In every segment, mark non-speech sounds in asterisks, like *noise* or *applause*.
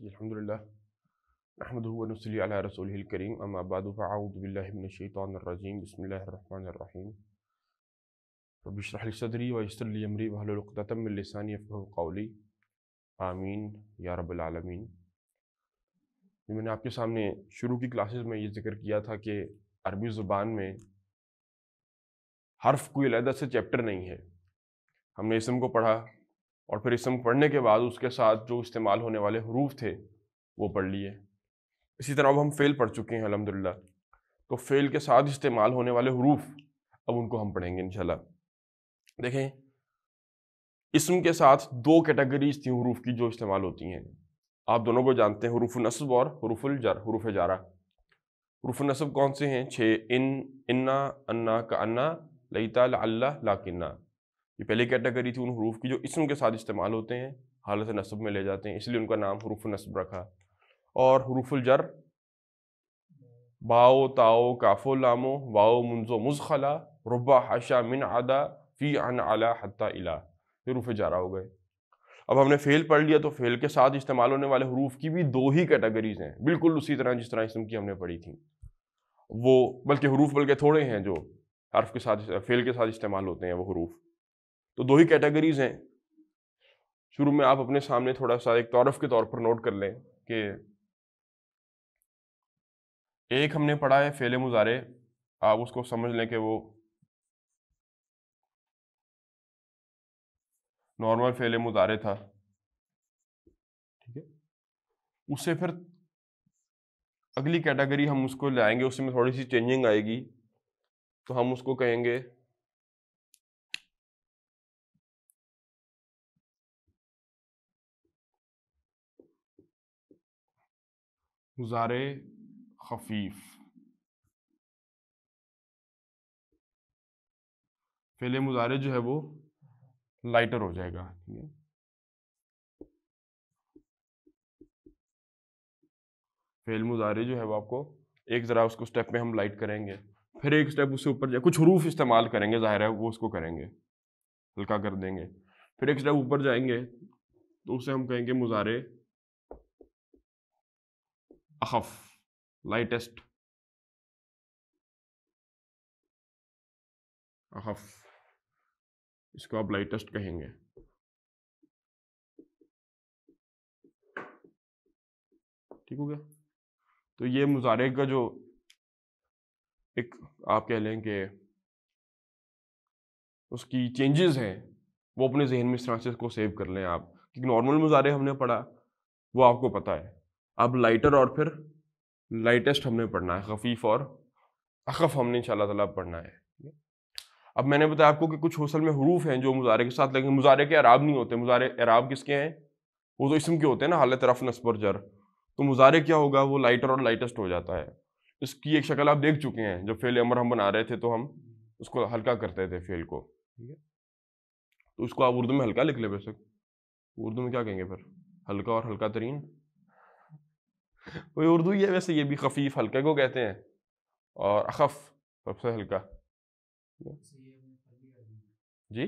जी अलहमदिल्ला नसली करीम अम्माबादफ़ाउदबिल्लाशैतरजीम बसमीम रबिशरल सदरी वसरली आमीन या रबालमीन मैंने आपके सामने शुरू की क्लासेस में ये जिक्र किया था कि अरबी ज़ुबान में हर्फ कोई अलहदा से चैप्टर नहीं है हमने इसम को पढ़ा और फिर इसम पढ़ने के बाद उसके साथ जो इस्तेमाल होने वाले हरूफ थे वो पढ़ लिए इसी तरह अब हम फ़ेल पढ़ चुके हैं अलहमदिल्ला तो फ़ेल के साथ इस्तेमाल होने वाले हरूफ अब उनको हम पढ़ेंगे इन देखें इसम के साथ दो कैटेगरीज थी हरूफ की जो इस्तेमाल होती हैं आप दोनों को जानते हैं हरूफ नस्ब और हरूफुल जर हरूफ जारा हरूफ नस्ब कौन से हैं छः इन इन्ना अन्ना का अन्ना लईता ला लाकिन्ना ये पहली कैटेगरी थी उन हरूफ की जो इसम के साथ इस्तेमाल होते हैं हालत नस्ब में ले जाते हैं इसलिए उनका नाम हरूफ नस्ब रखा और हरूफुलजर बाओ ताओ काफो लामो वाओ मुंजो मुजखला रुबा हाशा मिन आदा फ़ी अन आला हत्ता इला ये हरूफ जारा हो गए अब हमने फेल पढ़ लिया तो फेल के साथ इस्तेमाल होने वाले हरूफ की भी दो ही कैटेगरीज हैं बिल्कुल उसी तरह जिस तरह इसम की हमने पढ़ी थी वो बल्कि हरूफ बल्कि थोड़े हैं जो हर्फ के साथ फेल के साथ इस्तेमाल होते हैं वो हरूफ तो दो ही कैटेगरीज हैं शुरू में आप अपने सामने थोड़ा सा एक तौरफ के तौर पर नोट कर लें कि एक हमने पढ़ा है फेले मुजारे आप उसको समझ लें कि वो नॉर्मल फेले मुजारे था ठीक है उससे फिर अगली कैटेगरी हम उसको लाएंगे उसमें थोड़ी सी चेंजिंग आएगी तो हम उसको कहेंगे गुजारे खफीफ फेले मुजारे जो है वो लाइटर हो जाएगा ठीक है फेल मुजारे जो है वो आपको एक ज़रा उसको स्टेप में हम लाइट करेंगे फिर एक स्टेप उससे ऊपर जाए कुछ रूफ इस्तेमाल करेंगे ज़ाहिर है वो उसको करेंगे हल्का कर देंगे फिर एक स्टेप ऊपर जाएंगे तो उसे हम कहेंगे मुजारे अहफ लाइटेस्ट अहफ इसको आप लाइटेस्ट कहेंगे ठीक हो गया तो ये मुजारे का जो एक आप कह लें कि उसकी चेंजेस हैं वो अपने जहन में इस तरह से इसको सेव कर लें आप क्योंकि नॉर्मल मुजारे हमने पढ़ा वो आपको पता है अब लाइटर और फिर लाइटेस्ट हमने पढ़ना है खफीफ और अखफ हमने इंशाल्लाह ताला पढ़ना है अब मैंने बताया आपको कि कुछ हौसल में हरूफ हैं जो मुजारे के साथ लगे मुजारे के अराब नहीं होते मुजारे अराब किसके हैं वो तो इसम के होते हैं ना हालत रफ नस्बर जर तो मुजारे क्या होगा वो लाइटर और लाइटेस्ट हो जाता है इसकी एक शक्ल आप देख चुके हैं जब फेल अमर हम बना रहे थे तो हम उसको हल्का करते थे फेल को ठीक है तो उसको आप उर्दू में हल्का लिख ले वैसे उर्दू में क्या कहेंगे फिर हल्का और हल्का तरीन कोई उर्दू ही है वैसे ये भी खफीफ हल्के को कहते हैं और अखफ सबसे हल्का जी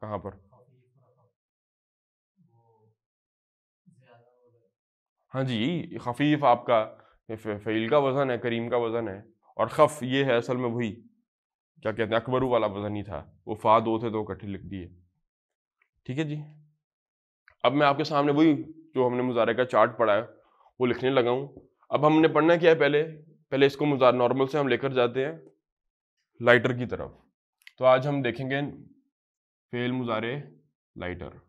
कहाँ पर हाँ जी खफीफ आपका फ़ैल का वज़न है करीम का वज़न है और खफ ये है असल में वही क्या कहते हैं अकबरू वाला वज़न ही था वो फा दो थे तो इकट्ठे लिख दिए ठीक है जी अब मैं आपके सामने वही जो हमने मुजारे का चार्ट पढ़ा है वो लिखने लगा हूँ अब हमने पढ़ना क्या है पहले पहले इसको मुजार नॉर्मल से हम लेकर जाते हैं लाइटर की तरफ तो आज हम देखेंगे फेल मुजारे लाइटर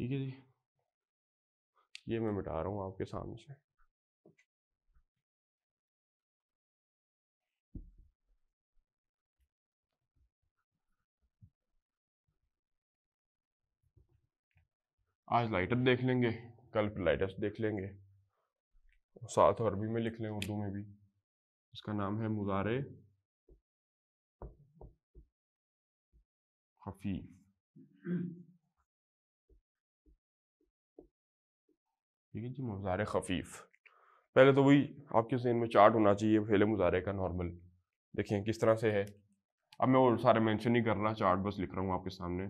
ठीक है जी ये मैं मिटा रहा हूँ आपके सामने से आज लाइटर देख लेंगे कल लाइटर देख लेंगे साथ अरबी में लिख लें उर्दू में भी इसका नाम है मुजारे खफीफ ठीक है जी मुजारे खफीफ पहले तो वही आपके जहन में चार्ट होना चाहिए पहले मुजारे का नॉर्मल देखें किस तरह से है अब मैं और सारे मेंशन नहीं कर रहा चार्ट बस लिख रहा हूँ आपके सामने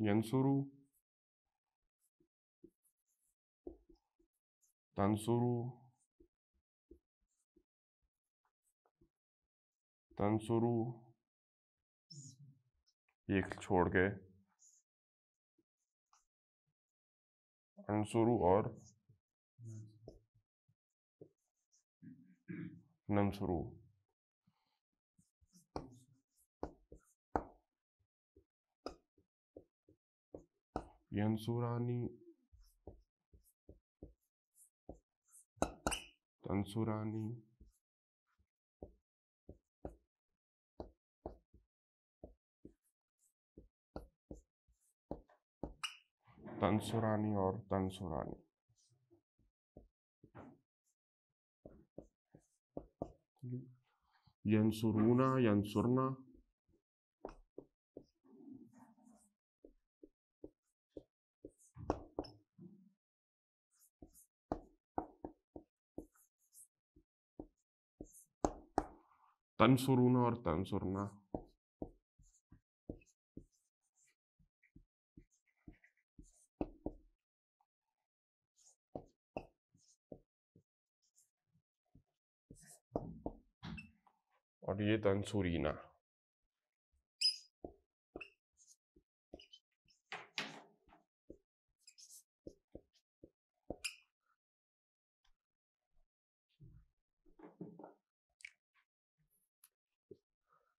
ينصر تنصر तनसुरु एक छोड़ के अनसुरु और नमसुरु यंसुरानी तंसुरानी तंसुरानी और तंसुरानी यंसुरूना यंसुरना तनसुरुना और तनसुरना और ये तनसुरीना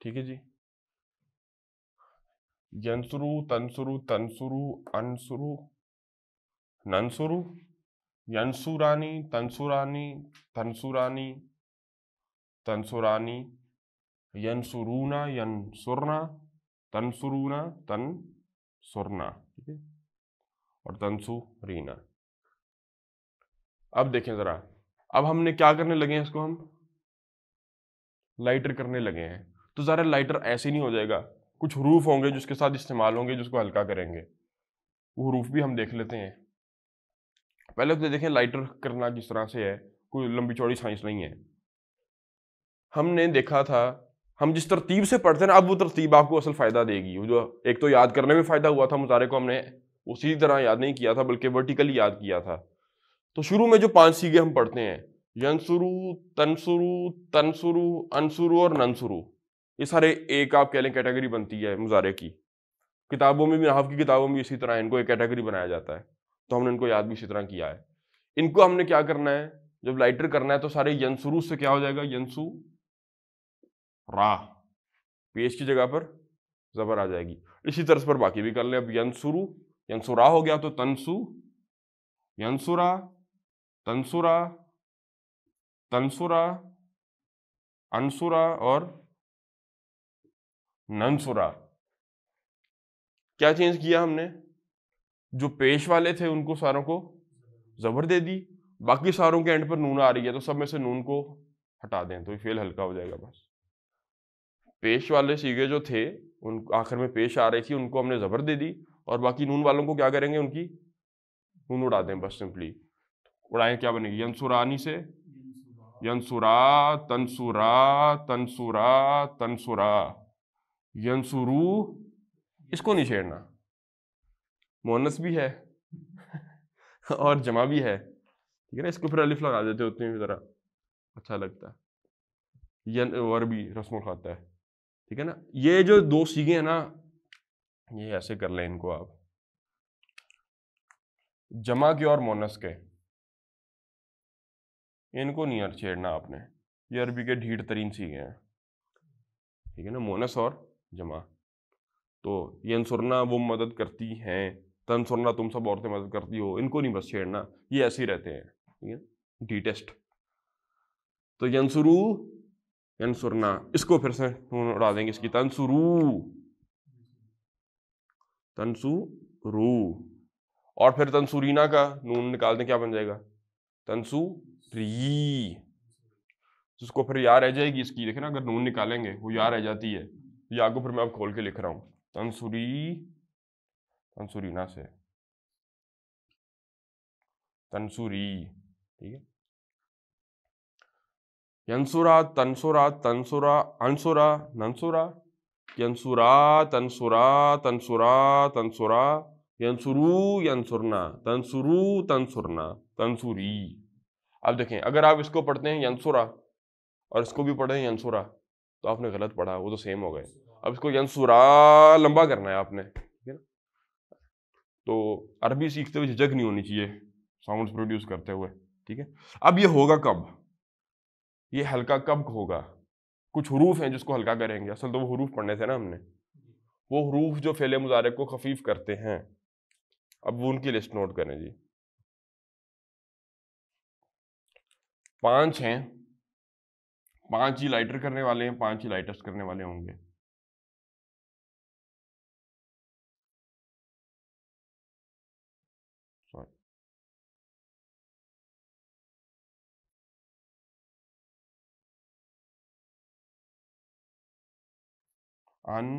ठीक है जी यंसुरु तंसुरु तंसुरु अनसुरु नंसुरु यंसुरानी तंसुरानी तंसुरानी तंसुरानी यंसुरुना यंसुरना तंसुरुना तन सुरना ठीक है और तंसु रीना अब देखें ज़रा अब हमने क्या करने लगे हैं इसको हम लाइटर करने लगे हैं तो ज़रा लाइटर ऐसे नहीं हो जाएगा कुछ हरूफ होंगे जिसके साथ इस्तेमाल होंगे जिसको हल्का करेंगे वो हरूफ भी हम देख लेते हैं पहले तो देखें लाइटर करना किस तरह से है कोई लंबी चौड़ी साइंस नहीं है हमने देखा था हम जिस तरतीब से पढ़ते हैं ना अब वो तरतीब आपको असल फ़ायदा देगी वो जो एक तो याद करने में फ़ायदा हुआ था मुजारे को हमने उसी तरह याद नहीं किया था बल्कि वर्टिकली याद किया था तो शुरू में जो पांच सीगे हम पढ़ते हैं यनसुरु तनसुरु तनसुरु अनसुरु और ननसुरु ये सारे एक आप कह लें कैटेगरी बनती है मुजारे की किताबों में भी नहाफ की किताबों में इसी तरह इनको एक कैटेगरी बनाया जाता है तो हमने इनको याद भी इसी तरह किया है इनको हमने क्या करना है जब लाइटर करना है तो सारे यंसुरु से क्या हो जाएगा यंसु रा पेश की जगह पर जबर आ जाएगी इसी तरह पर बाकी भी कर लें अब यंसुरु यंसुरा हो गया तो तनसु यंसुरा तंसुरा तंसुरा अनसुरा और नंसुरा क्या चेंज किया हमने जो पेश वाले थे उनको सारों को जबर दे दी बाकी सारों के एंड पर नून आ रही है तो सब में से नून को हटा दें तो फेल हल्का हो जाएगा बस पेश वाले सीगे जो थे उन आखिर में पेश आ रही थी उनको हमने जबर दे दी और बाकी नून वालों को क्या करेंगे उनकी नून उड़ा दें बस सिंपली उड़ाएं क्या बनेगी यंसुरानी से यंसुरा तनसुरा तनसुरा तनसुरा यंसुरू इसको नहीं छेड़ना मोनस भी है *laughs* और जमा भी है ठीक है ना इसको फिर अलिफ लगा देते उतनी भी ज़रा अच्छा लगता है वर भी रस्म खाता है ठीक है ना ये जो दो सीखे हैं ना ये ऐसे कर लें इनको आप जमा के और मोनस के इनको नहीं अर छेड़ना आपने ये अरबी के ढीठ तरीन सीखे हैं ठीक है ना मोनस और जमा तो ये अनसुरना वो मदद करती हैं तनसुरना तो तुम सब औरतें मदद करती हो इनको नहीं बस छेड़ना ये ऐसे ही रहते हैं ठीक है डी टेस्ट तो यंसुरू यंसुरना इसको फिर से उड़ा देंगे इसकी तनसुरू तनसु और फिर तनसुरीना का नून निकाल दें क्या बन जाएगा तनसु री जिसको फिर यार रह जाएगी इसकी देखे ना अगर नून निकालेंगे वो यार रह जाती है ये आगे पर मैं अब खोल के लिख रहा हूँ तंसुरी तंसुरी ना से तंसुरी ठीक है यंसुरा तंसुरा तंसुरा अंसुरा नंसुरा यंसुरा तंसुरा तंसुरा तंसुरा यंसुरू यंसुरना तंसुरू तंसुरना तंसुरी अब देखें अगर आप इसको पढ़ते हैं यंसुरा और इसको भी पढ़ें यंसुरा तो आपने गलत पढ़ा वो तो सेम हो गए अब इसको यंसुरा लंबा करना है आपने ठीक है ना तो अरबी सीखते हुए झिझक नहीं होनी चाहिए साउंड प्रोड्यूस करते हुए ठीक है अब ये होगा कब ये हल्का कब होगा कुछ हरूफ हैं जिसको हल्का करेंगे असल तो वो हरूफ पढ़ने थे ना हमने वो हरूफ जो फेले मुजारे को खफीफ करते हैं अब वो उनकी लिस्ट नोट करें जी पांच हैं पांच ही लाइटर करने वाले हैं पांच ही लाइटर्स करने वाले होंगे सॉरी अन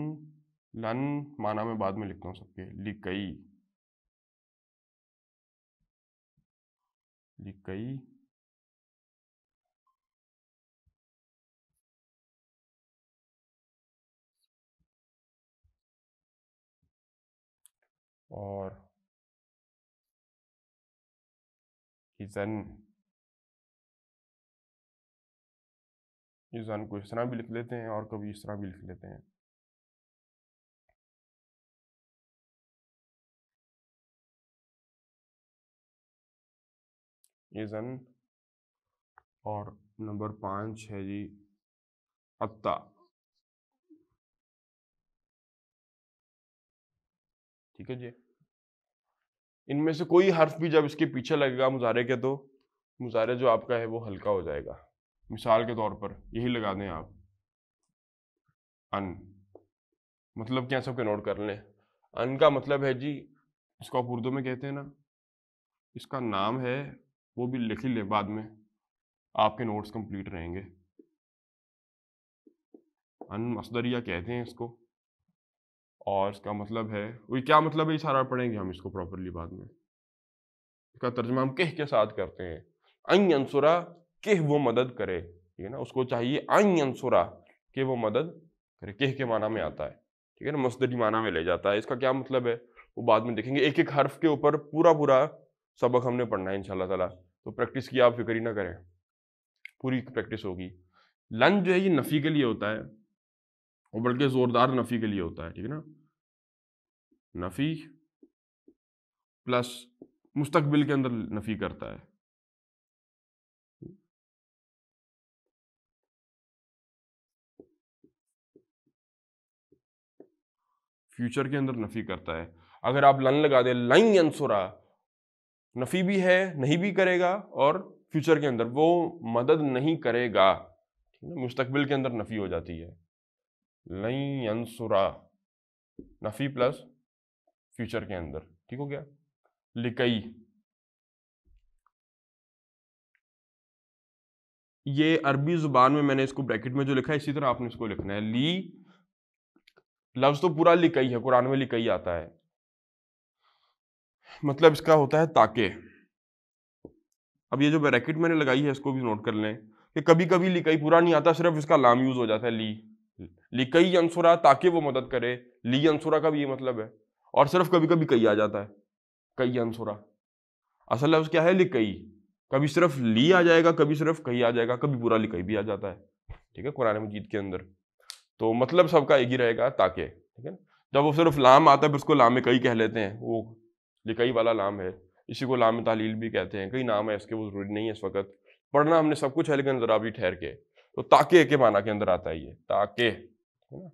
लन माना मैं बाद में लिखता हूं सबके लिकई लिकई और किचन किचन को इस तरह भी लिख लेते हैं और कभी इस तरह भी लिख लेते हैं इजन और नंबर पांच है जी अत्ता ठीक है जी इनमें से कोई हर्फ भी जब इसके पीछे लगेगा मुजारे के तो मुजारे जो आपका है वो हल्का हो जाएगा मिसाल के तौर पर यही लगा दें आप अन मतलब क्या सबके नोट कर लें अन का मतलब है जी इसको आप उर्दू में कहते हैं ना इसका नाम है वो भी लिख ही ले बाद में आपके नोट्स कंप्लीट रहेंगे अन मसदरिया कहते हैं इसको और इसका मतलब है वही क्या मतलब है इशारा पढ़ेंगे हम इसको प्रॉपरली बाद में इसका तर्जमा हम केह के साथ करते हैं अन अंसुरा केह वो मदद करे ठीक है ना उसको चाहिए अन अंसुरा के वो मदद करे केह के माना में आता है ठीक है ना मसदरी माना में ले जाता है इसका क्या मतलब है वो बाद में देखेंगे एक एक हर्फ के ऊपर पूरा पूरा सबक हमने पढ़ना है इनशाला ताला तो प्रैक्टिस की आप फिक्र ही ना करें पूरी प्रैक्टिस होगी लन जो है ये नफ़ी के लिए होता है और बल्कि ज़ोरदार नफ़ी के लिए होता है ठीक है ना नफ़ी प्लस मुस्तकबिल के अंदर नफ़ी करता है फ्यूचर के अंदर नफ़ी करता है अगर आप लन लगा दे लाइन अंसुरा नफ़ी भी है नहीं भी करेगा और फ्यूचर के अंदर वो मदद नहीं करेगा ठीक है मुस्तकबिल के अंदर नफ़ी हो जाती है लई अंसुरा नफ़ी प्लस फ्यूचर के अंदर ठीक हो गया लिकई ये अरबी जुबान में मैंने इसको ब्रैकेट में जो लिखा है इसी तरह आपने इसको लिखना है ली लफ्ज तो पूरा लिकई है कुरान में लिकई आता है मतलब इसका होता है ताके अब ये जो ब्रैकेट मैंने लगाई है इसको भी नोट कर लें कि कभी कभी लिकई पूरा नहीं आता सिर्फ इसका लाम यूज हो जाता है ली हम्म। लिकई अंसुरा ताकि वो मदद करे ली अंसुरा का भी ये मतलब है और सिर्फ कभी कभी कई आ जाता है कई अंसुरा असल लफ्ज़ क्या है लिकई कभी सिर्फ ली आ जाएगा कभी सिर्फ कही आ जाएगा कभी पूरा लिकई भी आ जाता है ठीक है कुरान मजीद के अंदर तो मतलब सबका एक ही रहेगा ताकि ठीक है ना जब वो सिर्फ लाम आता है फिर उसको लाम कई कह लेते हैं वो लिकई वाला लाम है इसी को लाम तालील भी कहते हैं कई नाम है इसके वो ज़रूरी नहीं है इस वक्त पढ़ना हमने सब कुछ है लेकिन ज़रा भी ठहर के तो ताके के माना के अंदर आता है ये ताके है ना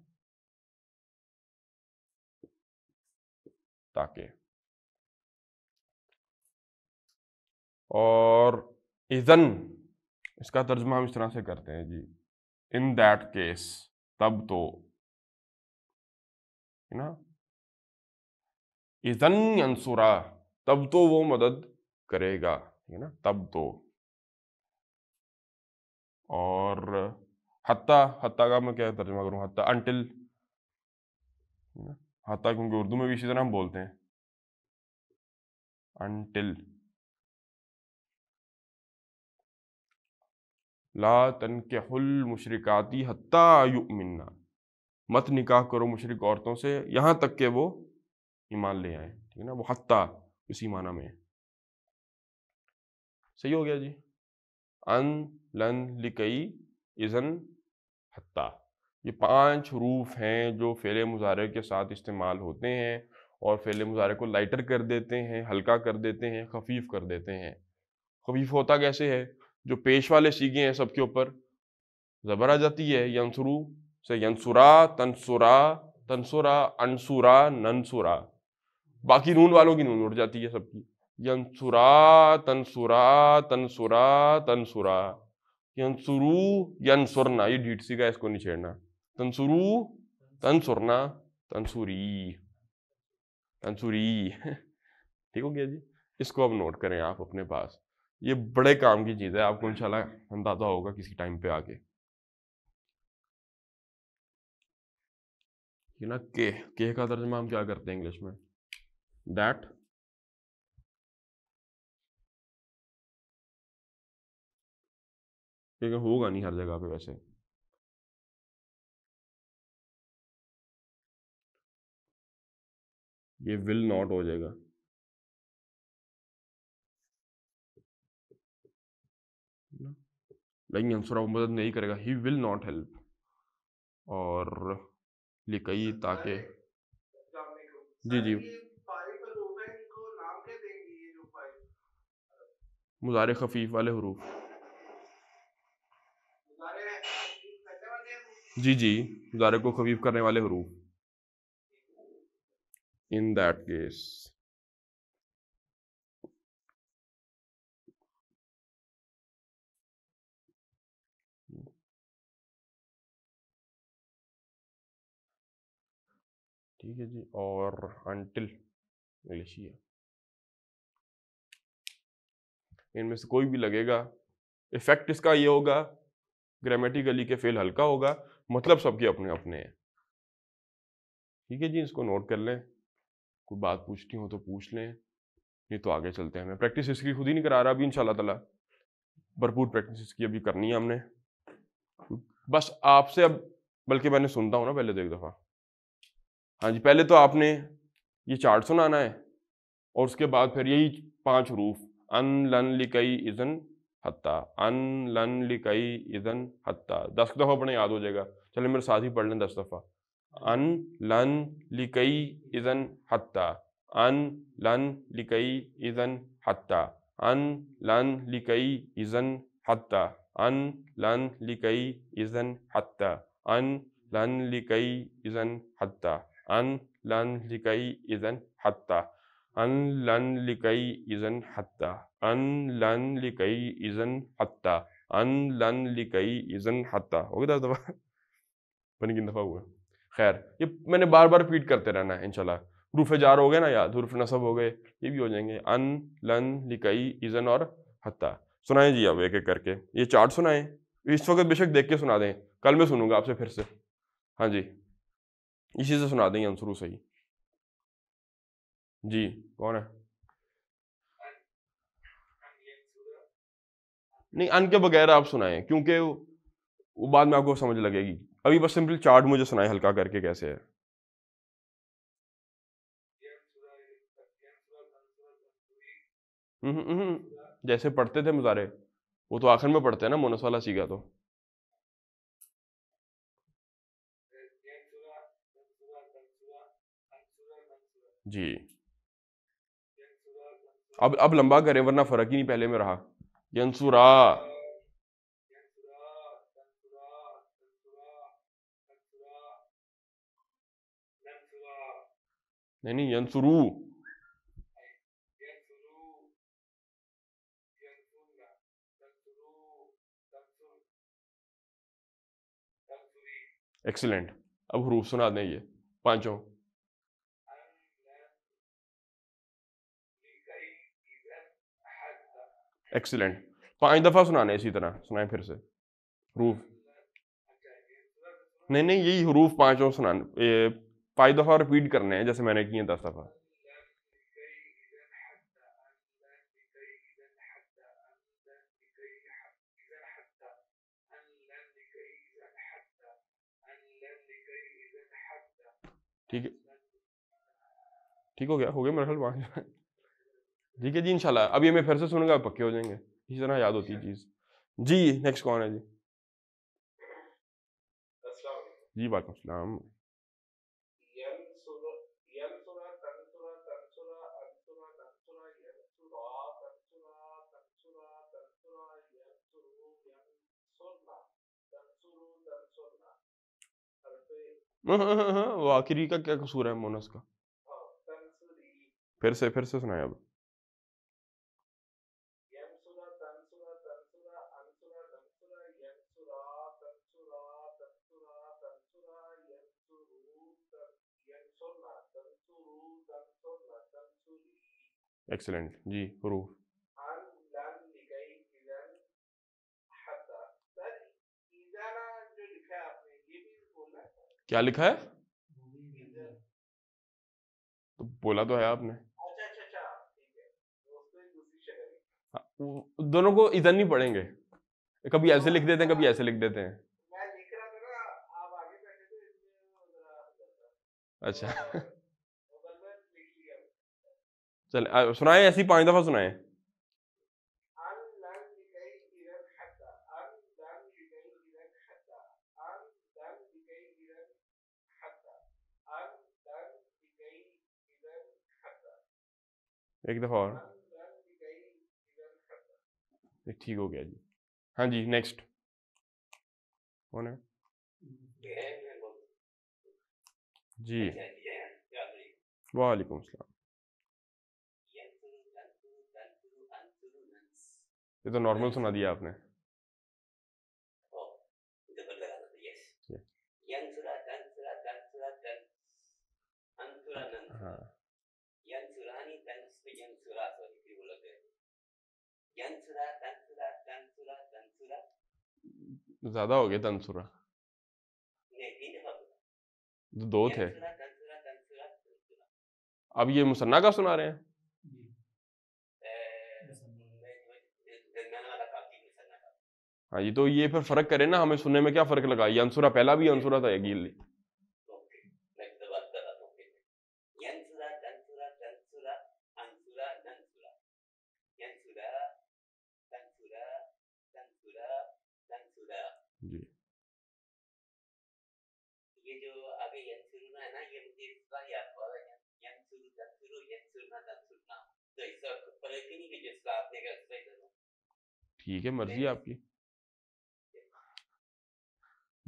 ताके और इजन इसका तर्जमा हम इस तरह से करते हैं जी इन दैट केस तब तो है ना इजन अंसुरा तब तो वो मदद करेगा है ना तब तो और हत्ता हत्ता का मैं क्या तर्जमा करूँ हत्ता अनटिल हत्ता क्योंकि उर्दू में भी इसी तरह हम बोलते हैं अनटिल ला तन के हल मुशरक़ाती हती मत निकाह करो मुशरक औरतों से यहाँ तक के वो ईमान ले आए ठीक है ना वो हत्ता उसी माना में सही हो गया जी अन लन लिकई इज़न हत्ता ये पांच रूफ हैं जो फेल मुजारे के साथ इस्तेमाल होते हैं और फेल मुजारे को लाइटर कर देते हैं हल्का कर देते हैं खफीफ कर देते हैं खफीफ होता कैसे है जो पेश वाले सीगे हैं सबके ऊपर ज़बर आ जाती है यंसुरु से यंसुरा तनसुरा तनसुरा अनसुरा ननसुरा बाकी नून वालों की नून उड़ जाती है सबकी यंसुरा तनसुरा तनसुरा तनसुरा यंसुरु यंसुरना ये सी का इसको नहीं छेड़ना तंसुरु तंसुरना तंसुरी तंसुरी ठीक हो गया जी इसको अब नोट करें आप अपने पास ये बड़े काम की चीज़ है आपको इंशाल्लाह अंदाजा होगा किसी टाइम पे आके ना के के का तर्जमा हम क्या करते हैं इंग्लिश में दैट क्योंकि होगा नहीं हर जगह पे वैसे ये विल नॉट हो जाएगा नहीं अंसर मदद नहीं करेगा ही विल नॉट हेल्प और लिखाई ताकि जी जी मुजार खफीफ वाले हरूफ जी जी जारे को खबीफ करने वाले हरूफ इन दैट केस ठीक है जी और अंटिल मलेशिया इनमें से कोई भी लगेगा इफेक्ट इसका ये होगा ग्रामेटिकली के फेल हल्का होगा मतलब सबके अपने अपने हैं ठीक है जी इसको नोट कर लें कोई बात पूछनी हो तो पूछ लें नहीं तो आगे चलते हैं मैं प्रैक्टिस इसकी खुद ही नहीं करा रहा अभी इन ताला भरपूर प्रैक्टिस इसकी अभी करनी है हमने बस आपसे अब बल्कि मैंने सुनता हूँ ना पहले तो एक दफ़ा हाँ जी पहले तो आपने ये चार्ट सुनाना है और उसके बाद फिर यही पांच रूफ अन लन लिकई इज़न हत्ता अन लन लिकई इज़न हत्ता दस दफ़ा अपने याद हो जाएगा चले मेरे साथ ही पढ़ लें दस दफ़ा अन लन लिकई इज़न हत्ता अन लन लिकई इज़न हत्ता अन लन लिकई इज़न हत्ता अन लन लिकई इज़न हत्ता अन लन लिकई इज़न हत्ता अन लन लिकई इज़न हत्ता अन लन लिकई इज़न हत्ता अन लन लिकई इज़न हत्ता अन लन लिकई इज़न हत्ता हो गया दस दफ़ा पता कितनी दफ़ा हुआ खैर ये मैंने बार बार रिपीट करते रहना है इनशाला रूफ जार हो गए ना याद रूफ नसब हो गए ये भी हो जाएंगे अन लन लिकई इज़न और हत्ता सुनाएं जी अब एक एक करके ये चार्ट सुनाएं इस वक्त बेशक देख के सुना दें कल मैं सुनूंगा आपसे फिर से हाँ जी इसी से सुना देंगे अंसरू सही जी कौन है नहीं अन के बगैर आप सुनाएं क्योंकि वो बाद में आपको समझ लगेगी अभी बस सिंपल चार्ट मुझे सुनाए हल्का करके कैसे है जैसे पढ़ते थे मुजारे वो तो आखिर में पढ़ते हैं ना मोनस वाला सीखा तो जी अब अब लंबा करें वरना फर्क ही नहीं पहले में रहा यंसुरा नहीं नहीं यंसुरु एक्सीलेंट अब हरूफ सुना दें ये पांचों एक्सीलेंट पांच दफा सुनाने इसी तरह सुनाए फिर से हरूफ नहीं नहीं यही हरूफ पांचों सुनाने पाँच दफ़ा रिपीट करने हैं जैसे मैंने किए दस दफ़ा ठीक है ठीक हो गया हो गया मेरा ख्याल पाँच ठीक है जी इंशाल्लाह अभी हमें फिर से सुनूंगा पक्के हो जाएंगे इसी तरह याद होती है अच्छा। चीज़ जी नेक्स्ट कौन है जी जी सलाम *laughs* वो आखिरी का क्या कसूर है मोनस का फिर से फिर से सुनाया अब एक्सेलेंट जी प्रूफ क्या लिखा है तो बोला तो है आपने अच्छा, अच्छा, अच्छा, हाँ, दोनों को इधर नहीं पढ़ेंगे कभी ऐसे लिख देते हैं कभी ऐसे लिख देते हैं अच्छा *laughs* चल सुनाए ऐसी पांच दफा सुनाए एक दफ़ा और ठीक हो गया जी हाँ जी नेक्स्ट कौन है जी वालेकुम सलाम ये तो नॉर्मल सुना दिया आपने हाँ ज्यादा हो गए तनसुरा तो दो थे अब ये मुसन्ना का सुना रहे हैं हाँ ये तो ये फिर फर्क करे ना हमें सुनने में क्या फर्क लगा ये अंसुरा पहला भी अंसुरा था ये गिल्ली ठीक है मर्जी आपकी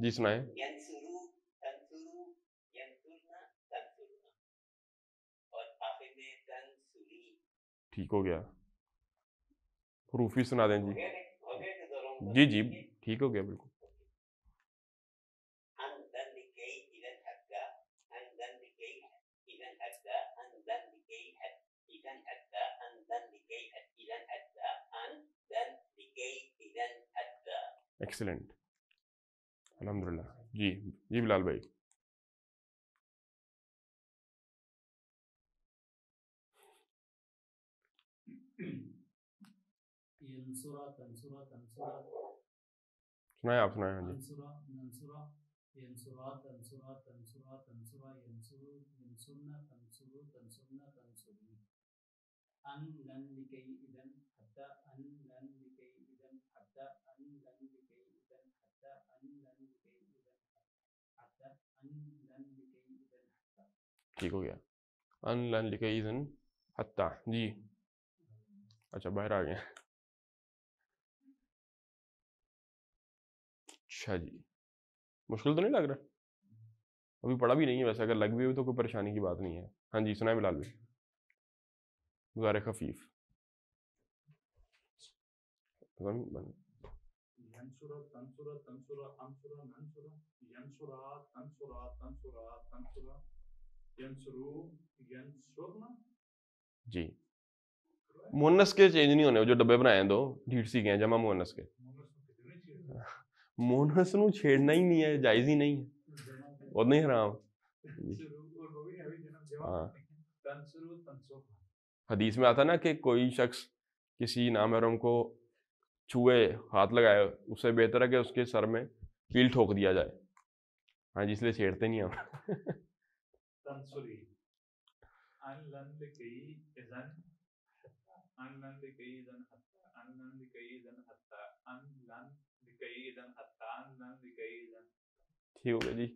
जी सुनाए ठीक हो गया प्रूफ भी सुना दें जी जी जी ठीक हो गया बिल्कुल एक्सेलेंट अलहमदिल्ला जी जी बिलाल भाई सुनाया आप सुनाया जी أن لن لكي إذا حتى أن لن لكي إذا حتى أن لن لكي ठीक हो गया अन अनलन लिखे इजन हत्ता जी अच्छा बाहर आ गया अच्छा जी मुश्किल तो नहीं लग रहा अभी पढ़ा भी नहीं है वैसे अगर लग भी हो तो कोई परेशानी की बात नहीं है हाँ जी सुनाए बिलाल भी गुजार खफीफ बन तंसुरा तंसुरा तंसुरा अंसुरा नंसुरा यंसुरा तंसुरा तंसुरा तंसुरा यंसुरु यंसुरना जी मोनस के चेंज नहीं होने जो डब्बे बनाए दो ढीठ सी गए जमा मोनस के मोनस ਨੂੰ छेड़ना ही नहीं है जायज ही नहीं ਹੈ ਉਹ ਨਹੀਂ हदीस में आता ना कि कोई शख्स किसी नामहरम को छुए हाथ लगाए उससे बेहतर है कि उसके सर में पील ठोक दिया जाए हाँ जी इसलिए छेड़ते नहीं हम ठीक हो गया जी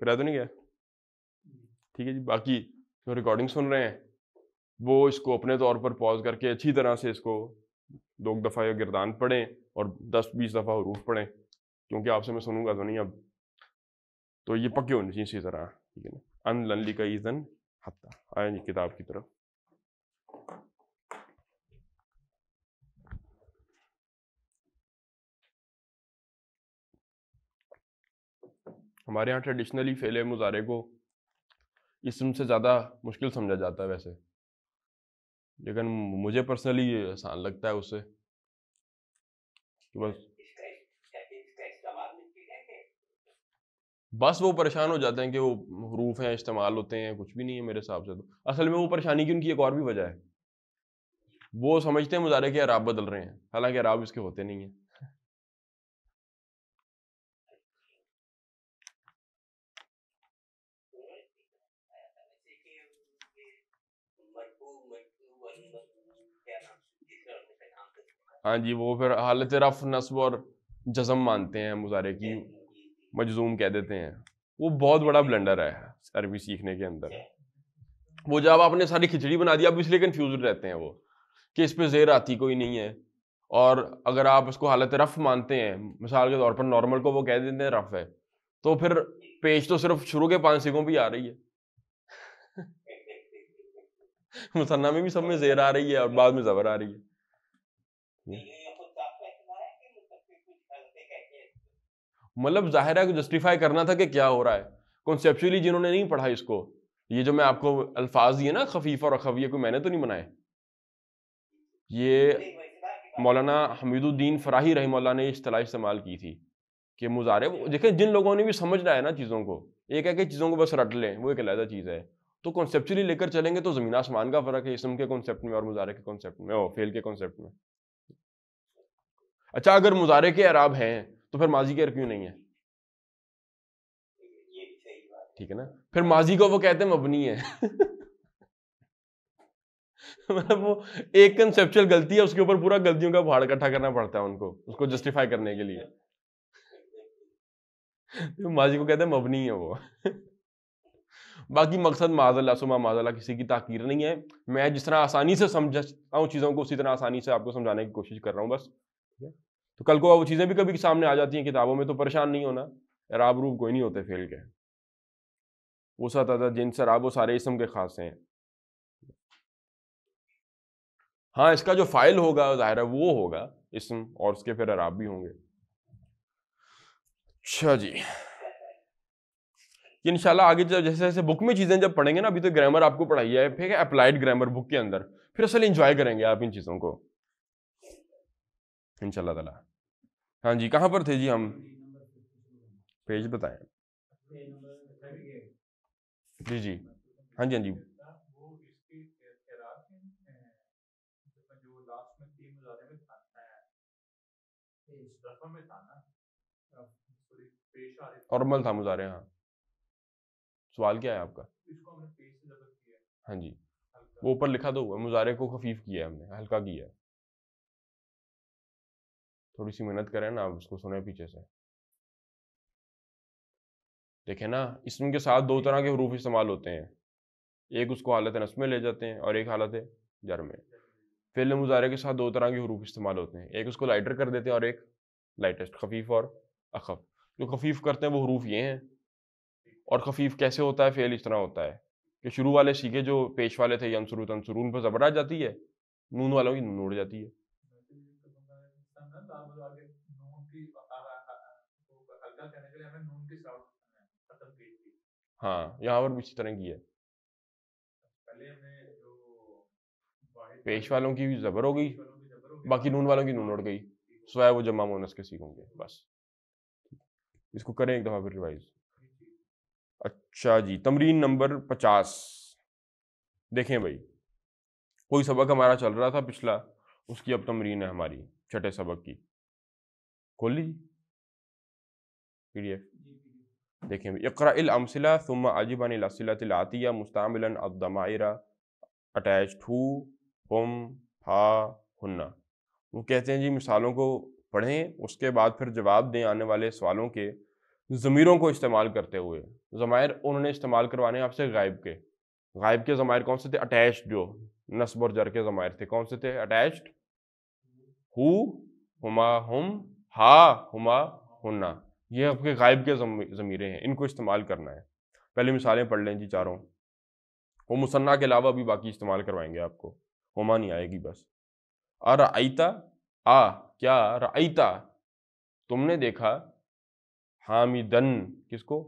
फिर तो नहीं गया ठीक है जी बाकी जो रिकॉर्डिंग सुन रहे हैं वो इसको अपने तौर पर पॉज करके अच्छी तरह से इसको दो दफ़ा या गिरदान पढ़ें और दस बीस दफ़ा हरूफ पढ़ें क्योंकि आपसे मैं सुनूंगा तो नहीं अब तो ये पक्के होने चाहिए इसी तरह हाँ, ठीक है ना अन लनली का ईजन हत्या आए जी किताब की तरफ हमारे यहाँ ट्रेडिशनली फेले मुजारे को इसम से ज़्यादा मुश्किल समझा जाता है वैसे लेकिन मुझे पर्सनली आसान लगता है उससे तो बस बस वो परेशान हो जाते हैं कि वो हरूफ हैं इस्तेमाल होते हैं कुछ भी नहीं है मेरे हिसाब से तो असल में वो परेशानी की उनकी एक और भी वजह है वो समझते हैं मुजारे के अराब बदल रहे हैं हालांकि अराब इसके होते नहीं हैं हाँ जी वो फिर हालत रफ नस्ब और जजम मानते हैं मुजारे की मजजूम कह देते हैं वो बहुत बड़ा ब्लेंडर है अरबी सीखने के अंदर वो जब आपने सारी खिचड़ी बना दी आप इसलिए कन्फ्यूज रहते हैं वो कि इस पर जेर आती कोई नहीं है और अगर आप इसको हालत रफ मानते हैं मिसाल के तौर पर नॉर्मल को वो कह देते हैं रफ है तो फिर पेज तो सिर्फ शुरू के पांच सिखों पर आ रही है *laughs* मुसन्ना में भी सब में जेर आ रही है और बाद में जबर आ रही है तो मतलब, मतलब जाहिर है जस्टिफाई करना था कि क्या हो रहा है कॉन्सेप्चुअली जिन्होंने नहीं पढ़ा इसको ये जो मैं आपको अल्फाज दिए ना खफीफ और अखवी को मैंने तो नहीं बनाए ये मौलाना हमीदुद्दीन फराही रही ने इस इस्तेमाल की थी कि मुजारे देखें जिन लोगों ने भी समझना है ना चीज़ों को एक है कि चीज़ों को बस रट लें वो एक अलहदा चीज़ है तो कॉन्सेप्चुअली लेकर चलेंगे तो ज़मीन आसमान का फ़र्क है इसम के कॉन्सेप्ट में और मुजारे के कॉन्सेप्ट में और फेल के कॉन्सेप्ट में अच्छा अगर मुजारे के अराब हैं तो फिर माजी के क्यों नहीं है ठीक है ना फिर माजी को वो कहते हैं मबनी है *laughs* मतलब वो एक कंसेप्चुअल गलती है उसके ऊपर पूरा गलतियों का भाड़ इकट्ठा करना पड़ता है उनको उसको जस्टिफाई करने के लिए माजी को कहते हैं मबनी है वो *laughs* बाकी मकसद माजल्ला सुमा माजल्ला किसी की ताकीर नहीं है मैं जिस तरह आसानी से हूँ चीज़ों को उसी तरह आसानी से आपको समझाने की कोशिश कर रहा हूँ बस तो कल को वो चीज़ें भी कभी सामने आ जाती हैं किताबों में तो परेशान नहीं होना राब रूब कोई नहीं होते फेल के वो सत अदा जिन राब वो सारे इसम के खास हैं हाँ इसका जो फाइल होगा ज़ाहिर है वो होगा इसम और उसके फिर अराब भी होंगे अच्छा जी इन आगे जब जैसे जैसे बुक में चीज़ें जब पढ़ेंगे ना अभी तो ग्रामर आपको पढ़ाई है फिर अप्लाइड ग्रामर बुक के अंदर फिर असल इंजॉय करेंगे आप इन चीज़ों को इनशाला तला हाँ जी कहाँ पर थे जी हम पेज बताएं जी जी हाँ जी हाँ जी नॉर्मल था मुजारे हाँ सवाल क्या है आपका हाँ जी वो ऊपर लिखा तो हुआ मुजारे को खफीफ किया है हमने हल्का किया है थोड़ी सी मेहनत करें ना आप उसको सुने पीछे से देखे ना इसम के साथ दो तरह के हरूफ इस्तेमाल होते हैं एक उसको हालत नस में ले जाते हैं और एक हालत है जर में फिल्म मुजारे के साथ दो तरह के हरूफ इस्तेमाल होते हैं एक उसको लाइटर कर देते हैं और एक लाइटेस्ट खफीफ और अखफ जो खफीफ करते हैं वो हरूफ ये हैं और खफीफ कैसे होता है फेल इस तरह होता है कि शुरू वाले सीखे जो पेश वाले थे यंसरू तंसरू उन पर जबर आ जाती है नून वालों की नून उड़ जाती है हाँ यहाँ पर भी इसी तरह की है पेश वालों की भी जबर हो गई बाकी नून वालों की नून उड़ गई सोया वो जमा मोनस के सीखोंगे बस इसको करें एक दफ़ा फिर रिवाइज अच्छा जी तमरीन नंबर पचास देखें भाई कोई सबक हमारा चल रहा था पिछला उसकी अब तमरीन है हमारी छठे सबक की खोल लीजिए पी देखें इकरामसिला अजिबन अजिबानसिलातिया मुस्तमिल अदमायरा अटैच हु हम हा हन्ना वो कहते हैं जी मिसालों को पढ़ें उसके बाद फिर जवाब दें आने वाले सवालों के ज़मीरों को इस्तेमाल करते हुए ज़मायर उन्होंने इस्तेमाल करवाने आपसे गायब के गायब के ज़मायर कौन से थे अटैच जो नस्ब और जर के ज़मायर थे कौन से थे अटैच्ड हु हुमा हम हा हुमा हुन्ना ये आपके गायब के ज़मीरें हैं इनको इस्तेमाल करना है पहले मिसालें पढ़ लें जी चारों वो मुसन्ना के अलावा भी बाकी इस्तेमाल करवाएंगे आपको होमा नहीं आएगी बस आ रईता आ क्या रईता तुमने देखा हामिदन किसको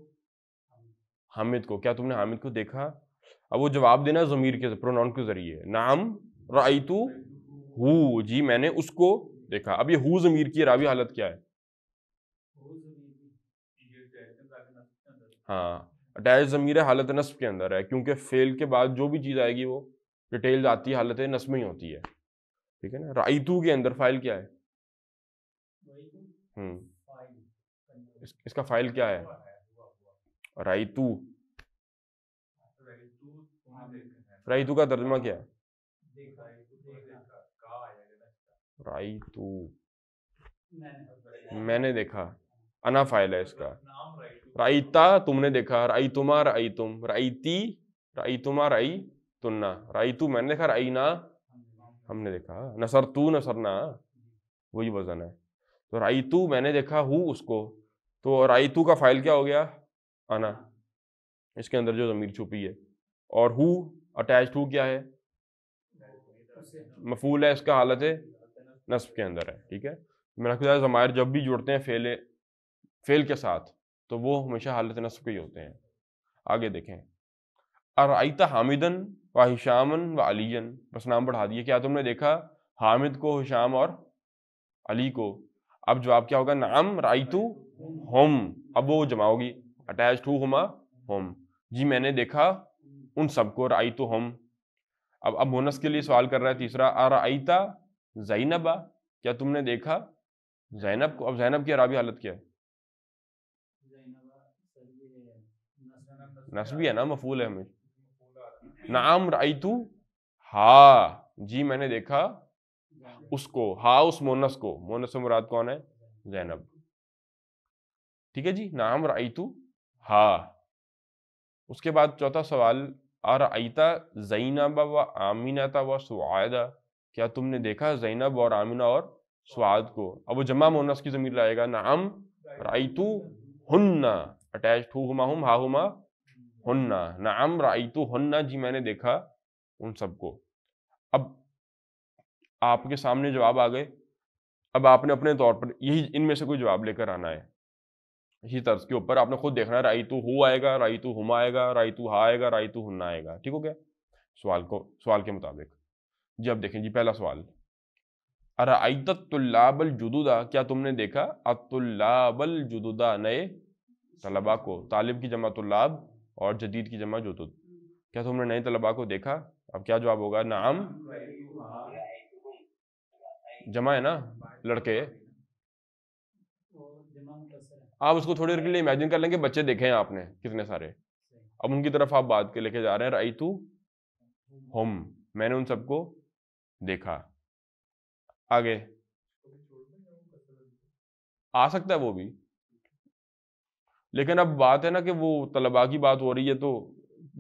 हामिद को क्या तुमने हामिद को देखा अब वो जवाब देना ज़मीर के प्रोनाउन के ज़रिए नाम रईतू हु जी मैंने उसको देखा अब ये हु ज़मीर की रावी हालत क्या है हाँ अटैच ज़मीर है हालत नस्ब के अंदर है क्योंकि फेल के बाद जो भी चीज़ आएगी वो डिटेल आती है हालत नस्ब में ही होती है ठीक है ना राइतू के अंदर फाइल क्या है हम्म। इस, इसका फाइल क्या है राइतू राइतू का तर्जमा क्या है राइतू मैंने देखा अना फाइल है इसका राइता तुमने देखा राई तुमा राई तुम राइती राई तुमा राई तुन्ना राई तू मैंने देखा राई ना हमने देखा नसर तू ना वही वजन है तो राई तू मैंने देखा हूँ उसको तो राई तू का फाइल क्या हो गया आना इसके अंदर जो जमीर छुपी है और हु अटैच हु क्या है मफूल है इसका हालत है नस्ब के अंदर है ठीक है ख्याल जमायर जब भी जुड़ते हैं फेले फेल के साथ तो वो हमेशा हालत नस्ब के होते हैं आगे देखें अरआता हामिदन व हिशामन व अलीन बस नाम बढ़ा दिए क्या तुमने देखा हामिद को हिशाम और अली को अब जवाब क्या होगा नाम राइतु होम अब वो जमा होगी अटैच टू हुमा होम जी मैंने देखा उन सबको राइतु होम अब अब मोनस के लिए सवाल कर रहा है तीसरा आयता जैनबा क्या तुमने देखा जैनब को अब जैनब की अराबी हालत क्या है नसबी है ना मफूल है हमें नाम तू हा जी मैंने देखा उसको हा उस मोनस को मोनस मुराद कौन है जैनब ठीक है जी नाम तू हा उसके बाद चौथा सवाल आर आईता जैनब व था व सुदा क्या तुमने देखा जैनब और आमिना और स्वाद को अब वो जमा मोनस की जमीर लाएगा नाम तू हुन्ना अटैच हुमा हा हुमा हन्ना नाम तो हन्ना जी मैंने देखा उन सबको अब आपके सामने जवाब आ गए अब आपने अपने तौर पर यही इनमें से कोई जवाब लेकर आना है इसी तर्ज के ऊपर आपने खुद देखना है राइतु हु आएगा तो हुम आएगा तो हा आएगा तो हन्ना आएगा ठीक हो गया सवाल को सवाल के मुताबिक जी अब देखें जी पहला सवाल अराइतुल्लाबल जुदुदा क्या तुमने देखा अतुल्लाबल जुदुदा नए तलबा को तालिब की जमातुल्लाब और जदीद की जमा जोतुद तो। क्या तुमने नए तलबा को देखा अब क्या जवाब होगा नाम जमा है ना लड़के आप उसको थोड़ी देर के लिए इमेजिन कर लेंगे बच्चे देखे हैं आपने कितने सारे अब उनकी तरफ आप बात के लेके जा रहे हैं राई तू होम मैंने उन सबको देखा आगे आ सकता है वो भी लेकिन अब बात है ना कि वो तलबा की बात हो रही है तो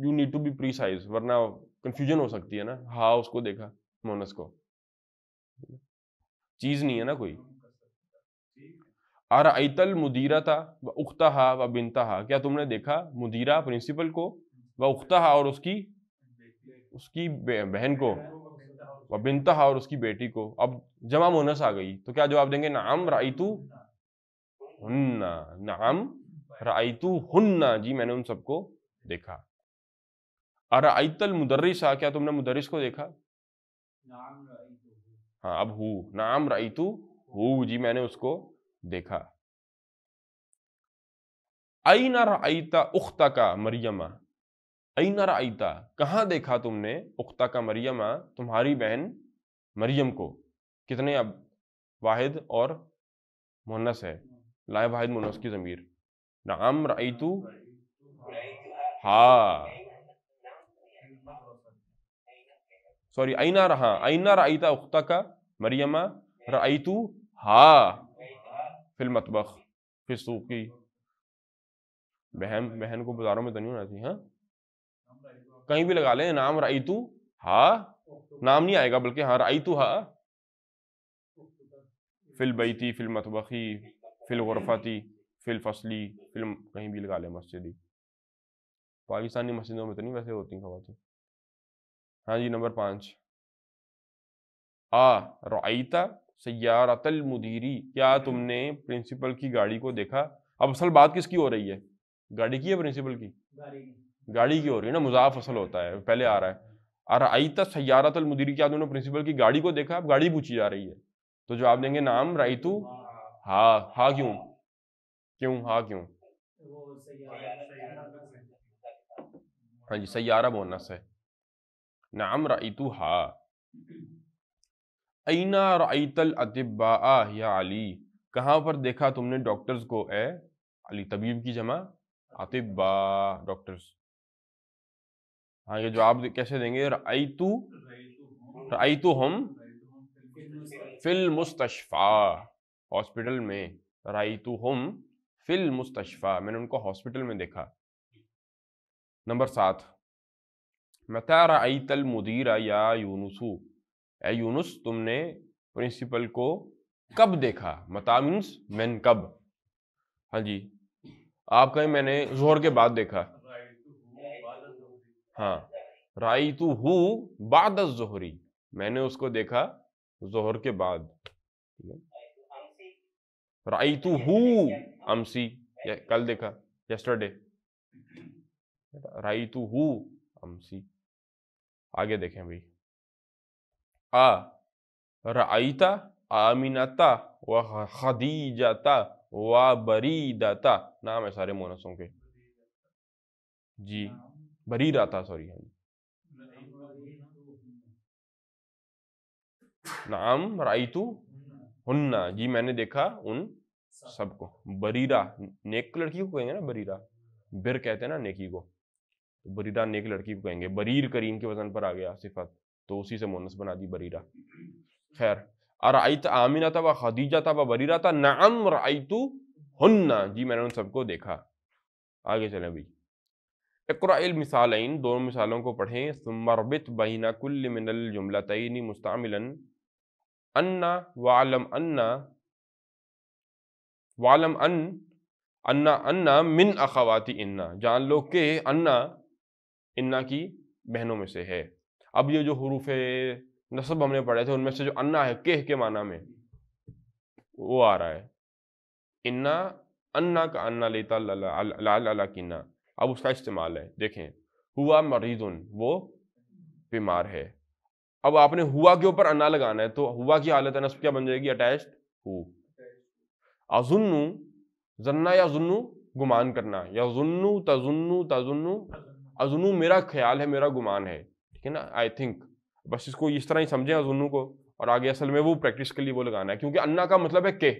you need to be precise वरना कंफ्यूजन हो सकती है ना हा उसको देखा मोनस को चीज नहीं है ना कोई आर आईतल मुदीरा था व उख्ता व बिनता क्या तुमने देखा मुदीरा प्रिंसिपल को व उख्ता और उसकी उसकी बहन को व बिनता और उसकी बेटी को अब जमा मोनस आ गई तो क्या जवाब देंगे नाम रईतु हन्ना नाम रईतू हुन्ना जी मैंने उन सबको देखा अराइतल मुदर्रिसा हाँ, क्या तुमने मुदर्रिस को देखा हाँ अब हु नाम रईतू हु जी मैंने उसको देखा अना रईता उख्ता का मरियमा अना रईता कहाँ देखा तुमने उख्ता का मरियमा तुम्हारी बहन मरियम को कितने अब वाहिद और मोहनस है हाँ। लाए वाहिद मोहनस की ज़मीर नाम रईतु हा सॉरी ऐना रहा आईना रईता उख्ता का मरियमा रईतु हा फिल मतबख फिर सूखी बहन बहन को बाजारों में तो नहीं होना चाहिए हाँ कहीं भी लगा ले नाम रईतु हा नाम नहीं आएगा बल्कि हाँ रईतु हा फिल बैती फिल मतबखी फिल गुरफाती फिल फसली फिल्म कहीं भी लगा ले मस्जिद ही पाकिस्तानी मस्जिदों में तो नहीं वैसे होती खवातन तो। हाँ जी नंबर पाँच आ रईता सयारतल मुदीरी क्या तुमने प्रिंसिपल की गाड़ी को देखा अब असल बात किसकी हो रही है गाड़ी की है प्रिंसिपल की गाड़ी की हो रही है ना मुजाफ असल होता है पहले आ रहा है और आईता सयारतल मुदीरी क्या तुमने प्रिंसिपल की गाड़ी को देखा अब गाड़ी पूछी जा रही है तो जवाब देंगे नाम राइतू हाँ।, हाँ हाँ क्यों क्यों हाँ क्यों हाँ जी सयारा बोनस है नाम रईतु हा ऐना रईतल अतिब्बा या अली कहाँ पर देखा तुमने डॉक्टर्स को ए अली तबीब की जमा अतिबा डॉक्टर्स हाँ ये जवाब कैसे देंगे रईतु रईतु हम फिल मुस्तफा हॉस्पिटल में रईतु हम फिल मुस्तशफ़ा मैंने उनको हॉस्पिटल में देखा नंबर सात मतारा तल मुदीरा या यूनुसु ए यूनुस तुमने प्रिंसिपल को कब देखा मता मीन्स मैन कब हाँ जी आप कहें मैंने जोहर के बाद देखा हाँ राई तो हु बाद जोहरी मैंने उसको देखा जोहर के बाद ठीक है राई तू हु अमसी कल देखा यस्टरडे राई तू हु अमसी आगे देखें भाई आ रईता आमिनता व खदीजाता व बरीदाता नाम है सारे मोनसों के जी बरीदाता सॉरी हाँ नाम राईतू हुन्ना जी मैंने देखा उन सबको बरीरा नेक लड़की को कहेंगे ना बरीरा बिर कहते हैं ना नेकी को तो बरीरा नेक लड़की को कहेंगे बरीर करीम के वजन पर आ गया सिफत तो उसी से मोनस बना दी बरीरा खैर तो आमिना था व खदीजा था व बरीरा था नाम राइतु हुन्ना जी मैंने उन सबको देखा आगे चले भाई इकराइल मिसाल दोनों मिसालों को पढ़ें सुमरबित बहिना कुल्ल मिनल जुमला तयनी मुस्तामिलन अन्ना वालम अन्ना वालम अन अन्ना अन्ना मिन अखवाती इन्ना जान लो के अन्ना इन्ना की बहनों में से है अब ये जो हरूफ नसब हमने पढ़े थे उनमें से जो अन्ना है केह के माना में वो आ रहा है इन्ना अन्ना का अन्ना लेता लाल अला किन्ना अब उसका इस्तेमाल है देखें हुआ मरीज वो बीमार है अब आपने हुआ के ऊपर अन्ना लगाना है तो हुआ की हालत नस्ब क्या बन जाएगी अटैच हु अजुन्नु जन्ना या जुन्नु गुमान करना या जुन्नु तजुन्नु तजुन्नु अजुन्नु मेरा ख्याल है मेरा गुमान है ठीक है ना आई थिंक बस इसको इस तरह ही समझें अजुन्नु को और आगे असल में वो प्रैक्टिस के लिए वो लगाना है क्योंकि अन्ना का मतलब है के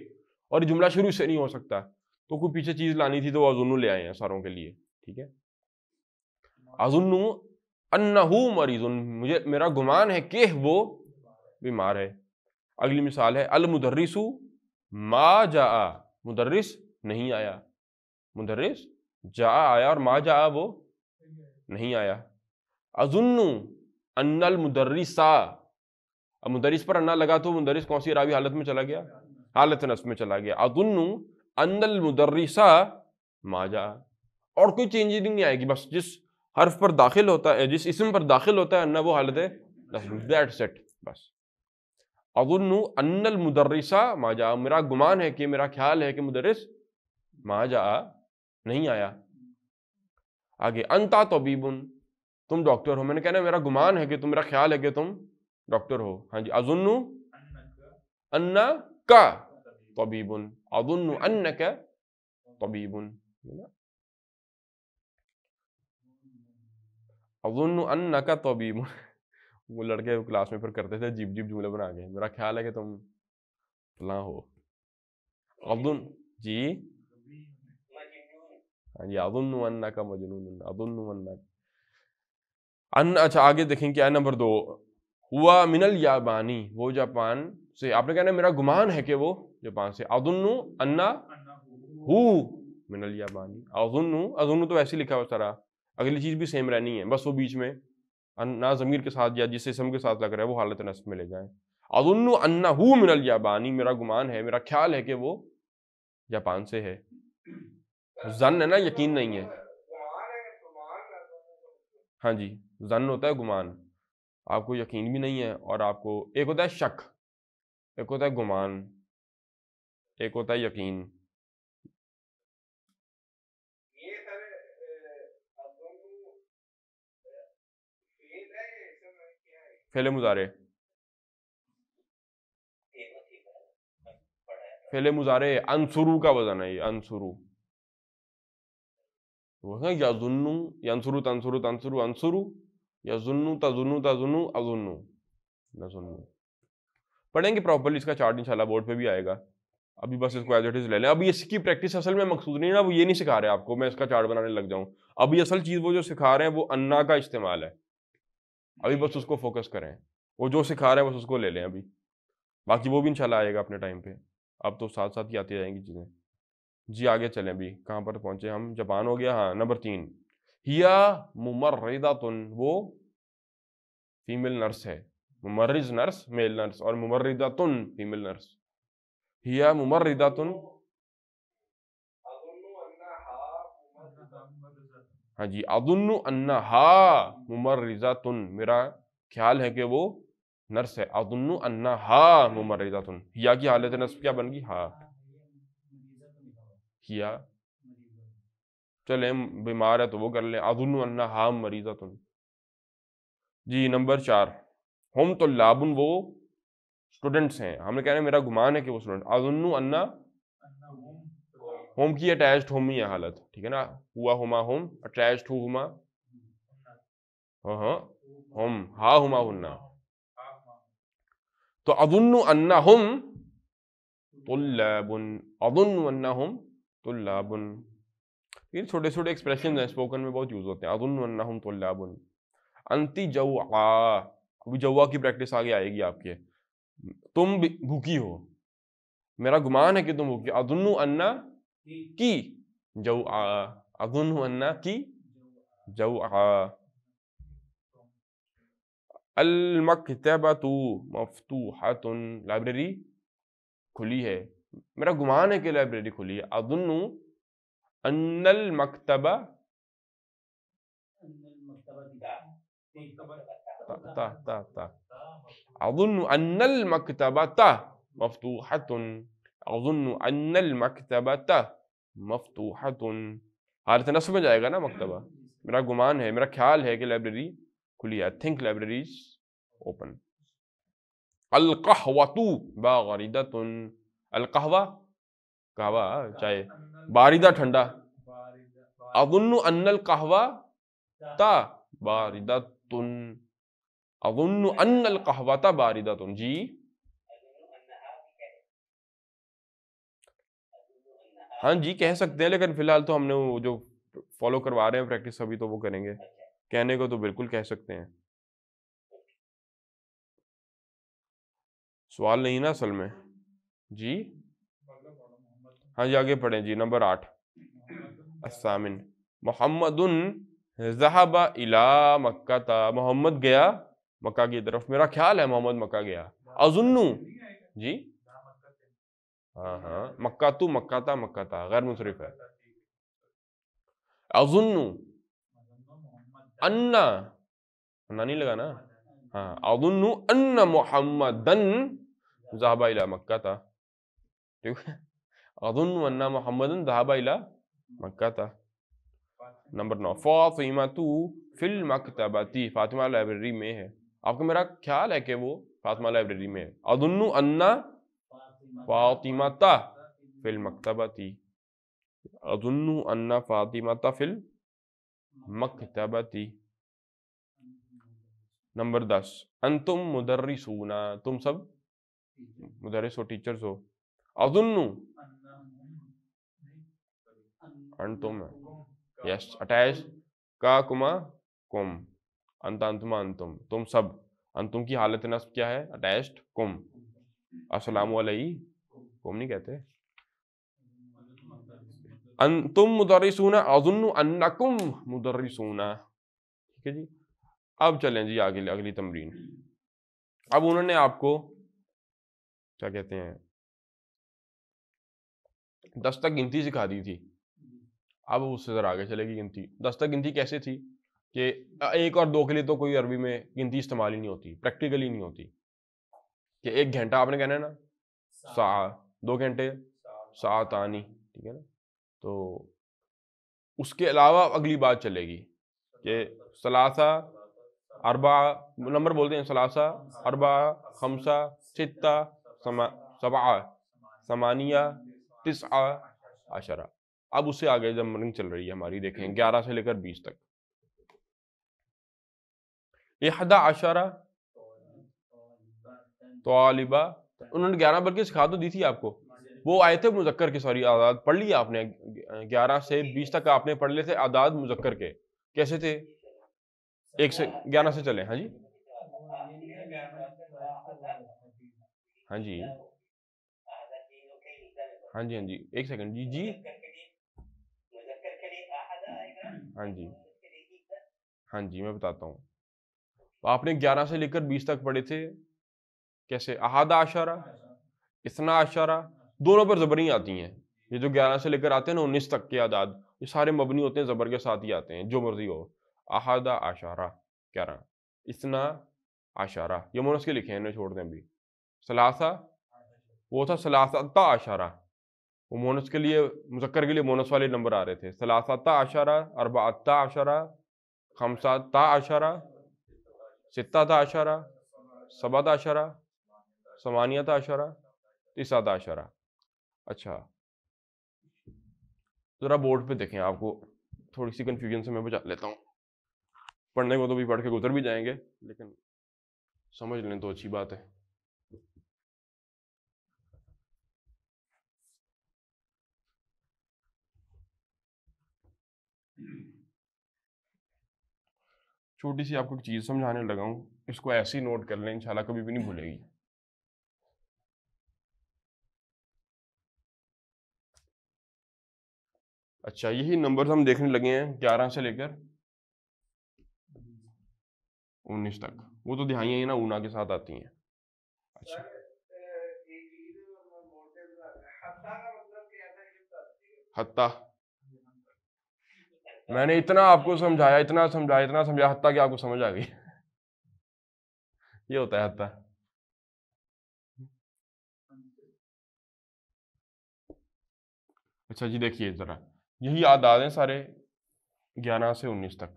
और जुमला शुरू से नहीं हो सकता तो कोई पीछे चीज़ लानी थी तो वो अजुन्नु ले आए हैं सारों के लिए ठीक है अजुन्नु अन्नहू मरीजुन मुझे मेरा गुमान है कि वो बीमार है अगली मिसाल है अलमुदर्रिसु मा जा मुदर्रिस नहीं आया मुदर्रिस जा आया और मा जा वो नहीं आया अजुन्नु अन्नल मुदर्रिसा अब मुदरिस पर अन्ना लगा तो मुदरिस कौन सी रावी हालत में चला गया हालत नस में चला गया अजुन्नु अन्नल मुदर्रिसा जा और कोई चेंज नहीं आएगी बस जिस हर्फ पर दाखिल होता है जिस इसम पर दाखिल होता है अन्ना वो हालत दैट सेट बस अगुन्नु अन्नल मुदर्रिसा माजा मेरा गुमान है कि मेरा ख्याल है कि मुदरस माजा नहीं आया आगे अंता तबीबुन तुम डॉक्टर हो मैंने कहना मेरा गुमान है कि तुम मेरा ख्याल है कि तुम डॉक्टर हो हाँ जी अजुन्नु अन्ना का तबीबुन अजुन्नु अन्न का तबीबुन अजुन अन्न का तो भी *laughs* वो लड़के क्लास में फिर करते थे जीप जीप जुमले बना के मेरा ख्याल है कि तुम फला हो अजुन जी हाँ जी अजुन अन्ना का मजनून अजुन अन्ना अन अच्छा आगे देखें क्या नंबर दो हुआ मिनल याबानी वो जापान से आपने कहना मेरा गुमान है कि वो जापान से अदुन्नु अन्ना हु मिनल याबानी अजुन्नु अजुन्नु तो ऐसे लिखा हुआ सारा अगली चीज़ भी सेम रहनी है बस वो बीच में ना ज़मीर के साथ या जिस इसम के साथ लग रहा है वो हालत नस्ब में ले जाए अजुन अन्ना हु मिनल जापानी मेरा गुमान है मेरा ख्याल है कि वो जापान से है जन है ना यकीन नहीं है हाँ जी जन होता है गुमान आपको यकीन भी नहीं है और आपको एक होता है शक एक होता है गुमान एक होता है यकीन फेले मुजारे फेले मुजारे अनसुरु का वजन है ये अनसुरु यजुन्नु यंसुरु तंसुरु तंसुरु अंसुरु यजुन्नु तजुन्नु तजुन्नु अजुन्नु नजुन्नु पढ़ेंगे प्रॉपरली इसका चार्ट इंशाल्लाह बोर्ड पे भी आएगा अभी बस इसको एज इट इज ले लें अभी इसकी प्रैक्टिस असल में मकसूद नहीं ना वो ये नहीं सिखा रहे आपको मैं इसका चार्ट बनाने लग जाऊं अभी असल चीज़ वो जो सिखा रहे हैं वो अन्ना का इस्तेमाल है अभी बस उसको फोकस करें वो जो सिखा रहे हैं बस उसको ले लें अभी बाकी वो भी इंशाल्लाह आएगा अपने टाइम पे अब तो साथ साथ ही आती जाएंगी चीज़ें जी आगे चलें अभी कहाँ पर पहुँचे हम जापान हो गया हाँ नंबर तीन हिया मुमर्रदा तुन वो फीमेल नर्स है मुमर्रिज नर्स मेल नर्स और मुमर्रदा तुन फीमेल नर्स हिया मुमर्रदा तुन हाँ जी अदुन्नु अन्ना हा रिजा तुन मेरा ख्याल है कि वो नर्स है अदुन्नु अन्ना हा रिजा तुन हिया की हालत नर्स क्या बन गई हा हिया चले बीमार है तो वो कर ले अदुन्नु अन्ना हा मरीजा तुन जी नंबर चार हम तो लाबुन वो स्टूडेंट्स हैं हमने कह रहे हैं मेरा गुमान है कि वो स्टूडेंट अदुन्नु अन्ना होम की अटैच्ड होम ही है हालत ठीक है ना हुआ हुमा होम अटैच्ड हु हुमा हाँ हाँ होम हा हुमा हुन्ना तो अदुन्नु अन्ना हम तुल्लाबुन अदुन्नु अन्ना हम तुल्लाबुन ये छोटे छोटे एक्सप्रेशन हैं स्पोकन में बहुत यूज होते हैं अदुन्नु अन्ना हम तुल्लाबुन अंति जवा अभी जवा की प्रैक्टिस आगे आएगी आपके तुम भूखी हो मेरा गुमान है कि तुम भूखी अदुन्नु अन्ना كي جوعى أظنه أن كي جوعى المكتبة مفتوحة लाइब्रेरी खुली है मेरा गुमान है कि लाइब्रेरी खुली है अदनु अन्नल मकतबा ता ता ता अदनु अन्नल मकतबा ता मफ्तूहतुन اظن ان المكتبه مفتوحه على تناسب મે જાયગા ના મકતાબા મેરા ગુમાન હે મેરા ખ્યાલ હે કે લાઈબ્રેરી કુલી આઈ થિંક લાઈબ્રેરીઝ ઓપન અલ કહવાતુ બારિદતુલ અલ કહવા કવા ચાય બારિદા ઠંડા અઝન ان અલ કહવા ત બારિદતુલ અઝન ان અલ કહવા ત બારિદતુલ જી हाँ जी कह सकते हैं लेकिन फिलहाल तो हमने वो जो फॉलो करवा रहे हैं प्रैक्टिस अभी तो वो करेंगे अच्छा। कहने को तो बिल्कुल कह सकते हैं सवाल नहीं ना असल में जी हाँ जी आगे पढ़ें जी नंबर आठ असामिन मोहम्मद जहाबा इला मक्का था मोहम्मद गया मक्का की तरफ मेरा ख्याल है मोहम्मद मक्का गया अजुन्नू जी हाँ हाँ, हाँ हाँ मक्का तू मक्का था मक्का था गैर मुशरफ है अजुन्नु अन्ना अन्ना नहीं लगा ना हाँ अजुन्नु अन्ना मोहम्मदन जहाबा इला मक्का था ठीक है अजुन्नु अन्ना मोहम्मदन जहाबा इला मक्का था नंबर नौ फातिमा तू फिल मकतबाती फातिमा लाइब्रेरी में है आपको मेरा ख्याल है कि वो फातिमा लाइब्रेरी में है अदुन्नु अन्ना फातिमाता फिल मकतबती अजुन्नु अन्ना फातिमाता फिल मकतबती नंबर दस अंतुम मुदर्री मुदर्रिसूना तुम सब मुदरस हो टीचर्स हो अजुन्नु अंतुम यस अटैच का कुमा कुम अंत अंतुमा अंतुम तुम सब अंतुम की हालत नस्ब क्या है अटैच्ड कुम असलम कुम नहीं कहते तुम मुदरसूना अजुन अन्नकुम मुदरसूना ठीक है जी अब चलें जी आगे अगली तमरीन अब उन्होंने आपको क्या कहते हैं दस तक गिनती सिखा दी थी अब उससे ज़रा आगे चलेगी गिनती दस तक गिनती कैसे थी कि एक और दो के लिए तो कोई अरबी में गिनती इस्तेमाल ही नहीं होती प्रैक्टिकली नहीं होती कि एक घंटा आपने कहना है ना सा दो घंटे सात आनी ठीक है ना तो उसके अलावा अगली बात चलेगी कि सलासा अरबा नंबर बोलते हैं सलासा अरबा खमसा चित्ता समा सबा समानिया तिसआ आशरा अब उससे आगे जब मनिंग चल रही है हमारी देखें हम्म। ग्यारह से लेकर बीस तक यहदा आशारा तोलिबा उन्होंने ग्यारह बल्कि सिखा तो दी थी आपको वो आए थे मुजक्कर के सॉरी आदाद पढ़ लिया आपने ग्यारह से बीस तक आपने पढ़ लिए थे आदाद मुजक्कर के कैसे थे एक से ग्यारह से चले हाँ जी हाँ जी हाँ जी हाँ जी एक सेकंड जी जी हाँ जी हाँ जी मैं बताता हूँ आपने ग्यारह से लेकर बीस तक पढ़े थे कैसे अहादा आशारा इतना आशारा दोनों पर जबरियाँ आती हैं ये जो ग्यारह से लेकर आते हैं ना उन्नीस तक के आदाद ये सारे मबनी होते हैं जबर के साथ ही आते हैं जो मर्जी हो अहादा आशारा रहा इतना आशारा ये मोनस के लिखे हैं इन्हें छोड़ दें अभी सलासा वो था सलासता आशारा वो मोनस के लिए मुजक्कर के लिए मोनस वाले नंबर आ रहे थे सलासता आशारा अरबाता आशारा खमसाता आशारा सित्ता था आशारा सबाता आशारा समानियत आशरा तिसात आशरा अच्छा ज़रा बोर्ड पे देखें आपको थोड़ी सी कन्फ्यूजन से मैं बचा लेता हूँ पढ़ने को तो भी पढ़ के गुजर भी जाएंगे लेकिन समझ लें तो अच्छी बात है छोटी सी आपको एक चीज़ समझाने लगा हूँ इसको ऐसे ही नोट कर लें इंशाल्लाह कभी भी नहीं भूलेगी अच्छा यही नंबर हम देखने लगे हैं ग्यारह से लेकर उन्नीस तक वो तो ही ना ऊना के साथ आती हैं अच्छा हत्ता मैंने इतना आपको समझाया इतना समझाया इतना समझाया हत्ता कि आपको समझ आ गई ये होता है हत्ता अच्छा जी देखिए जरा यही याद आ रहे हैं सारे ग्यारह से उन्नीस तक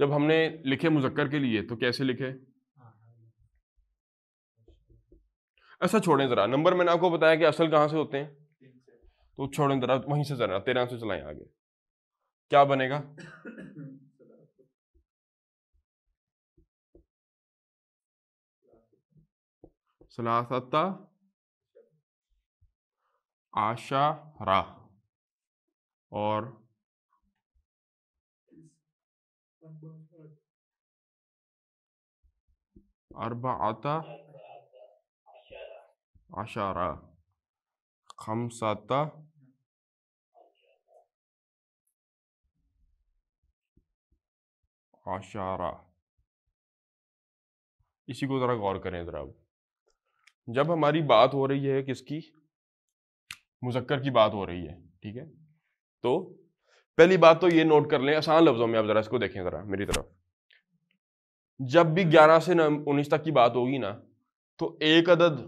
जब हमने लिखे मुजक्कर के लिए तो कैसे लिखे ऐसा छोड़ें ज़रा नंबर मैंने आपको बताया कि असल कहां से होते हैं तो छोड़ें ज़रा वहीं से ज़रा तेरह से चलाएं आगे क्या बनेगा सलासता आशा राह और अरबा आता खमसाता इसी को ज़रा गौर करें ज़रा अब जब हमारी बात हो रही है किसकी मुजक्कर की बात हो रही है ठीक है तो पहली बात तो ये नोट कर लें आसान लफ्जों में आप जरा इसको देखें जरा मेरी तरफ जब भी हम्म। ग्यारह से उन्नीस तक की बात होगी ना तो एक अदद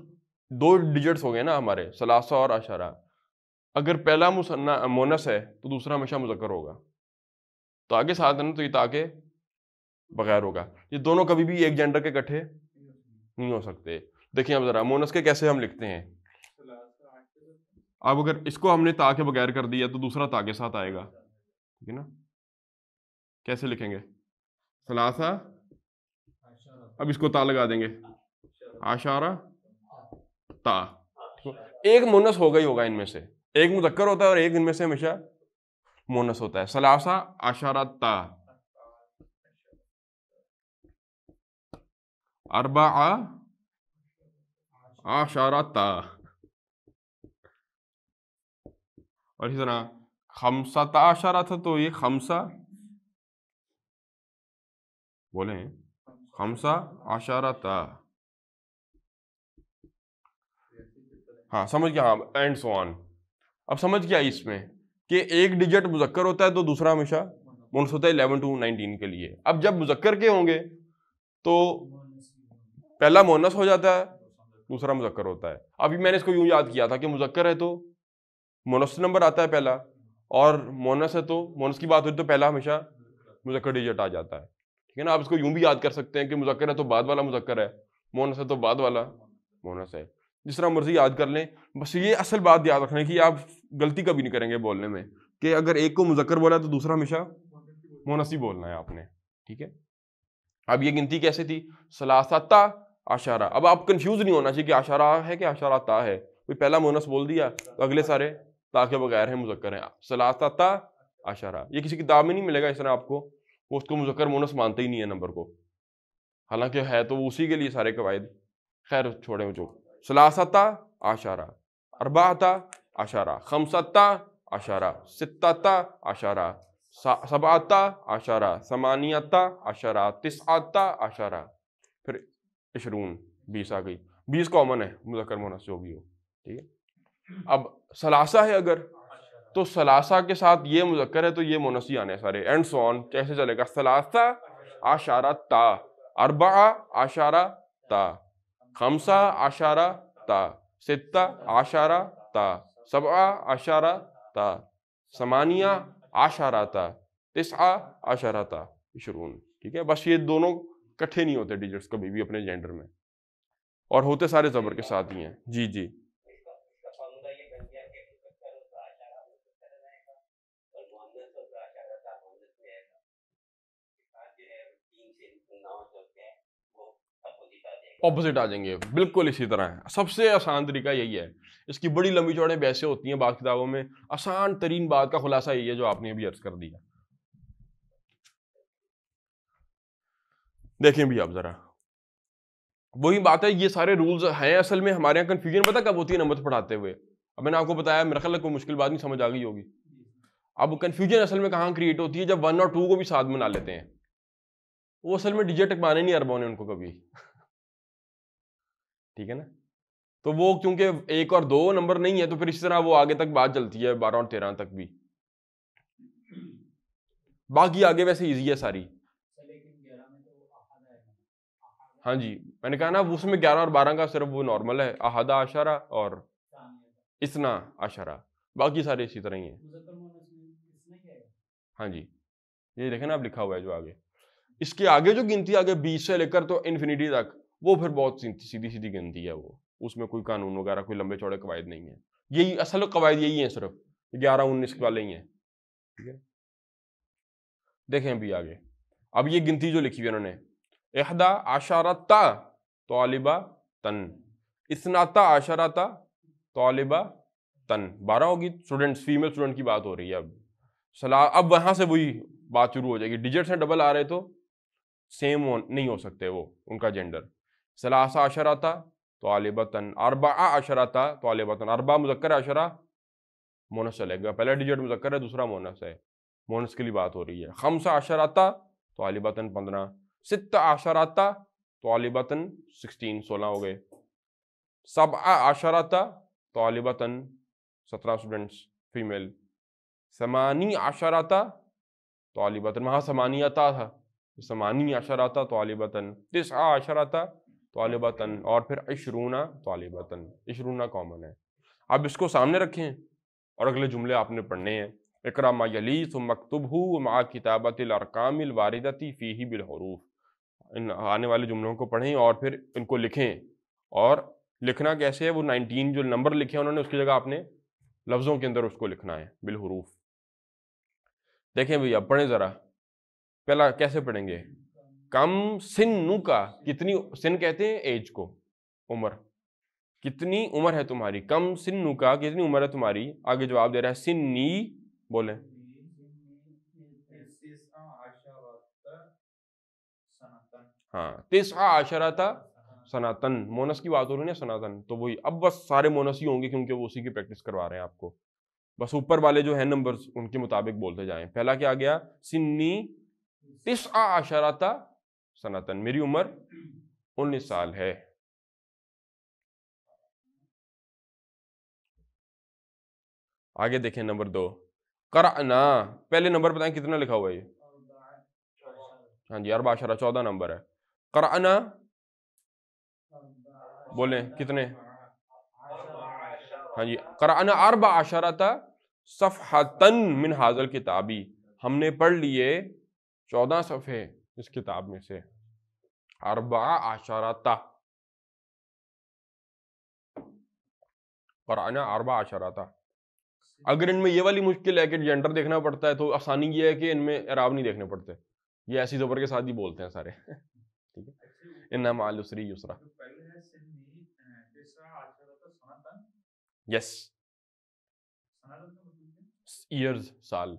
दो डिजिट्स हो गए ना हमारे सलासा और अशारा अगर पहला मुसन्ना मोनस है तो दूसरा हमेशा मुजक्र होगा तो आगे साथ ना तो ये ताके बगैर होगा ये दोनों कभी भी एक जेंडर के इकट्ठे नहीं हो सकते देखिए अब ज़रा मोनस के कैसे हम लिखते हैं अब अगर इसको हमने ता के बगैर कर दिया तो दूसरा ता के साथ आएगा ठीक है ना कैसे लिखेंगे सलासा अब इसको ता लगा देंगे आशारा ता तो एक मोनस होगा ही होगा इनमें से एक मुजक्कर होता है और एक इनमें से हमेशा मोनस होता है सलासा आशारा ता अरबा आशारा ता और इसी तरह खमसा ताशरा था तो ये खमसा बोले खमसा आशारा था हाँ समझ गया हाँ एंड सो ऑन अब समझ गया इसमें कि एक डिजिट मुजक्कर होता है तो दूसरा हमेशा मुनस होता है इलेवन टू नाइनटीन के लिए अब जब मुजक्कर के होंगे तो पहला मोनस हो जाता है दूसरा मुजक्कर होता है अभी मैंने इसको यूं याद किया था कि मुजक्कर है तो मोनस नंबर आता है पहला और मोनस है तो मोनस की बात होती तो पहला हमेशा मुजक्कर डिजिट आ जाता है ठीक है ना आप इसको यूं भी याद कर सकते हैं कि मुजक्कर है तो बाद वाला मुजक्कर है मोनस है तो बाद वाला मोनस है जिस तरह मर्जी याद कर लें बस ये असल बात याद रखना है कि आप गलती कभी नहीं करेंगे बोलने में कि अगर एक को मुजक्कर बोला तो दूसरा हमेशा मोनस ही बोलना है आपने ठीक है अब ये गिनती कैसे थी सलासाता आशारा अब आप कंफ्यूज नहीं होना चाहिए कि आशारा है कि आशारा ता है कोई पहला मोनस बोल दिया तो अगले सारे ताकि बगैर है मुजक्र है सलासता अशरा ये किसी किताब में नहीं मिलेगा इस तरह आपको वो उसको मुजक्र मोनस मानते ही नहीं है नंबर को हालांकि है तो उसी के लिए सारे कवायद खैर छोड़े जो सलासता आशारा अरबाता आशारा खमसता आशारा सितता आशारा सबाता आशारा समानियाता आशारा आता आशारा फिर इशरून बीस आ गई बीस कॉमन है मुजक्र मोनस जो भी हो ठीक है अब सलासा है अगर तो सलासा के साथ ये मुजक्कर है तो ये मोनसी आने सारे एंड सो ऑन कैसे चलेगा सलासा आशारा ता अरबा आशारा ता खमसा आशारा ता सित्ता आशारा ता सबा आशारा ता समानिया आशारा ता तिसआ आशारा ता शुरून ठीक है बस ये दोनों कट्ठे नहीं होते डिजिट्स कभी भी अपने जेंडर में और होते सारे जबर के साथ ही हैं जी जी ऑपोजिट आ जाएंगे बिल्कुल इसी तरह है सबसे आसान तरीका यही है इसकी बड़ी लंबी चौड़े बहसें होती हैं बाद किताबों में आसान तरीन बात का खुलासा यही है जो आपने अभी अर्ज कर दिया देखें भी आप ज़रा वही बात है ये सारे रूल्स हैं असल में हमारे यहाँ कन्फ्यूजन पता कब होती है नंबर पढ़ाते हुए अब मैंने आपको बताया मेरा ख्याल कोई मुश्किल बात नहीं समझ आ गई होगी अब कन्फ्यूजन असल में कहाँ क्रिएट होती है जब वन और टू को भी साथ में ना लेते हैं वो असल में डिजिट माने नहीं अरबों ने उनको कभी ठीक है ना तो वो क्योंकि एक और दो नंबर नहीं है तो फिर इस तरह वो आगे तक बात चलती है बारह और तेरह तक भी बाकी आगे वैसे ईजी है सारी हाँ जी मैंने कहा ना उसमें ग्यारह और बारह का सिर्फ वो नॉर्मल है अहदा आशारा और इतना आशारा बाकी सारे इसी तरह ही है हाँ जी ये देखें ना आप लिखा हुआ है जो आगे इसके आगे जो गिनती आगे बीस से लेकर तो इन्फिनिटी तक वो फिर बहुत सीधी सीधी गिनती है वो उसमें कोई कानून वगैरह कोई लंबे चौड़े कवायद नहीं है यही असल कवायद यही है सिर्फ ग्यारह उन्नीस वाले ही हैं ठीक है देखें अभी आगे अब ये गिनती जो लिखी हुई उन्होंने एहदा आशारता तोलिबा तन इसनाता आशारता तोलिबा तन बारह होगी स्टूडेंट्स फीमेल स्टूडेंट की बात हो रही है अब सलाह अब वहां से वही बात शुरू हो जाएगी डिजिट से डबल आ रहे तो सेम नहीं हो सकते वो उनका जेंडर सलासा तो तलबता अरबा तो तलबता अरबा मुजक्र अशरा मोनस चलेगा पहला डिजिट मुजक्र है दूसरा मोनस है मोनस के लिए बात हो रही है खमसा तो तलबता पंद्रह सित तो तलबता सिक्सटीन सोलह हो गए सब तो तलबता सत्रह स्टूडेंट्स फीमेल समानी तो तलबता वहाँ आता था समानी अशराता तलबता तिस अशराता तालिबतन और फिर इशरूना तालिबतन इशरूना कॉमन है आप इसको सामने रखें और अगले जुमले आपने पढ़ने हैं इकरा मायली मकतुब हु मा किताबत अरकामिल वारदती फ़ी बिलहरूफ इन आने वाले जुमलों को पढ़ें और फिर इनको लिखें और लिखना कैसे है वो नाइनटीन जो नंबर लिखे हैं उन्होंने उसकी जगह आपने लफ्ज़ों के अंदर उसको लिखना है बिलहरूफ देखें भैया पढ़ें ज़रा पहला कैसे पढ़ेंगे कम सिन्नु का कितनी सिन कहते हैं एज को उम्र कितनी उम्र है तुम्हारी कम सिन्नु का कितनी उम्र है तुम्हारी आगे जवाब दे रहा है सिन्नी बोले हाँ तिसआ आशरा था सनातन मोनस की बात हो रही है सनातन तो वही अब बस सारे मोनस ही होंगे क्योंकि वो उसी की प्रैक्टिस करवा रहे हैं आपको बस ऊपर वाले जो है नंबर उनके मुताबिक बोलते जाएं पहला क्या आ गया सिन्नी तिस आशरा था सनातन मेरी उम्र उन्नीस साल है आगे देखें नंबर दो कराना पहले नंबर बताएं कितना लिखा हुआ है ये हाँ जी अरबा अशरा चौदह नंबर है कराना बोले कितने हाँ जी कराना अरबा आशारा था सफ़हतन मिन हाजल किताबी हमने पढ़ लिए चौदह सफ़े इस किताब में से अरबा asharata qara'na अरबा asharata अगर इनमें ये वाली मुश्किल है कि जेंडर देखना पड़ता है तो आसानी ये है कि इनमें अराब नहीं देखने पड़ते ये ऐसी जबर के साथ ही बोलते हैं सारे *laughs* ठीक है इन्ना मालुसरी यूसरा यस ईयर्स मतलब साल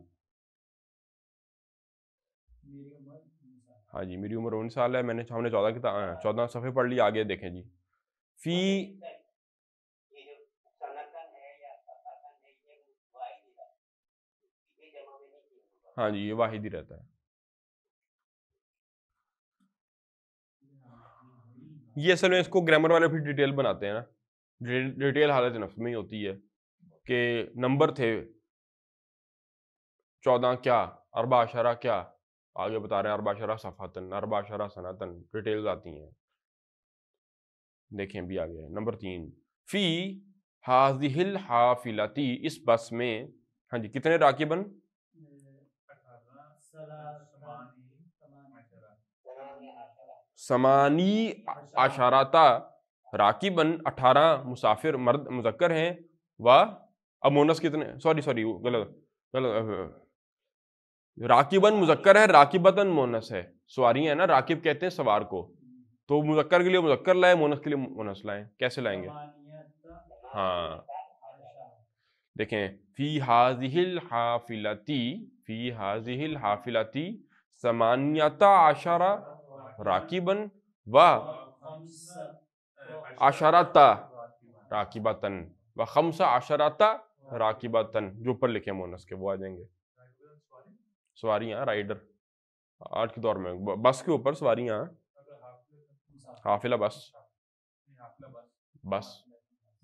हाँ जी मेरी उम्र उन्नीस साल है मैंने हमने चौदह किताब हाँ। चौदह सफ़े पढ़ ली आगे देखें जी फी हाँ जी ये वाहिद ही रहता है ये असल में इसको ग्रामर वाले फिर डिटेल बनाते हैं ना डिटेल हालत नफ्स में ही होती है कि नंबर थे चौदह क्या अरबा अशारा क्या आगे बता रहे हैं अरबाशरा सफातन अरबाशरा सनातन डिटेल्स आती हैं देखें भी आ गया नंबर तीन फ़ी हाजिल हाफिलती इस बस में हाँ जी कितने राकिबन समानी अशाराता राकिबन अठारह मुसाफिर मर्द मुजक्कर हैं व अमोनस कितने सॉरी सॉरी गलत गलत राकिबन मुजक्कर है राकिबतन मोनस है सवारी है ना राकिब कहते हैं सवार को तो मुजक्कर के लिए मुजक्कर लाए मोनस के लिए मोनस लाए कैसे लाएंगे हाँ देखें फी हाजिल हाफिलती फी हाजिल हाफिलती समान्यता आशारा राकिबन व आशाराता राकिबतन व खमसा आशाराता राकिबतन जो ऊपर लिखे मोनस के वो आ जाएंगे सवारियाँ राइडर आज के दौर में बस के ऊपर सवारियाँ हाफिला तो अच्छा, बस बस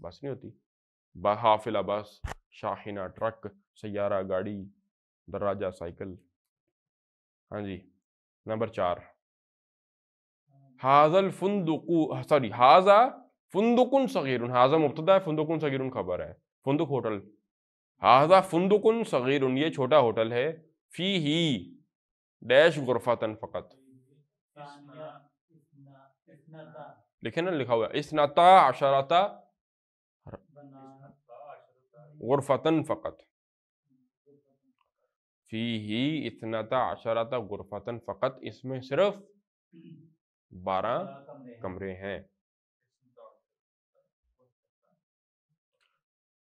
बस नहीं होती हाफिला बस शाहिना ट्रक सयारा गाड़ी दराजा साइकिल हाँ जी नंबर चार हाजल फुंदुकु सॉरी हाजा फुंदुकुन सगीर हाजा मुबतदा है सगीर खबर है फुंदुक होटल हाजा फुंदुकुन सगीर ये छोटा होटल है फी ही डैश गुरफातन फ़कत लिखे ना लिखा हुआ इस नाता अशराता गुरफतन फ़कत फी ही इतनाता अशराता गुरफतन फ़कत इसमें सिर्फ बारह कमरे हैं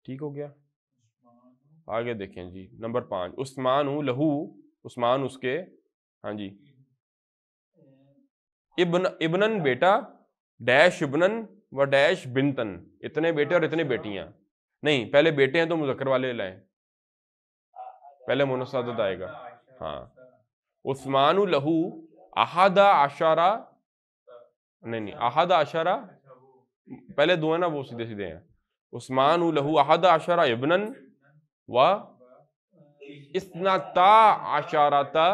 ठीक हो गया आगे देखें जी नंबर पाँच उस्मान लहू उस्मान उसके हाँ जी इबन इबनन बेटा डैश इबनन व डैश बिनतन इतने बेटे और इतनी बेटियां नहीं पहले बेटे हैं तो मुजक्र वाले लाएं पहले मोनसादत आएगा हाँ उस्मान लहू अहादा आशारा नहीं नहीं अहादा आशारा पहले दो है ना वो सीधे सीधे हैं उस्मान लहू अहादा आशारा इबनन व इसनाता आशारता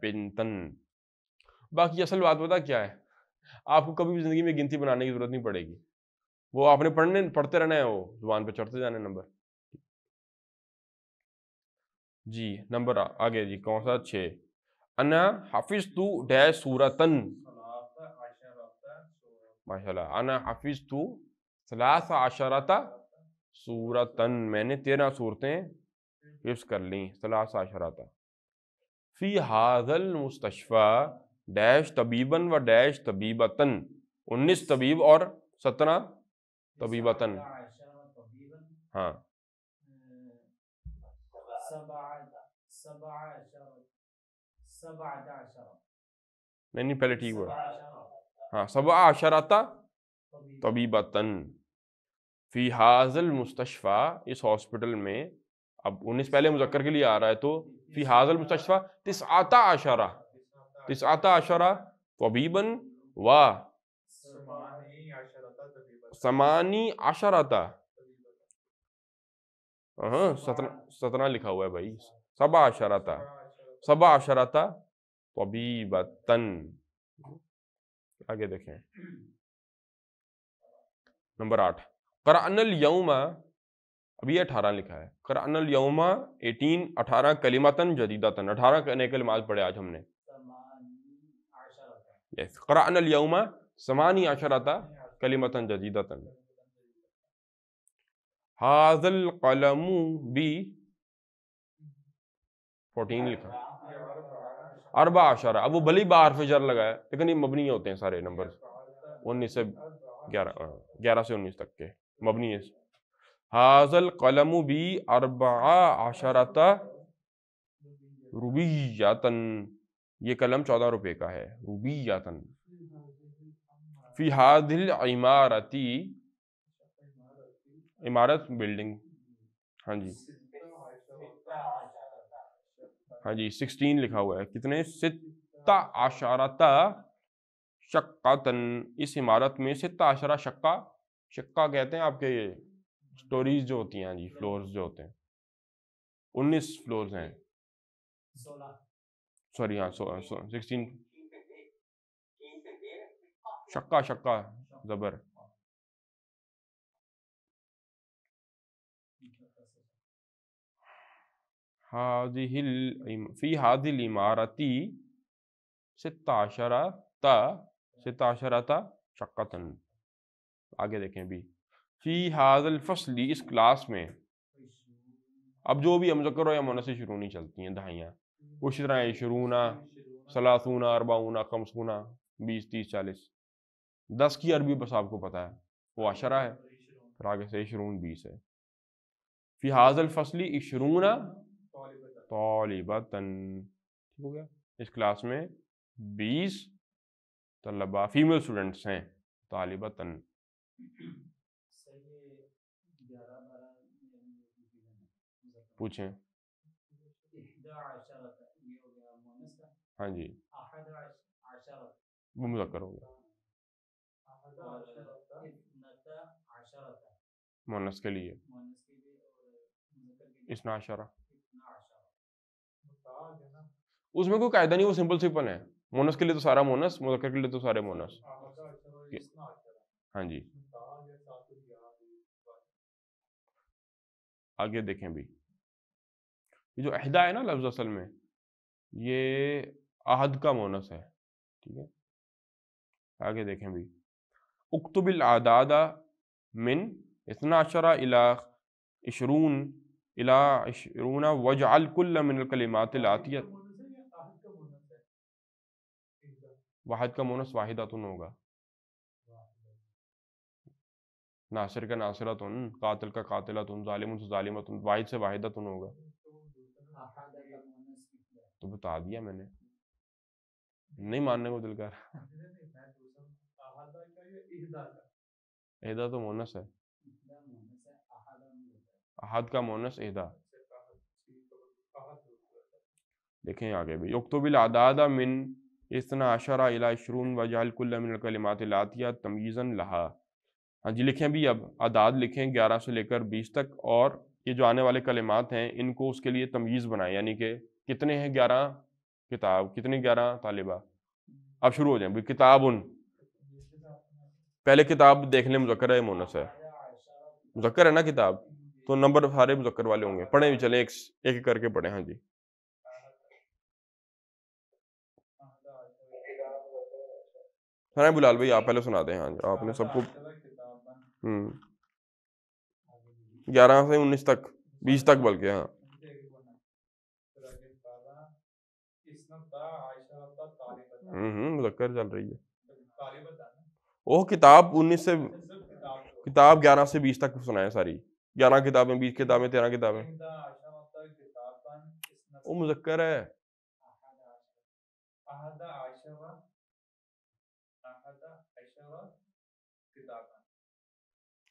बिंतन बाकी असल बात पता क्या है आपको कभी भी ज़िंदगी में गिनती बनाने की ज़रूरत नहीं पड़ेगी वो आपने पढ़ने पढ़ते रहना है वो जुबान पर चढ़ते जाने नंबर जी नंबर आगे जी कौन सा छे अना हाफिज तू डैश सूरतन माशाल्लाह अना हाफिज तू सलासा आशाराता सूरतन मैंने तेरह सूरतें हिफ्स कर ली सलास आशराता फ़ी हाजल मुस्तफ़ा डैश तबीबन व डैश तबीबतन उन्नीस तबीब और सत्रह तबीबतन हाँ नहीं नहीं पहले ठीक हुआ हाँ सबा आशराता तबीबतन फी हाजल मुस्तशफ़ा इस हॉस्पिटल में अब उन्नीस पहले मुजक्कर के लिए आ रहा है तो फी हाजल मुस्तशफ़ा तिस आता आशारा तिस आता आशारा तबीबन व समानी आशाराता हाँ सतना सतना लिखा हुआ है भाई सबा आशाराता सबा आशाराता तबीबतन आगे देखें नंबर आठ अनल यौमा अभी अठारह लिखा है करानल यौमा एटीन अठारह कलिमातन जदीदातन अठारह नए कलिमात पढ़े आज हमने यस अनल यौमा समानी आशराता कलिमतन जदीदातन हाजल कलमू बी फोर्टीन लिखा अरबा आशारा अब वो भली बार फिजर लगा लगाया लेकिन ये मबनी होते हैं सारे नंबर उन्नीस से ग्यारह ग्यारह से उन्नीस तक के मबनी है हाजल कलम भी अरबा आशारता रूबी यातन ये कलम चौदह रुपये का है रूबी यातन फिहादिल इमारती इमारत बिल्डिंग हाँ जी हाँ जी सिक्सटीन लिखा हुआ है कितने सित्ता आशारता तन इस इमारत में सित्ता आशरा शक्का शिक्का कहते हैं आपके ये स्टोरीज जो होती हैं हाँ जी फ्लोर्स जो होते हैं उन्नीस फ्लोर्स हैं सॉरी हाँ सिक्सटीन शक्का शक्का जबर फी हाजिल इमारती सिताशरा ता सिताशरा सिताशरता शक्कतन आगे देखें अभी फ़ी हाजल फसली इस क्लास में अब जो भी हमजक्र या शुरू नहीं चलती हैं दहाइयाँ उसी तरह है शुरूना सलासूना अरबाऊना कमसूना बीस तीस चालीस दस की अरबी बस आपको पता है वो अशरा है फिर आगे से शरून बीस है फी हाजल फसली इशरूना तोलिबतन ठीक हो गया इस क्लास में बीस तलबा फीमेल स्टूडेंट्स हैं तालिबतन पूछे हाँ जी वो हो गया मोनस के लिए इसना अशारा उसमें कोई कायदा नहीं वो सिंपल सिंपल है मोनस के लिए तो सारा मोनस मुजक्कर के लिए तो सारे मोनस हाँ जी आगे देखें भी ये जो अहदा है ना लफ्ज़ असल में ये अहद का मोनस है ठीक है आगे देखें भी उक्तबिल आदादा मिन इतना अशरा इला इशरून इला इशरून वज अलकुल्ल मिनकलिमात आतिया वाहिद का मोनस वाहिदा तो होगा नासिर का नासिरा तुन कातिल का कातिला तुम जालिम से ालिमा तुम वाहिद से वाहिदा तुन होगा तो बता दिया मैंने नहीं मानने को दिल कर एहदा तो मोनस है अहद का मोनस एहदा देखें आगे भी युक्त बिल आदादा मिन इसना अशरा इला शरून वजाल कुल्ला मिन कलिमात लातिया तमीज़न लहा हाँ जी लिखें भी अब आदाद लिखें ग्यारह से लेकर बीस तक और ये जो आने वाले कलिमात हैं इनको उसके लिए तमीज़ बनाएं यानी कि कितने हैं ग्यारह किताब कितने ग्यारह तालिबा अब शुरू हो जाए भाई किताब उन पहले किताब देख लें मुजक्र है मोनस है मुजक्र है ना किताब तो नंबर सारे मुजक्र वाले होंगे पढ़े भी चले एक एक करके पढ़े हाँ जी सर बुलाल भाई आप पहले सुना दें हाँ जी आपने सबको हम्म। ग्यारह से उन्नीस तक बीस तक बल्कि हाँ हम्म, हम्म, मुजक्कर चल रही है ओह किताब उन्नीस से किताब ग्यारह से बीस तक सुनाए सारी ग्यारह किताबें बीस किताबें तेरह किताबें वो मुजक्कर है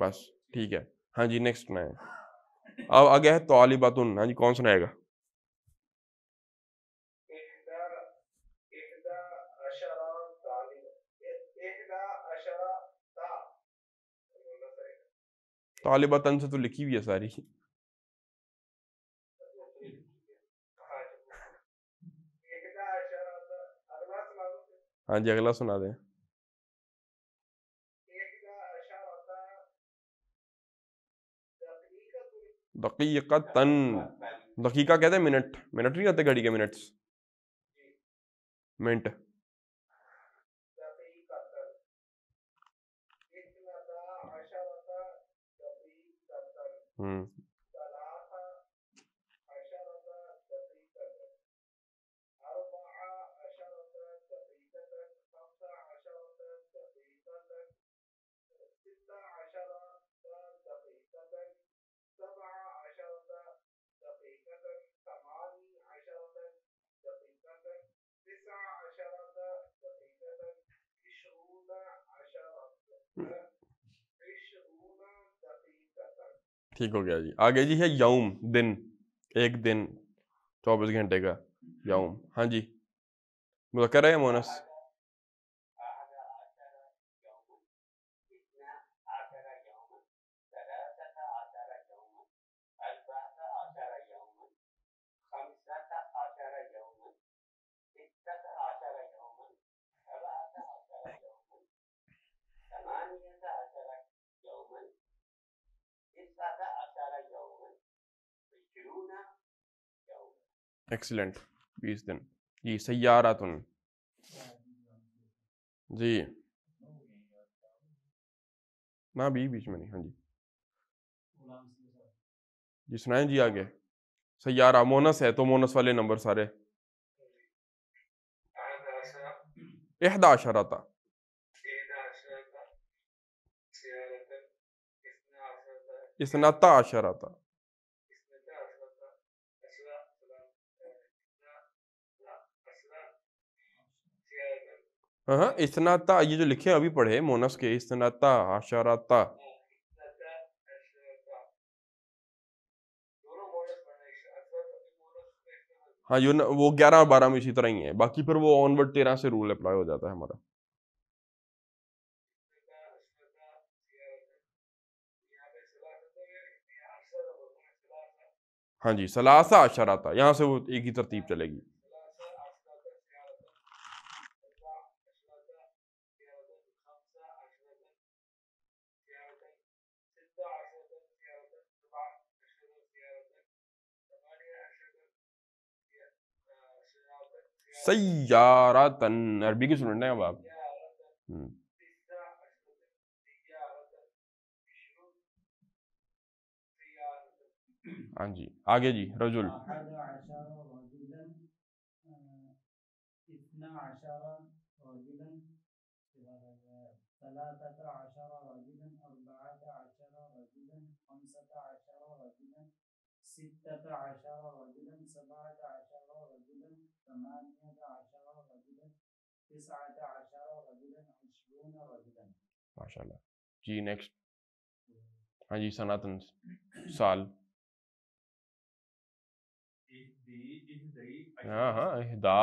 बस ठीक है हाँ जी नेक्स्ट सुनाए अब आगे है तालिबातुन हाँ जी कौन सुनाएगा तालिबा तन से तो लिखी हुई है सारी हाँ जी अगला सुना दें तन दकीका कहते हैं मिनट मिनट नहीं कहते घड़ी के मिनट्स मिनट हम्म ठीक हो गया जी आगे जी है यौम दिन एक दिन चौबीस घंटे का यौम हाँ जी मुजक्र है मोनस एक्सीलेंट बीस दिन जी सयारा तुन जी ना हाँ, बी बीच में नहीं हाँ जी जी सुनाए जी आगे सयारा मोनस है तो मोनस वाले नंबर सारे एहदा अशराता इसनाता अशराता हाँ ये जो लिखे अभी पढ़े मोनस के इस्नाता आशाराता हाँ यून वो ग्यारह और बारह में इसी तरह ही है बाकी फिर वो ऑनवर्ड तेरह से रूल अप्लाई हो जाता है हमारा हाँ जी सलासा अशराता यहाँ से वो एक ही तरतीब चलेगी सयारतन अरबी की स्टूडेंट है अब आप हाँ जी आगे जी रजुल आशारा ثمانية عشر رجلا تسعة عشر رجلا عشرون رجلا माशाल्लाह जी नेक्स्ट तो हाँ जी सनातन साल हाँ हाँ इहदा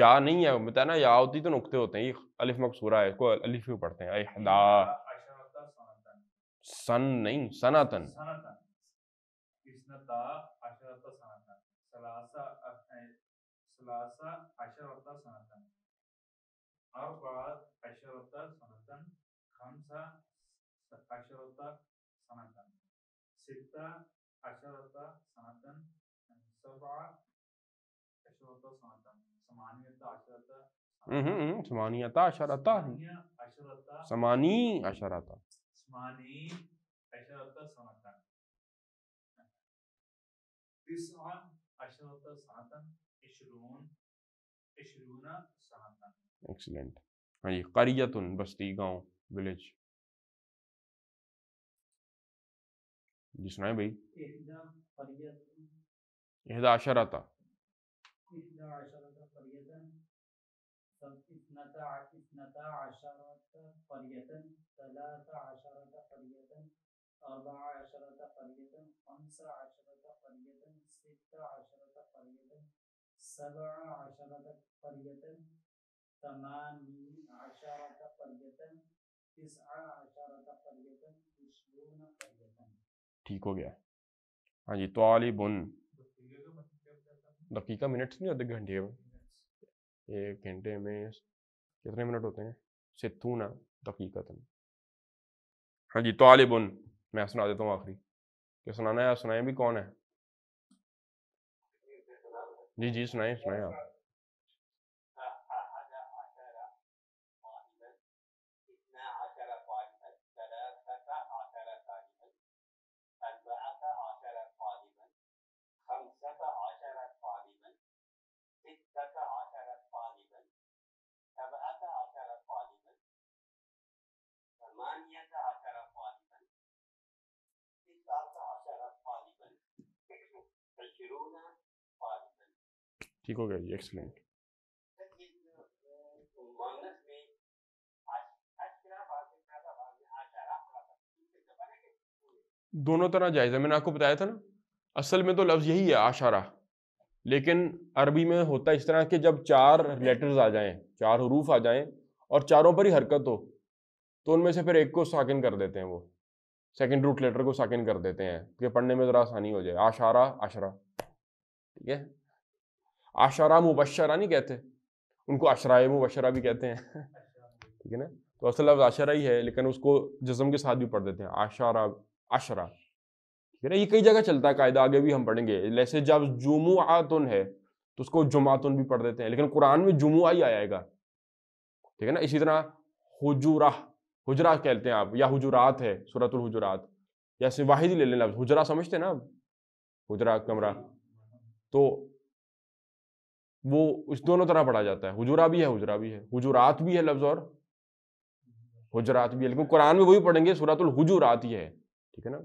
या नहीं है बताया ना या होती तो नुकते होते हैं ये अलिफ मकसूरा है इसको अलिफ क्यों पढ़ते हैं इहदा सन नहीं सनातन ثلاثة عشرة سنة أربعة عشرة سنة خمسة عشرة سنة ستة عشرة سنة سبعة عشرة سنة ثمانية عشرة ثمانية عشرة ثماني عشرة ثماني عشرة سنة تسعة عشرة سنة एक्सीलेंट हाँ जी कारियतुन बस्ती गांव विलेज जिसना है भाई एहदा आशरा था أربع सबा अशरत पर्यटन तमानी अशरत पर्यटन तिसआ अशरत पर्यटन इशरून पर्यटन ठीक हो गया हाँ जी तो आली बुन दकीका मिनट्स नहीं आधे घंटे में एक घंटे में कितने मिनट होते हैं ना सितूना दकीकतन हाँ जी तो आली बुन मैं सुना देता हूँ आखिरी क्या सुनाना है सुनाए भी कौन है GG's nice, man. ठीक हो गया जी एक्सलेंट दोनों तरह जायज़ है मैंने आपको बताया था ना असल में तो लफ्ज़ यही है आशारा लेकिन अरबी में होता है इस तरह कि जब चार लेटर्स आ जाएं चार हरूफ आ जाएं और चारों पर ही हरकत हो तो उनमें से फिर एक को साकिन कर देते हैं वो सेकंड रूट लेटर को साकिन कर देते हैं कि पढ़ने में ज़रा आसानी हो जाए आशारा आशरा ठीक है आशारा मुबशरा नहीं कहते उनको अशराय मुबशरा भी कहते हैं *laughs* ठीक है ना तो असल लफ्ज़ आशरा ही है लेकिन उसको जज्म के साथ भी पढ़ देते हैं आशारा आशरा ठीक है ना ये कई जगह चलता है कायदा आगे भी हम पढ़ेंगे जैसे जब जुमुआतुन है तो उसको जुमातुन भी पढ़ देते हैं लेकिन कुरान में जुमुआ ही आएगा ठीक है ना इसी तरह हजूरा हजरा कहते हैं आप या हजूरात है सूरतुल हजूरात या सिर्फ वाहिद ही ले लफ्ज हजरा समझते हैं ना आप हुजरा कमरा तो वो उस दोनों तरह पढ़ा जाता है हुजूरा भी है हुजरा भी है हुजूरात भी है लफ्ज और हुजरात भी है लेकिन कुरान में वही पढ़ेंगे सूरतुल हुजूरात ही है ठीक है ना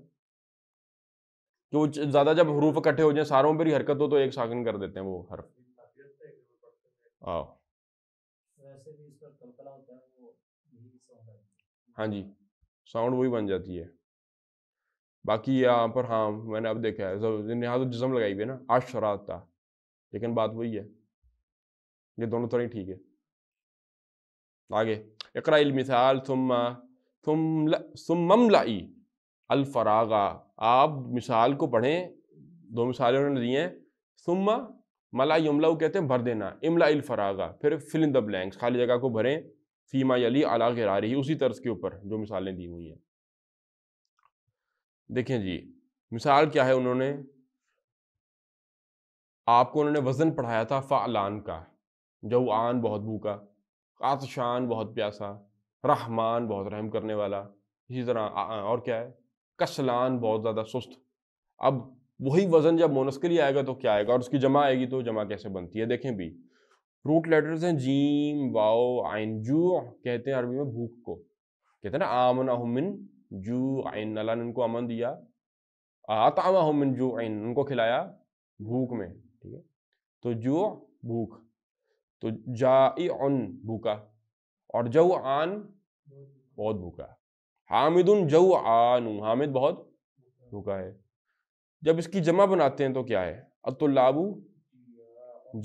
कि वो ज़्यादा जब हरूफ इकट्ठे हो जाए सारों पर ही हरकत हो तो एक साकिन कर देते हैं वो हर आओ हाँ जी साउंड वही बन जाती है बाकी यहाँ पर हाँ मैंने अब देखा है यहाँ तो जिसम लगाई हुई है ना था लेकिन बात वही है ये दोनों तरह तो ठीक है आगे इकरा मिसाल तुम तुम ममलाई अलफरागा आप मिसाल को पढ़ें दो मिसालें उन्होंने दी हैं सुम्मा मलाई यमला कहते हैं भर देना इमला अलफरागा फिर फिल इन द ब्लैंक्स खाली जगह को भरें फीमा अली अला गिरा रही उसी तर्ज के ऊपर जो मिसालें दी हुई हैं देखें जी मिसाल क्या है उन्होंने आपको उन्होंने वज़न पढ़ाया था फ़ालान का जवान बहुत भूखा आतशान बहुत प्यासा रहमान बहुत रहम करने वाला इसी तरह और क्या है कसलान बहुत ज़्यादा सुस्त अब वही वज़न जब मोनस के लिए आएगा तो क्या आएगा और उसकी जमा आएगी तो जमा कैसे बनती है देखें भी रूट लेटर्स हैं जीम वाओ आइन जू कहते हैं अरबी में भूख को कहते हैं ना आमन अहमिन जू आइन अला ने उनको अमन दिया आता अहमिन जू आइन उनको खिलाया भूख में ठीक है तो जू भूख तो जा भूखा और जऊ आन बहुत भूखा है उन जऊ आन हामिद बहुत भूखा है जब इसकी जमा बनाते हैं तो क्या है अतुल्लाबू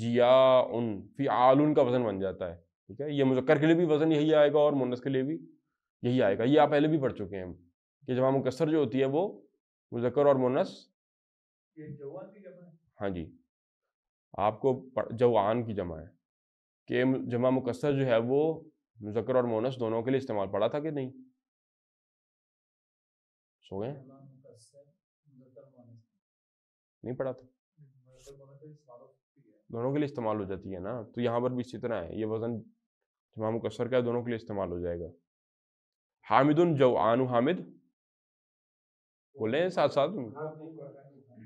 जिया उन फिर आलून का वजन बन जाता है ठीक है ये मुजक्कर के लिए भी वजन यही आएगा और मुनस के लिए भी यही आएगा ये आप पहले भी पढ़ चुके हैं कि जमा मुकसर जो होती है वो मुजक्कर और मुनस हाँ जी आपको जवान की जमा है कि जमा मुकसर जो है वो मुजक्र और मोनस दोनों के लिए इस्तेमाल पड़ा था कि नहीं सो गए नहीं पड़ा था मतलब दोनों के लिए इस्तेमाल हो जाती है ना तो यहाँ पर भी इसी तरह है ये वजन जमा मुकसर का दोनों के लिए इस्तेमाल हो जाएगा हामिद उन जो आनु हामिद बोले साथ साथ हाँ,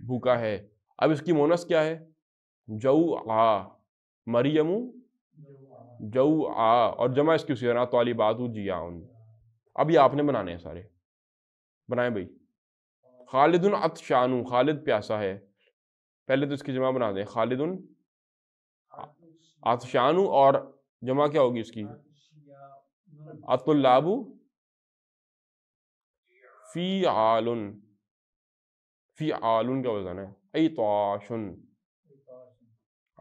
भूखा है अब इसकी मोनस क्या है जऊ आ मरियमू जऊ आ और जमा इसकी उसी तोलीबात जिया उन अभी आपने बनाने हैं सारे बनाए भाई खालिदन अतशानु खालिद प्यासा है पहले तो इसकी जमा बना दें खालिदन अतशानु और जमा क्या होगी इसकी अतुल्लाबू फी आलुन फी आलुन का वजन है ऐ तोशन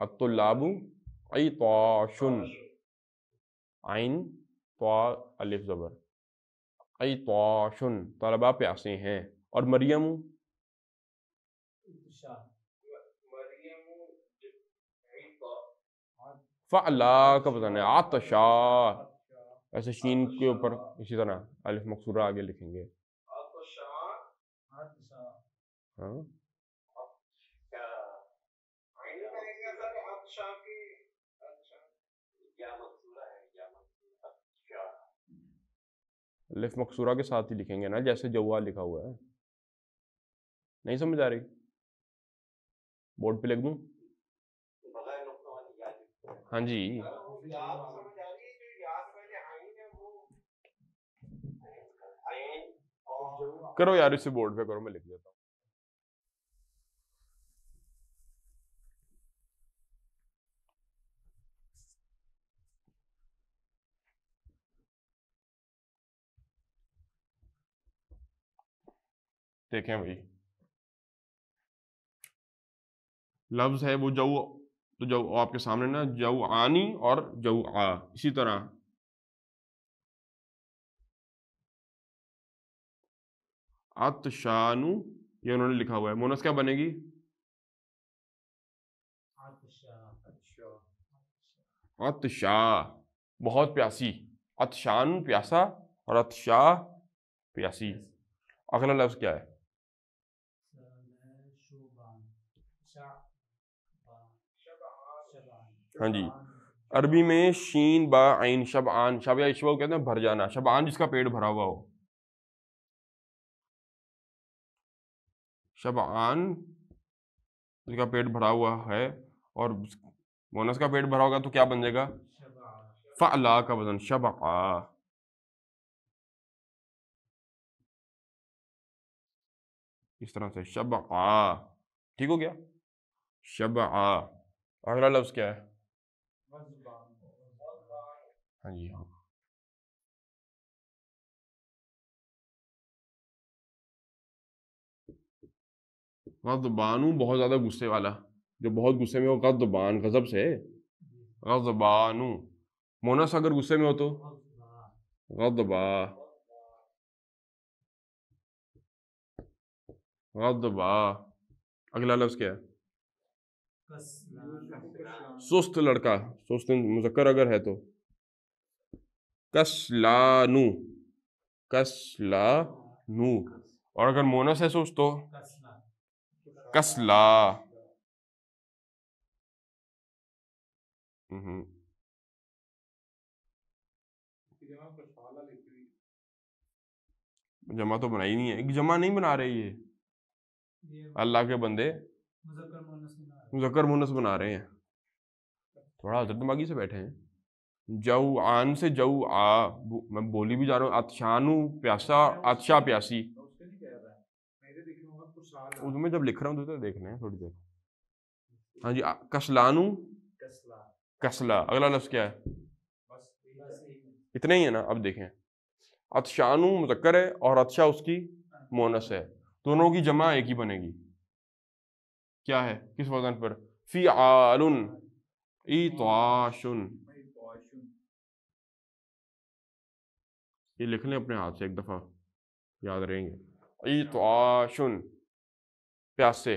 अतुल्लाबू ऐ तोशन आइन अलिफ ज़बर आई तोशन तलबा प्यासे हैं और मरियम फ़ला का पता नहीं आतशा ऐसे शीन के ऊपर इसी तरह अलिफ मकसूरा आगे लिखेंगे हाँ लिफ मकसूरा के साथ ही लिखेंगे ना जैसे जवा लिखा हुआ है नहीं समझ आ रही बोर्ड पे लिख दू हाँ जी करो यार इसे बोर्ड पे करो मैं लिख देता हूँ देखें भाई लफ्ज है वो जऊ तो जऊ आपके सामने ना जऊ आनी और जऊ आ इसी तरह अत शानु ये उन्होंने लिखा हुआ है मोनस क्या बनेगी अत शाह बहुत प्यासी अत शानु प्यासा और अत शाह प्यासी अगला लफ्ज क्या है हाँ जी अरबी में शीन बा आइन शब आन शब या इशबा कहते हैं भर जाना शब आन जिसका पेट भरा हुआ हो शब आन जिसका पेट भरा हुआ है और मोनस का पेट भरा होगा तो क्या बन जाएगा फ़ला का वजन आ इस तरह से आ ठीक हो गया शब आ अगला लफ्ज़ क्या है हाँ जी हाँ गजबानू हाँ, तो बहुत ज़्यादा गुस्से वाला जो बहुत गुस्से में हो गजबान तो गजब से गजबानू तो मोनस अगर गुस्से में हो तो गजबा गजबा अगला लफ्ज क्या है सुस्त लड़का सुस्त मुजक्कर अगर है तो कसलानु कसलानु और अगर मोनस है सोच तो कसला हम्म। जमा तो बनाई नहीं है एक जमा नहीं बना रही है अल्लाह के बंदे मुजक्कर मोनस बना रहे हैं थोड़ा हजरत दिमागी से बैठे हैं जऊ आन से जऊ आ मैं बोली भी जा रहा हूँ आतशानु प्यासा आतशा प्यासी उसमें जब लिख रहा हूँ तो देख रहे हैं थोड़ी देर हाँ जी कसलानु कसला अगला लफ्ज़ क्या है इतने ही है ना अब देखें अतशानु मुजक्कर है और अतशा उसकी हाँ मोनस है दोनों की जमा एक ही बनेगी क्या है किस वजन पर फी आलुन ई तो ये लिख लें अपने हाथ से एक दफ़ा याद रहेंगे ई तो हाँ। आशुन प्यासे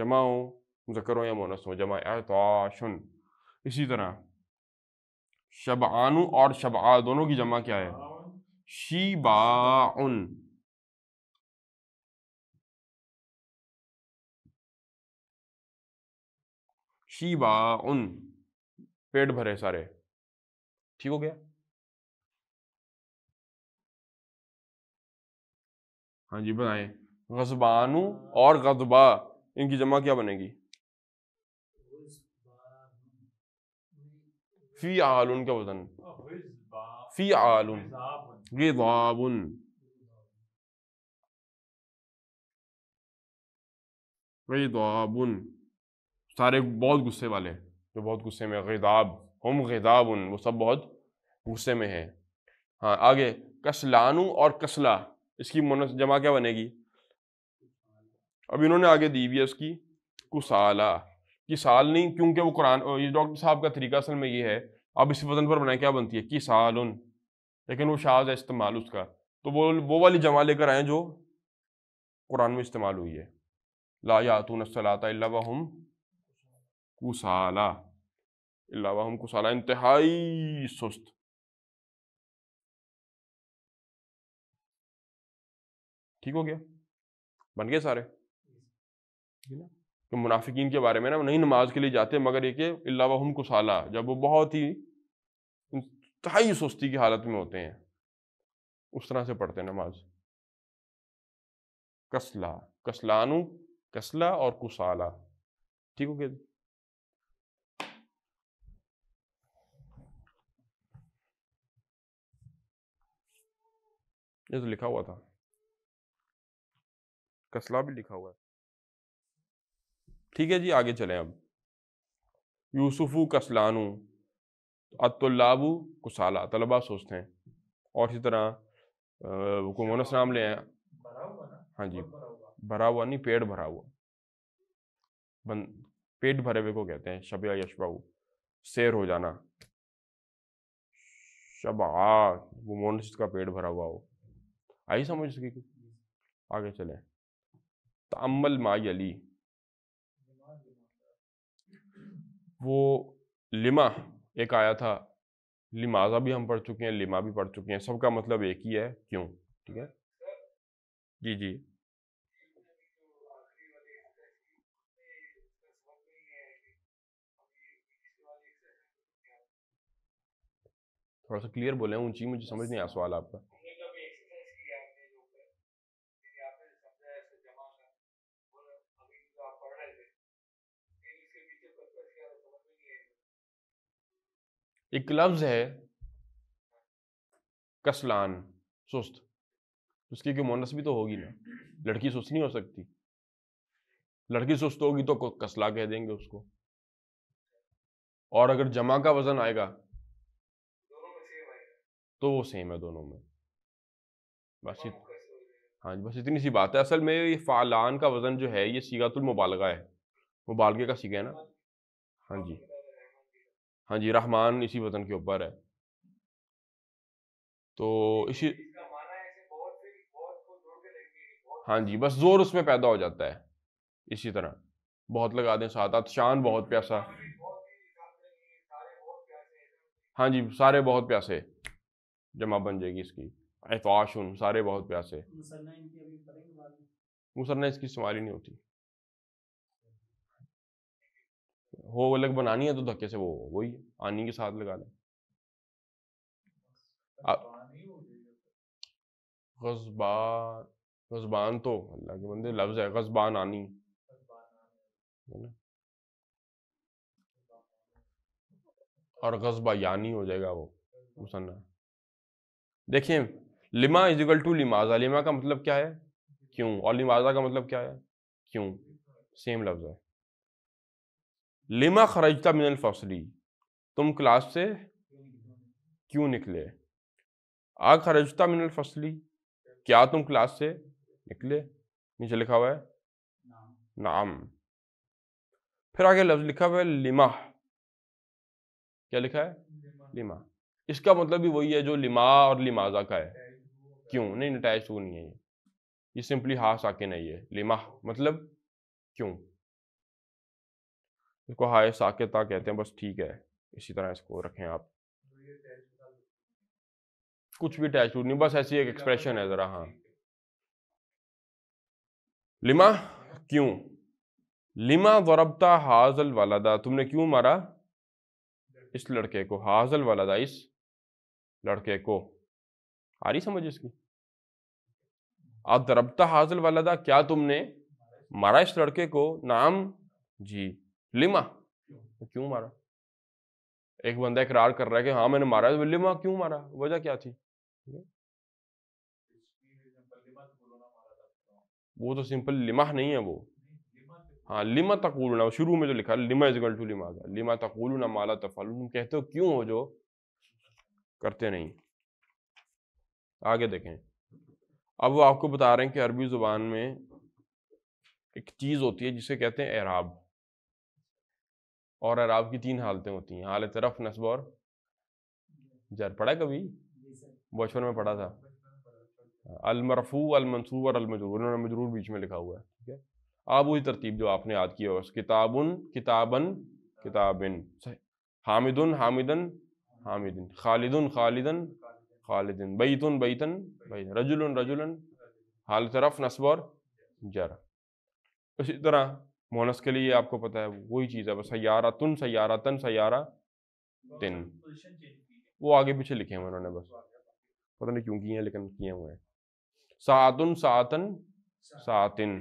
जमा हो मुजक्र या मोनस हो जमा ए तो आशुन इसी तरह आनु और आ दोनों की जमा क्या है शीबाउन उन पेट भरे सारे ठीक हो गया हाँ जी बनाए हम्म। गजबानु और गजबा इनकी जमा क्या बनेगी फी आलून क्या वजन फी आलून गिदाबुन गिदाबुन सारे बहुत गुस्से वाले जो बहुत गुस्से में गिदाब हम गिदाबुन वो सब बहुत गुस्से में है हाँ आगे कसलानु और कसला इसकी मोनो जमा क्या बनेगी अब इन्होंने आगे दी हुई है उसकी कुसाला किसाल नहीं क्योंकि वो कुरान ये डॉक्टर साहब का तरीका असल में ये है अब इस वजन पर बनाए क्या बनती है किसाल लेकिन वो शाज है इस्तेमाल उसका तो वो वो वाली जमा लेकर आए जो कुरान में इस्तेमाल हुई है ला यातून सलाम कुसाला अलावा हम कुसाला इंतहाई सुस्त ठीक हो गया बन गए सारे ना तो मुनाफिकीन के बारे में ना नहीं नमाज के लिए जाते मगर एक अल्लावा हम कुसाला जब वो बहुत ही इंतहाई सुस्ती की हालत में होते हैं उस तरह से पढ़ते हैं नमाज कसला कसलानु कसला और कुसाला ठीक हो गया ये तो लिखा हुआ था कसला भी लिखा हुआ है ठीक है जी आगे चले अब यूसुफू कसलानु अतुल्लाबू कुसाला तलबा सोचते हैं और इसी तरह को मोनस नाम ले आया हाँ जी भरा हुआ नहीं पेट भरा हुआ बन पेट भरे हुए को कहते हैं शबिया यशबाऊ शेर हो जाना शबा वो मोन का पेट भरा हुआ हो आई समझ सकी आगे चले तमल मायली वो लिमा एक आया था लिमाजा भी हम पढ़ चुके हैं लिमा भी पढ़ चुके हैं सबका मतलब एक ही है क्यों ठीक है जी जी तो थोड़ा सा क्लियर बोले ऊंची मुझे समझ नहीं आया सवाल आपका एक लफ्ज है कसलान सुस्त उसकी क्यों मोनस भी तो होगी ना लड़की सुस्त नहीं हो सकती लड़की सुस्त होगी तो कसला कह देंगे उसको और अगर जमा का वजन आएगा तो वो सेम है दोनों में बस इत... हाँ बस इतनी सी बात है असल में ये फालान का वजन जो है ये सीगातुल मुबालगा है मुबालगे का सीखा है ना हाँ जी हाँ जी रहमान इसी वतन के ऊपर है तो इसी हाँ जी बस जोर उसमें पैदा हो जाता है इसी तरह बहुत लगा दें साथ आत शान बहुत प्यासा हाँ जी सारे बहुत प्यासे जमा बन जाएगी इसकी एतवाश उन सारे बहुत प्यासे मुसरना इसकी इस्तेमाल नहीं होती हो अलग बनानी है तो धक्के से वो वही आनी के साथ लगा लें गजबान गजबान तो अल्लाह के बंदे लफ्ज है गजबान आनी है ना और गजबा यानी हो जाएगा वो मुसन्ना देखिए लिमा इक्वल टू लिमाजा लिमा का मतलब क्या है क्यों और लिमाजा का मतलब क्या है क्यों हाँ। सेम लफ्ज है लिमा खरजता मिनल फसली तुम क्लास से क्यों निकले आ खरजता मिनल फसली क्या तुम क्लास से निकले नीचे लिखा हुआ है नाम फिर आगे लफ्ज लिखा हुआ है लिमा क्या लिखा है लिमा इसका मतलब भी वही है जो लिमा और लिमाजा का है क्यों नहीं अटैच वो नहीं है ये सिंपली हा साकिन है ये लिमा मतलब क्यों इसको हाय साकेता कहते हैं बस ठीक है इसी तरह इसको रखें आप तो कुछ भी अटैच नहीं बस ऐसी एक एक्सप्रेशन है ज़रा हाँ लिमा क्यों लिमा वरबता हाजल वालदा तुमने क्यों मारा इस लड़के को हाजल वालदा इस लड़के को आ रही समझ इसकी आप दरबता हाजल वालदा क्या तुमने मारा इस लड़के को नाम जी लिमा तो क्यों मारा एक बंदा इकरार कर रहा है कि हाँ मैंने मारा है तो लिमा क्यों मारा वजह क्या थी वो तो सिंपल लिमा नहीं है वो हाँ लिमा ना शुरू में जो लिखा लिमा इज टू लिमा था लिमा ना माला तफल तुम कहते हो क्यों हो जो करते नहीं आगे देखें अब वो आपको बता रहे हैं कि अरबी ज़ुबान में एक चीज़ होती है जिसे कहते हैं एराब और अराब की तीन हालतें होती हैं हालत रफ नस्ब और जर पढ़ा कभी बचपन में पढ़ा था अलमरफू अलमनसूब और अलमजरूर उन्होंने मजरूर बीच में लिखा हुआ है ठीक है आप वही तरतीब जो आपने याद किया उस किताबन किताबन किताबिन हामिदन हामिदन हामिदन खालिदन खालिदन खालिदन बैतन बैतन बैतन रजुलन रजुलन हाल तरफ नस्बर और जर उसी तरह मोनस के लिए आपको पता है वही चीज़ है बस सयारा तुन सयारा तन सयारा तिन अच्छा वो आगे पीछे लिखे हैं उन्होंने बस पता नहीं क्यों किए हैं लेकिन किए हुए हैं सातुन सातन सातिन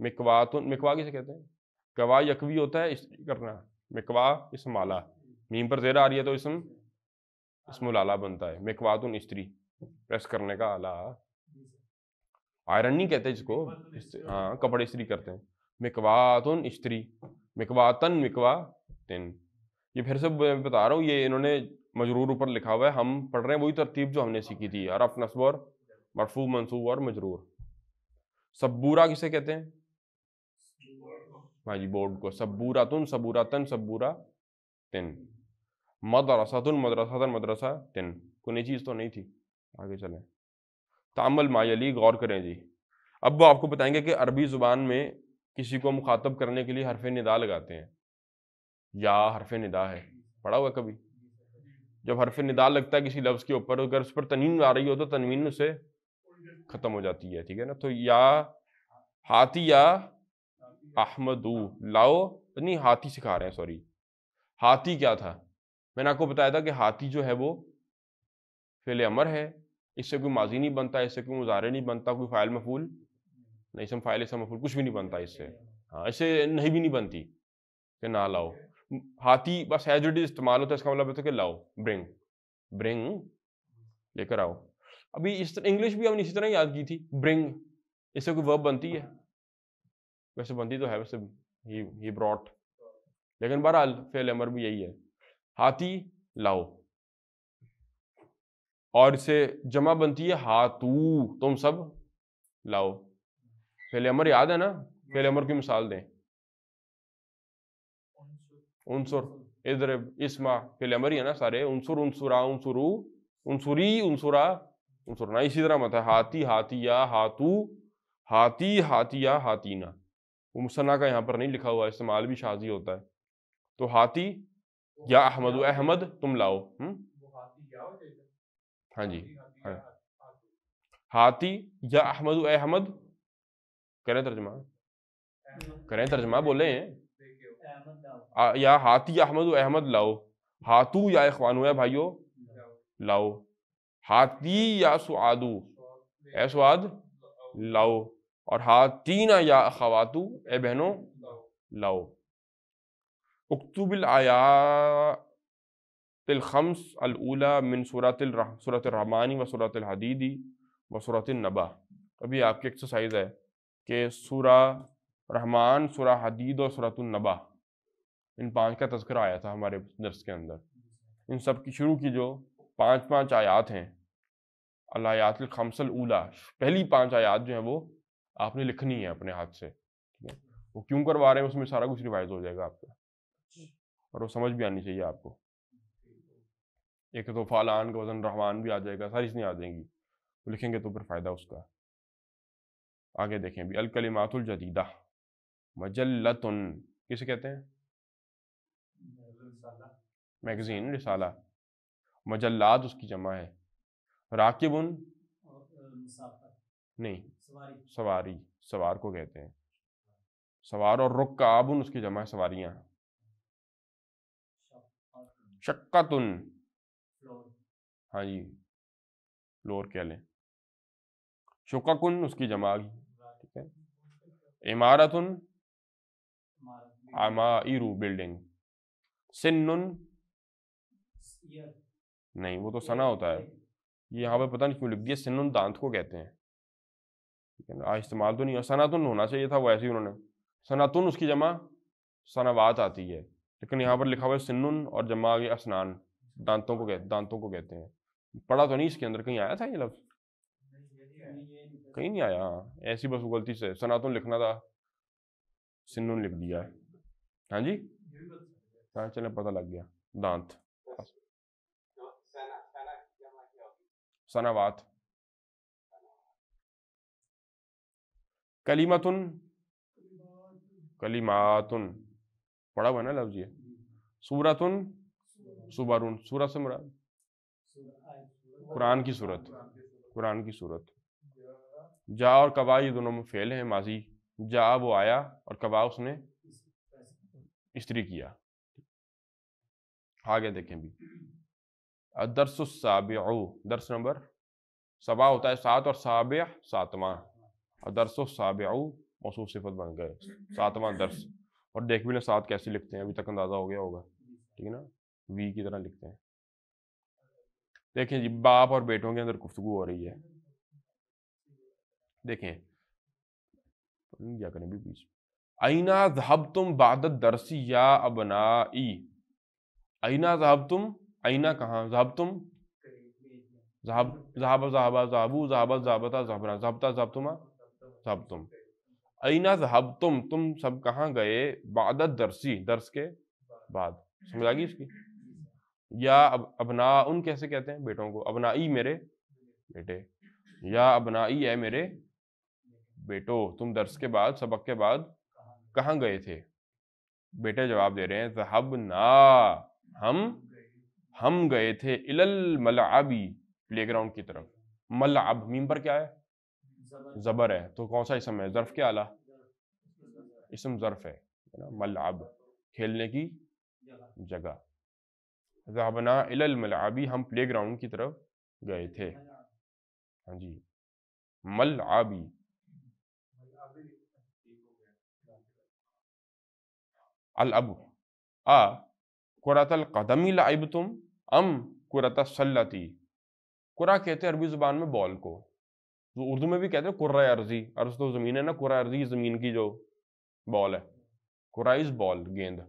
मिकवातुन मिकवा किसे कहते हैं कवा यकवी होता है इस करना मिकवा इसमाला मीम पर जेरा आ रही है तो इसम इसमुल आला बनता है मिकवातुन स्त्री प्रेस करने का आला आयरन नहीं कहते जिसको हाँ कपड़े स्त्री करते हैं मिकवातन स्त्री मिकवातन मिकवा तिन ये फिर से बता रहा हूँ ये इन्होंने मजरूर ऊपर लिखा हुआ है हम पढ़ रहे हैं वही तरतीब जो हमने सीखी थी अरफ नसब और मरफू मनसूब और मजरूर सब्बूरा किसे कहते हैं हाँ जी बोर्ड को सबूरा तुन सबूरा तन सबूरा तिन मदरसा तुन मदरसा तन मदरसा तिन कोई नई चीज़ तो नहीं थी आगे चलें तामल मायली गौर करें जी अब वो आपको बताएंगे कि अरबी ज़ुबान में किसी को मुखातब करने के लिए हरफ निदा लगाते हैं या हरफ निदा है पढ़ा हुआ कभी जब हरफ निदा लगता है किसी लफ्ज़ के ऊपर अगर उस पर तनवीन आ रही हो तो तनवीन उसे ख़त्म हो जाती है ठीक है ना तो या हाथी या अहमदू लाओ तो नहीं हाथी सिखा रहे हैं सॉरी हाथी क्या था मैंने आपको बताया था कि हाथी जो है वो फेले अमर है इससे कोई माजी नहीं बनता इससे कोई मुजाहरे नहीं बनता कोई फ़ायल मफूल नहीं सम फाइल सम फूल कुछ भी नहीं बनता इससे हाँ इससे नहीं भी नहीं बनती कि ना लाओ हाथी बस एज इट इज इस्तेमाल होता है इसका मतलब है कि लाओ ब्रिंग ब्रिंग लेकर आओ अभी इस तरह इंग्लिश भी हमने इसी तरह याद की थी ब्रिंग इससे कोई वर्ब बनती है वैसे बनती तो है वैसे ही ही ब्रॉट लेकिन बहरहाल फेल अमर भी यही है हाथी लाओ और इसे जमा बनती है हाथू तुम सब लाओ फेले अमर याद है ना फेले अमर की मिसाल दें उनसुर इधर इसमा फेले अमर ही है ना सारे उनसुर उनसुरा उनसुरु उनसुरी उनसुरा ना इसी तरह मत है हाथी हाथिया हाथू हाथी हाथिया हाथीना वो मुसना का यहाँ पर नहीं लिखा हुआ इस्तेमाल भी शाजी होता है तो हाथी या अहमद अहमद तुम लाओ हम्म? हाँ जी हाथी हाँ। या अहमद अहमद करें तर्जमा करें तर्जमा बोले हैं या हाथी अहमद अहमद लाओ हाथू या अखवान है भाइयों लाओ हाथी या सुदु ए सुद लाओ और हाथीना या अखवातु ए बहनो लाओ उक्तुबिल आया तिलखम्स अलूला मिन सूरत सूरत रहमानी व सूरत हदीदी व सूरत नबा अभी आपकी एक्सरसाइज है कि सूरा रहमान सूरा हदीद और सूरतुलनबा इन पांच का तस्कर आया था हमारे दर्स के अंदर इन सब की शुरू की जो पांच पांच आयात हैं अलायातल खमसल उला पहली पांच आयात जो है वो आपने लिखनी है अपने हाथ से वो क्यों करवा रहे हैं उसमें सारा कुछ रिवाइज हो जाएगा आपका और वो समझ भी आनी चाहिए आपको एक तो फालान का वजन रहमान भी आ जाएगा सारी चीज़ें आ जाएंगी लिखेंगे तो फिर फ़ायदा उसका आगे देखें अभी अलकलिमातुल जदीदा मजलत किसे कहते हैं मैगज़ीन रिसाला मजलात उसकी जमा है उन नहीं सवारी सवारी सवार को कहते हैं सवार और रुक का आबुन उसकी जमा है सवारियाँ शक्कातुन हाँ जी लोर कह लें शुकाकुन उसकी जमा आ गई इमारत अमाइरू बिल्डिंग सिन्न नहीं वो तो सना होता है यहाँ पे पता नहीं क्यों लिख दिया सिन्न दांत को कहते हैं आ इस्तेमाल तो नहीं हो सनातुन होना चाहिए था वो ऐसे ही उन्होंने सनातुन उसकी जमा सनावात आती है लेकिन यहाँ पर लिखा हुआ है सिन्न और जमा गया स्नान दांतों को कहते दांतों को कहते हैं पढ़ा तो नहीं इसके अंदर कहीं आया था ये लफ्ज़ कहीं नहीं आया ऐसी बस गलती से सनातन लिखना था सिन्नून लिख दिया है हाँ जी हाँ चले पता लग गया दांत सनावात कलीमतुन कलीमातुन पढ़ा हुआ ना लफ्ज ये सूरतुन सुबरुन सूरत से मुराद कुरान की सूरत कुरान की सूरत जा और कबा ये दोनों में फेल है माजी जा वो आया और कबा उसने स्त्री किया आगे देखें भी दरसाब दर्स नंबर सबा होता है सात और साब सातवा और दरस साब मौसू सिफत बन गए सातवां दर्स और देख भी ना सात कैसे लिखते हैं अभी तक अंदाज़ा हो गया होगा ठीक है ना वी की तरह लिखते हैं देखें जी बाप और बेटों के अंदर गुफ्तु हो रही है देखें क्या करें भी बीच आईना जहब तुम बादत दरसी या अबना ई आईना जहब तुम आईना कहाँ जहब तुम जहाब जहाबा जहाबू जहाबा जहाबता जहबरा जहबता जहबतुमा तुम हाँ? अना जहब तुम तुम सब कहाँ गए बादत दरसी दर्स के बाद समझ आ गई इसकी या अब अबना उन कैसे कहते हैं बेटों को अबनाई मेरे बेटे या अबनाई है मेरे बेटो तुम दर्श के बाद सबक के बाद कहाँ गए थे बेटे जवाब दे रहे हैं जहब ना हम हम गए थे इलल प्ले प्लेग्राउंड की तरफ मलाब मीम पर क्या है जबर है तो कौन सा इसम है जर्फ क्या आला इसम जर्फ है ना खेलने की जगह जहबना इलल मलाबी हम प्लेग्राउंड की तरफ गए थे हाँ जी मल आबी अलअब आ कुरत अलकदमी लाइब तुम अम कुरत सल्लती कुरा कहते हैं अरबी ज़ुबान में बॉल को जो उर्दू में भी कहते हैं कुर्रा अर्जी अर्ज तो ज़मीन है ना कुर अर्जी ज़मीन की जो बॉल है कुरा इज़ बॉल गेंद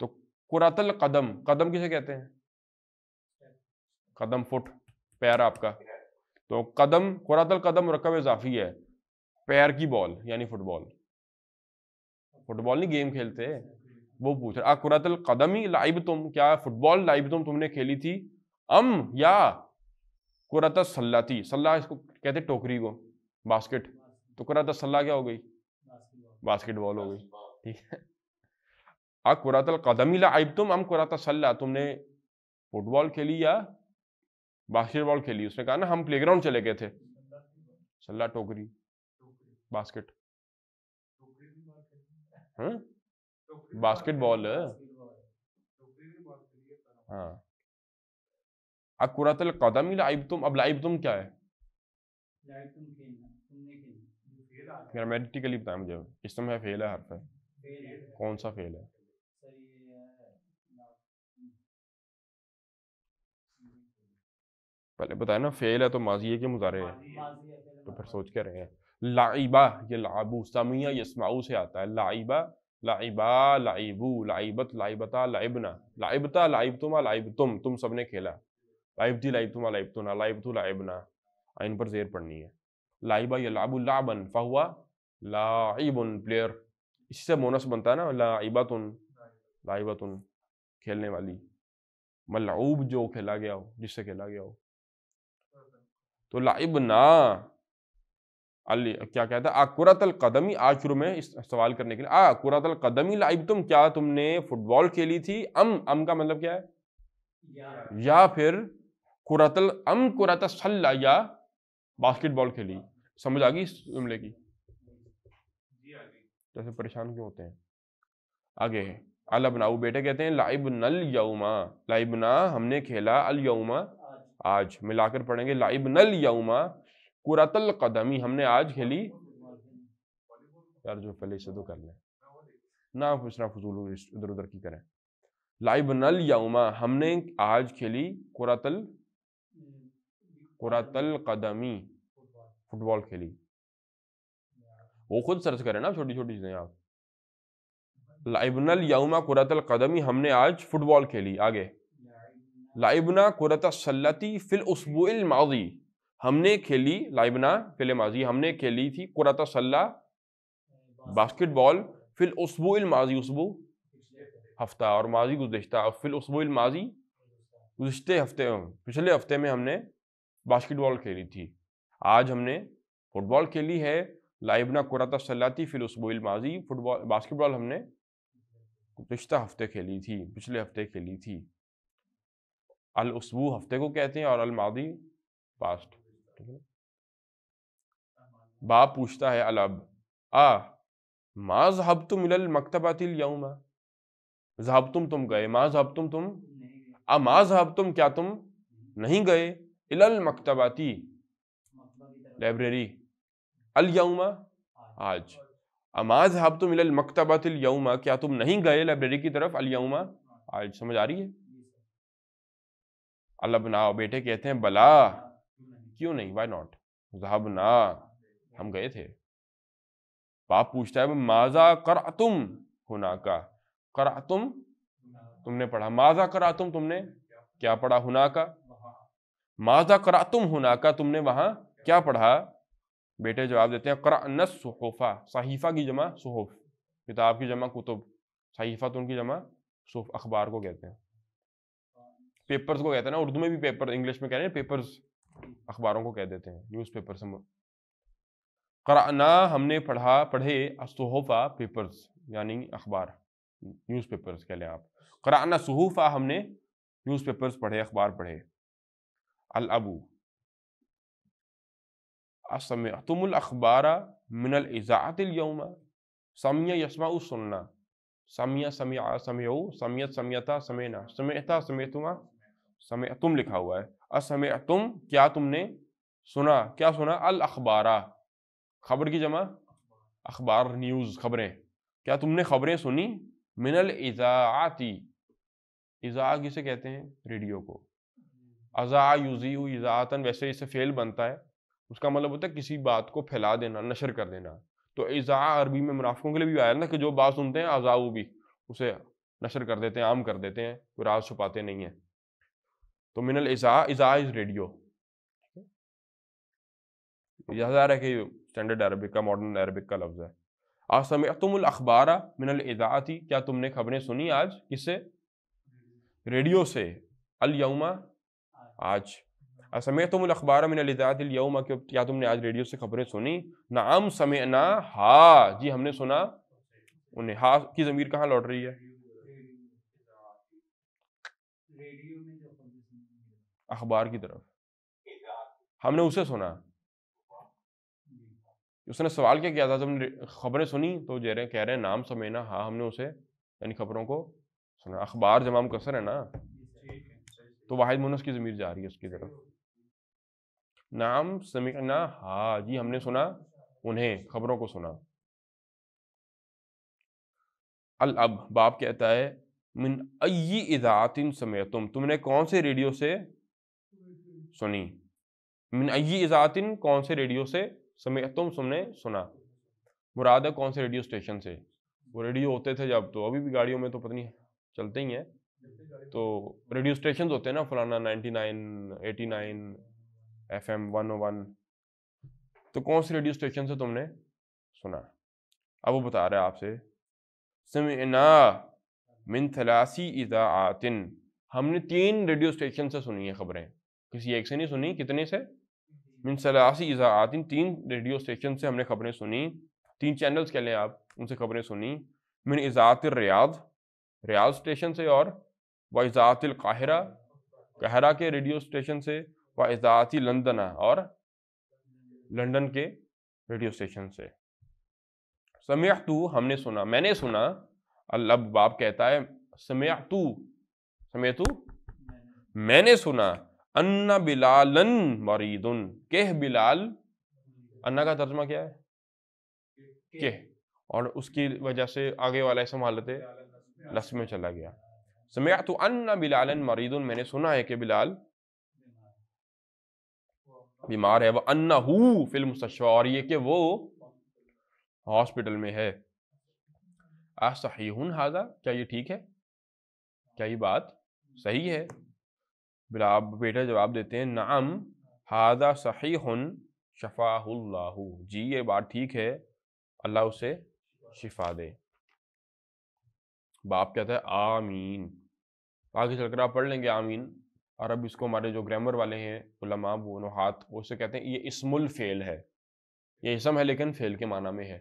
तो कुरत कदम कदम किसे कहते हैं कदम फुट पैर आपका तो कदम कुरत कदम रकब इजाफी है पैर की बॉल यानी फुटबॉल फुटबॉल नहीं गेम खेलते वो पूछ रहा अकुरतल कदमी लाइब तुम क्या फुटबॉल लाइब तुम तुमने खेली थी अम या कुरत सल्ला थी सल्ला इसको कहते टोकरी को बास्केट तो कुरत सल्ला क्या हो गई बास्केटबॉल हो गई ठीक है आ कदम ही लाइब तुम अम कुरत सल्ला तुमने फुटबॉल खेली या बास्केटबॉल खेली उसने कहा ना हम प्लेग्राउंड चले गए थे सल्ला टोकरी बास्केट हाँ बास्केटबॉल हाँ अकुरतल कदम ही लाइब तुम अब लाइब तुम क्या है ग्रामेटिकली बताया मुझे इसमें है फेल है हर पे कौन सा फेल है पहले बताए ना फेल है तो माजी है कि मुजारे है तो फिर सोच के रहे हैं लाइबा ये लाबू समिया ये स्माऊ से आता है लाइबा लाइबा लाइबू लाइबत लाइबता लाइबना लाइबता लाइब तुमा लाइब तुम तुम सब ने खेला लाइब थी लाइब तुमा लाइब तुना लाइब थू लाइबना इन पर जेर पढ़नी है लाइबा या लाबू लाबन फाहुआ लाइबन प्लेयर इसी से मोनस बनता है ना लाइबातुन लाइबातुन खेलने वाली मलऊब जो खेला गया हो जिससे खेला गया हो तो लाइबना अली क्या कहता है आकुरतल कदमी आज शुरू में इस सवाल करने के लिए आकुरतल कदमी लाइब तुम क्या तुमने फुटबॉल खेली थी अम अम का मतलब क्या है या, या फिर कुरतल अम कुरत सल्ला या बास्केटबॉल खेली समझ आ गई इस जुमले की जैसे तो परेशान क्यों होते हैं आगे अलबनाऊ बेटे कहते हैं लाइब नल यौमा लाइबना हमने खेला अल यौमा आज मिलाकर पढ़ेंगे लाइब नल यौमा कुरतल कदमी हमने आज खेली यार जो पहले इसे तो कर लें ना फुसरा फजूल इधर उधर की करें लाइब नल याउमा हमने आज खेली कुरतल कुरतल कदमी फुटबॉल खेली वो खुद सर्च करें ना छोटी छोटी चीजें आप लाइबनल याउमा कुरतल कदमी हमने आज फुटबॉल खेली आगे लाइबना कुरत सल्लती फिल उसबुल माजी हमने खेली लाइबना फिल माजी हमने खेली थी कुरत सल्ला बास्केटबॉल फिल उसबुल माजी उसबू हफ्ता और माजी गुजशत और फिल उसबुल माजी गुजशत हफ्ते पिछले हफ्ते में हमने बास्केटबॉल खेली थी आज हमने फुटबॉल खेली है लाइबना कुरत थी फिल उसबूल माजी फुटबॉल बास्केटबॉल हमने गुजशत हफ्ते खेली थी पिछले हफ्ते खेली थी अल उसबू हफ्ते को कहते हैं और अलमाजी पास्ट ठीक है बाप पूछता है अलब आ माँ जहाब तुम मिलल मकतबातिल यौमा जहाब तुम तुम गए माँ जहाब तुम तुम आ माँ जहाब तुम क्या तुम नहीं गए इलल मकतबाती लाइब्रेरी अल यौमा आज अमा हब तुम इलल मकतबातिल यौमा क्या तुम नहीं गए लाइब्रेरी की तरफ अल यौमा आज समझ आ रही है अलब ना बेटे कहते हैं बला क्यों नहीं वाई नॉट जहाब ना हम गए थे बाप पूछता है माजा कर तुम हुना का कर तुम तुमने पढ़ा माजा करा तुम तुमने क्या पढ़ा हुना का माजा करा तुम हुना का तुमने वहां क्या पढ़ा बेटे जवाब देते हैं कर सुहोफा सहीफा की जमा सुहोफ किताब की जमा कुतुब सहीफा तो उनकी जमा सुहफ अखबार को कहते हैं पेपर्स को कहते हैं ना उर्दू में भी पेपर इंग्लिश में कह रहे हैं पेपर्स अखबारों को कह देते हैं न्यूज़पेपर से कराना हमने पढ़ा पढ़े असहूफ़ा पेपर्स यानी अखबार न्यूज़पेपर्स कह लें आप कराना सहूफ़ा हमने न्यूज़पेपर्स पढ़े अखबार पढ़े अल अबू असमतुमुल अखबार मिनल इज़ातिलयमा समिया यसमा सुनना समिया समिया समय समियत समियता समेना समय समेतुमा समय तुम लिखा हुआ है असमे तुम क्या तुमने सुना क्या सुना अल अखबारा खबर की जमा अखबार न्यूज़ खबरें क्या तुमने खबरें सुनी मिनल इजाती इजा किसे कहते हैं रेडियो को अजा यूजी इजातन वैसे इसे फेल बनता है उसका मतलब होता है किसी बात को फैला देना नशर कर देना तो इजा अरबी में मुनाफों के लिए भी आया ना कि जो बात सुनते हैं अजाऊ भी उसे नशर कर देते हैं आम कर देते हैं कोई राज छुपाते नहीं है तो मिनल इजा इजा इज रेडियो स्टैंडर्ड अरबिक का मॉडर्न अरबिक का लफ्ज़ है आज समय तुम अखबारा मिनल क्या तुमने खबरें सुनी आज किससे रेडियो से अल यौमा आज समय तुम अखबार मिनल यौमा क्या तुमने आज रेडियो से खबरें सुनी नाम समय ना हा जी हमने सुना उन्हें हा की ज़मीर कहाँ लौट रही है अखबार की तरफ हमने उसे सुना उसने सवाल क्या किया था जब खबरें सुनी तो जे रहे कह रहे हैं नाम समेना हाँ हमने उसे यानी खबरों को सुना अखबार जमाम कसर है ना तो वाहिद मुनस की ज़मीर जा रही है उसकी तरफ नाम समेना हाँ जी हमने सुना उन्हें खबरों को सुना अल अब बाप कहता है मिन अयी इदातिन समय तुम तुमने कौन से रेडियो से सुनी मिन अयी इज़ातिन कौन से रेडियो से समय तुम सुनने सुना है कौन से रेडियो स्टेशन से वो रेडियो होते थे जब तो अभी भी गाड़ियों में तो पता नहीं चलते ही हैं तो रेडियो स्टेशन होते हैं ना फलाना ninety nine eighty nine FM one O one वन तो कौन से रेडियो स्टेशन से तुमने सुना अब वो बता रहे आपसे समिना मिन थलासी आतिन हमने तीन रेडियो स्टेशन से सुनी है खबरें किसी एक से नहीं सुनी कितने से हम्म। मीन सलासी इजातिन तीन रेडियो स्टेशन से हमने खबरें सुनी तीन चैनल्स कह लें आप उनसे खबरें सुनी मीन इजात रियाद रियाज स्टेशन से और व इजातिल काहरा कहरा के रेडियो स्टेशन से व इजाती लंदन और लंदन के रेडियो स्टेशन से समेह तू हमने सुना मैंने सुना अल्लाह बाप कहता है समेह तू समय तू मैंने सुना अन्ना बिलालन मरीदुन केह बिलाल अन्ना का तर्जमा क्या है केह और उसकी वजह से आगे वाला ऐसा मान लेते में चला गया समय तो अन्ना बिलालन मरीदुन मैंने सुना है कि बिलाल बीमार है वह अन्ना हु फिल्म और ये कि वो हॉस्पिटल में है आ हूं हाजा क्या ये ठीक है क्या ये बात सही है बिलाब आप बेटा जवाब देते हैं नाम हादा सही हन शफ़ाहुल्ला जी ये बात ठीक है अल्लाह उसे शिफा दे बाप कहता है आमीन आगे चलकर आप पढ़ लेंगे आमीन और अब इसको हमारे जो ग्रामर वाले हैं उलमा वो हाथ वो उसे कहते हैं ये इसमुल फेल है ये इसम है लेकिन फेल के माना में है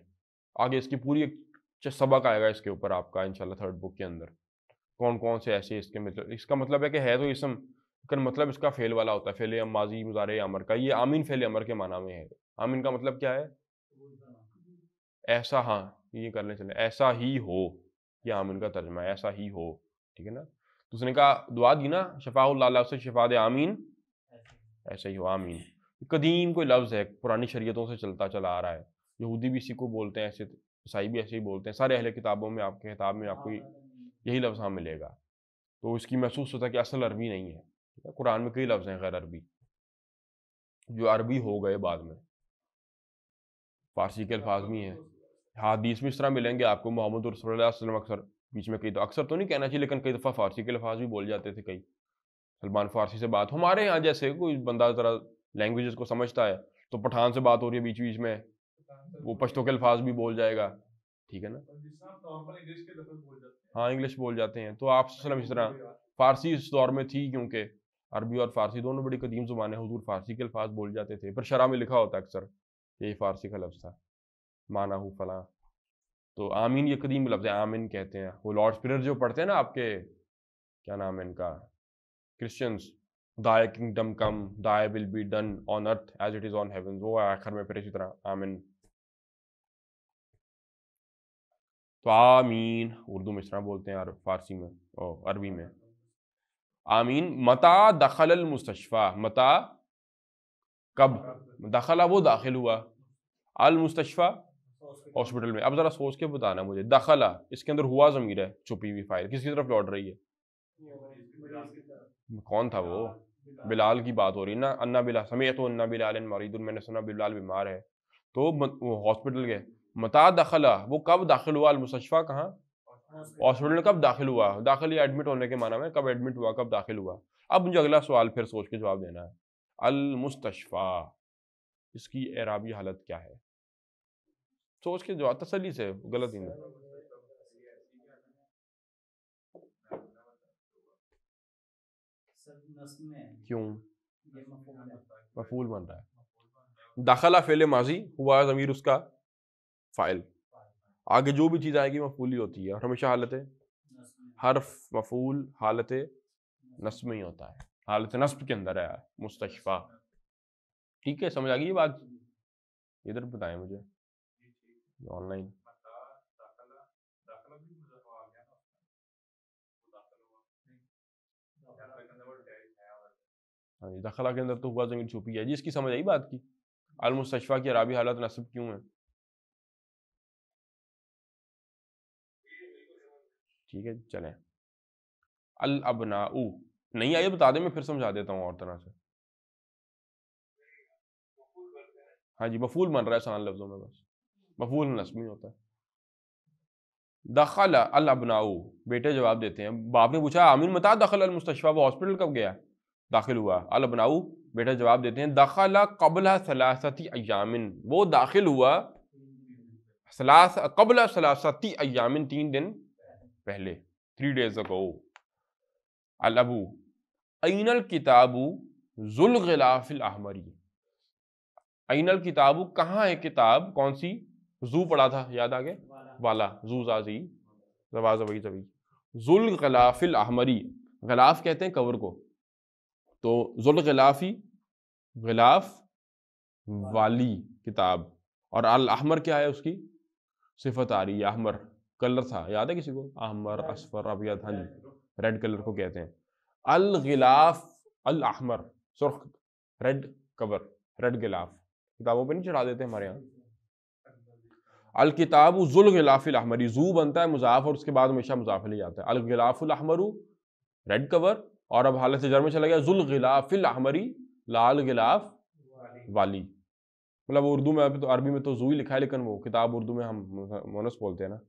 आगे इसकी पूरी एक सबक आएगा इसके ऊपर आपका इंशाल्लाह थर्ड बुक के अंदर कौन कौन से ऐसे इसके मतलब इसका मतलब है कि है तो इसम लेकिन मतलब इसका फेल वाला होता है फेल माजी मुजारे अमर का ये आमीन फेल अमर के माना में है आमीन का मतलब क्या है ऐसा हाँ ये करने चले ऐसा ही हो ये आमीन का तर्जमा है ऐसा ही हो ठीक है ना तो उसने कहा दुआ दी ना शफाउल्ला से शफा दे आमीन ऐसा ही हो आमीन कदीम कोई लफ्ज़ है पुरानी शरीयतों से चलता चला आ रहा है यहूदी भी इसी को बोलते हैं ऐसे ईसाई भी ऐसे ही बोलते हैं सारे अहले किताबों में आपके किताब में आपको हाँ। यही लफ्ज़ हाँ मिलेगा तो इसकी महसूस होता है कि असल अरबी नहीं है कुरान में कई लफ्ज़ हैं गैर अरबी जो अरबी हो गए बाद में फारसी के अच्छा, अल्फाज भी हैं हादीस में इस तरह मिलेंगे आपको मोहम्मद रसोल्लाम अक्सर बीच में कई तो अक्सर तो नहीं कहना चाहिए लेकिन कई दफ़ा फारसी के अल्फाज भी बोल जाते थे कई सलमान फारसी से बात हमारे यहाँ जैसे कोई बंदा ज़रा लैंग्वेज को समझता है तो पठान से बात हो रही है बीच बीच में वो पश्तो के अल्फाज भी बोल जाएगा ठीक है ना हाँ इंग्लिश बोल जाते हैं तो आप अच्छा, इस तरह फारसी इस दौर में थी क्योंकि अरबी और फारसी दोनों बड़ी कदीम ज़ुबान हजूर फारसी के अल्फाज बोल जाते थे पर शरा में लिखा होता अक्सर यही फारसी का लफ्ज़ था माना हूँ फला तो आमीन ये कदीम लफ्ज़ है आमीन कहते हैं वो लॉर्ड स्पिनर जो पढ़ते हैं ना आपके क्या नाम है इनका क्रिश्चियंस दाए kingdom come thy will be done on earth as it is on heaven वो आखिर में फिर इसी तरह आमिन तो आमीन उर्दू में इस तरह बोलते हैं फारसी में और अरबी में आमीन मता दखल मुस्तशफ़ा मता कब दखला वो दाखिल हुआ अल मुस्तशफ़ा हॉस्पिटल में अब ज़रा सोच के बताना मुझे दखला इसके अंदर हुआ ज़मीर है छुपी हुई फाइल किसकी तरफ लौट रही है कौन था वो बिलाल की बात हो रही है ना अन्ना बिला समय तो अन्ना बिलाल मरीद मैंने सुना बिलाल बीमार है तो वो हॉस्पिटल गए मता दखला वो कब दाखिल हुआ अलमुस्तफ़ा कहाँ हॉस्पिटल में कब दाखिल हुआ दाखिल या एडमिट होने के माना में कब एडमिट हुआ कब दाखिल हुआ अब मुझे अगला सवाल फिर सोच के जवाब देना है अल मुस्तशफा इसकी एराबी हालत क्या है सोच के जवाब तसली से गलत ही नहीं क्यों मफूल बन रहा है दाखला फेले माजी हुआ ज़मीर उसका फ़ाइल आगे जो भी चीज़ आएगी मफूली होती है और हमेशा हालत हर्फ मफूल हालत नस्म ही होता है हालत नस्ब के अंदर है मुस्तफ़ा ठीक है समझ आ गई ये बात इधर बताएं मुझे ऑनलाइन हाँ जी दखला के अंदर तो हुआ जमीन छुपी है जी इसकी समझ आई बात की अलमुस्तफ़ा की अराबी हालत नस्ब क्यों है ठीक है चले अल अबनाऊ नहीं आइए बता दें मैं फिर समझा देता हूँ और तरह से हाँ जी बफूल बन रहा है सान लफ्जों में बस बफूल नस्मी होता है दखल अल अबनाऊ बेटे जवाब देते हैं बाप ने पूछा आमिन मता दखल अल मुस्तफा वो हॉस्पिटल कब गया दाखिल हुआ अल अबनाऊ बेटा जवाब देते हैं दखला कबला सलासती अयामिन वो दाखिल हुआ सलास कबला सलासती अयामिन तीन दिन पहले थ्री डेज अगो अलबू अनल किताबू जुल गिलाफिल आहमरी अनल किताबू कहाँ है किताब कौन सी जू पढ़ा था याद आ गया वाला जू जाजी जवा जवी जवी जुल गलाफिल आहमरी गिलाफ कहते हैं कवर को तो जुल गिलाफी गिलाफ वाली किताब और अल अहमर क्या है उसकी सिफत आ रही है अहमर कलर था याद है किसी को हाँ, अहमर असफर अबियद हाँ जी रेड कलर को कहते हैं अल गिलाफ अल अहमर सुर्ख रेड कवर रेड गिलाफ किताबों पे नहीं चढ़ा देते हमारे यहाँ अल किताब जुल गिलाफिल अहमरी जू बनता है मुजाफ और उसके बाद हमेशा मुजाफ ले जाता है अल गिलाफुल अहमरू रेड कवर और अब हालत से जर में चला गया जुल गिलाफिल अहमरी लाल गिलाफ वाली मतलब उर्दू में अभी तो अरबी में तो जू ही लिखा है लेकिन वो किताब उर्दू में हम मोनस बोलते हैं ना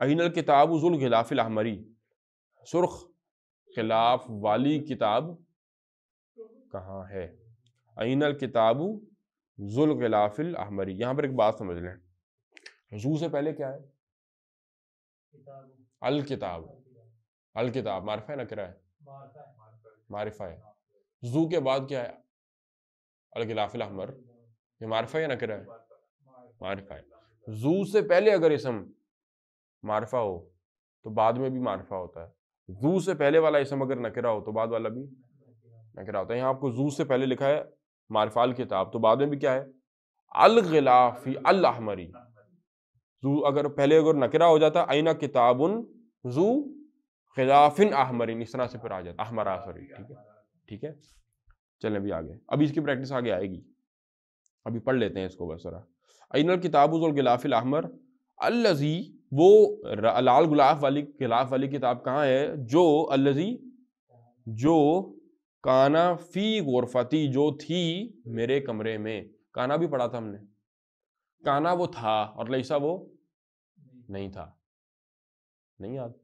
किताब किताबुल खिलाफिल अहमरी सुर्ख खिलाफ वाली किताब कहाँ है अनल जुल जुलगिलाफिल अहमरी यहाँ पर एक बात समझ लें जू से पहले क्या है अल किताब अल किताब मारफा है ना किरा है मारफा है जू के बाद क्या है अलगिलाफिल अहमर ये मारफा है ना किरा है मारफा है जू से पहले अगर इसम मारफा हो तो बाद में भी मारफा होता है जू से पहले वाला इसम अगर नकरा हो तो बाद वाला भी नकरा होता है यहाँ आपको जू से पहले लिखा है मारफाल किताब तो बाद में भी क्या है अलगिलाफी अल्लाहमरी जू अगर पहले अगर नकरा हो जाता किताब किताबन जू खिलाफिन आहमरिन इस तरह से फिर आ जाता अहमर सॉरी ठीक है ठीक है चलें अभी आगे अभी इसकी प्रैक्टिस आगे आएगी अभी पढ़ लेते हैं इसको बस जरा अनल किताबुल गिलाफिल अहमर अल्लजी वो लाल गुलाफ वाली खिलाफ वाली किताब कहाँ है जो अलजी जो काना फी गोरफती जो थी मेरे कमरे में काना भी पढ़ा था हमने काना वो था और लैसा वो नहीं था नहीं याद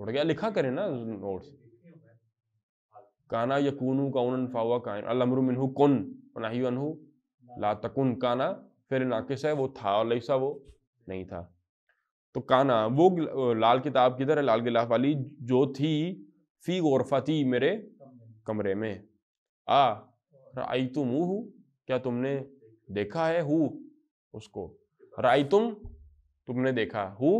उड़ गया लिखा करें ना नोट्स काना यकून काउन फावा कान अलमरु मिनहु कुन नाही लातकुन काना फिर नाकिस है वो था और लईसा वो नहीं था तो काना वो लाल किताब किधर है लाल गिलाफ वाली जो थी फी गोरफा थी मेरे कमरे में आ राई तुम क्या तुमने देखा है हु उसको राई तुम तुमने देखा हु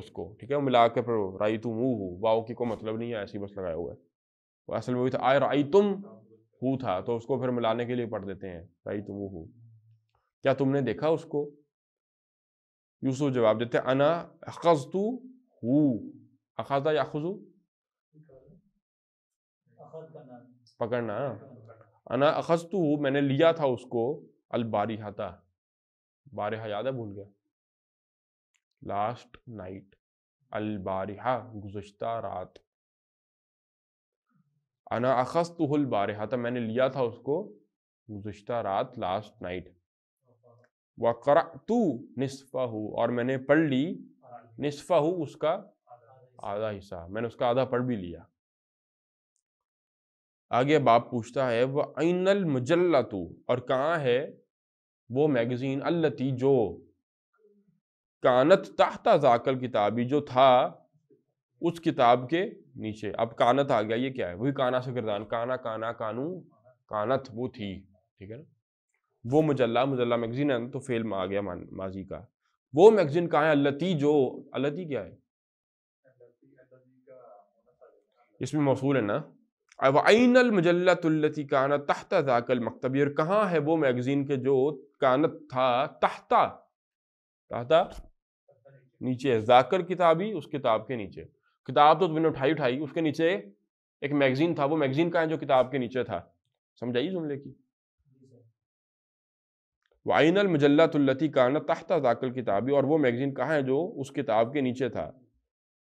उसको ठीक है मिला के राई तुम हु वाओ की को मतलब नहीं है ऐसी बस लगाया हुआ है असल में भी था आए राई तुम हु था तो उसको फिर मिलाने के लिए पढ़ देते हैं राई तुम हु क्या तुमने देखा उसको यूसुफ जवाब देते अना अखज तू हु अखाजा या खुजू पकड़ना अना अखज तू मैंने लिया था उसको अल बारिहता बारिहा याद है भूल गया लास्ट नाइट अल बारिहा गुजश्ता रात अना अखस तुहल बारे हाथ तो मैंने लिया था उसको गुजशत रात लास्ट नाइट व करा तू नस्फा हो और मैंने पढ़ ली नस्फा हो उसका आधा हिस्सा मैंने उसका आधा पढ़ भी लिया आगे बाप पूछता है वह अनल मुजल्ला तू और कहाँ है वो मैगज़ीन अल्लती जो कानत ताहता जाकल किताबी जो था उस किताब के नीचे अब कानत आ गया ये क्या है वही काना से गिरदान काना काना कानू कानत वो थी ठीक है ना वो मुजल्ला मुजल्ला मैगजीन है तो फेल आ गया माजी का वो मैगजीन कहाँ है अल्लती जो अल्लती क्या है इसमें मौसूल है ना अब आइन मुजल्लतुल्लती काना तहता जाकल मकतबी और कहाँ है वो मैगजीन के जो कानत था तहता तहता नीचे है जाकर किताबी उस किताब के नीचे किताब तो तुमने उठाई उठाई उसके नीचे एक मैगजीन था वो मैगजीन का है जो किताब के नीचे था समझाइए जुमले की वाइनल मुजल्लाती काना तहता दाखिल किताबी और वो मैगजीन कहाँ है जो उस किताब के नीचे था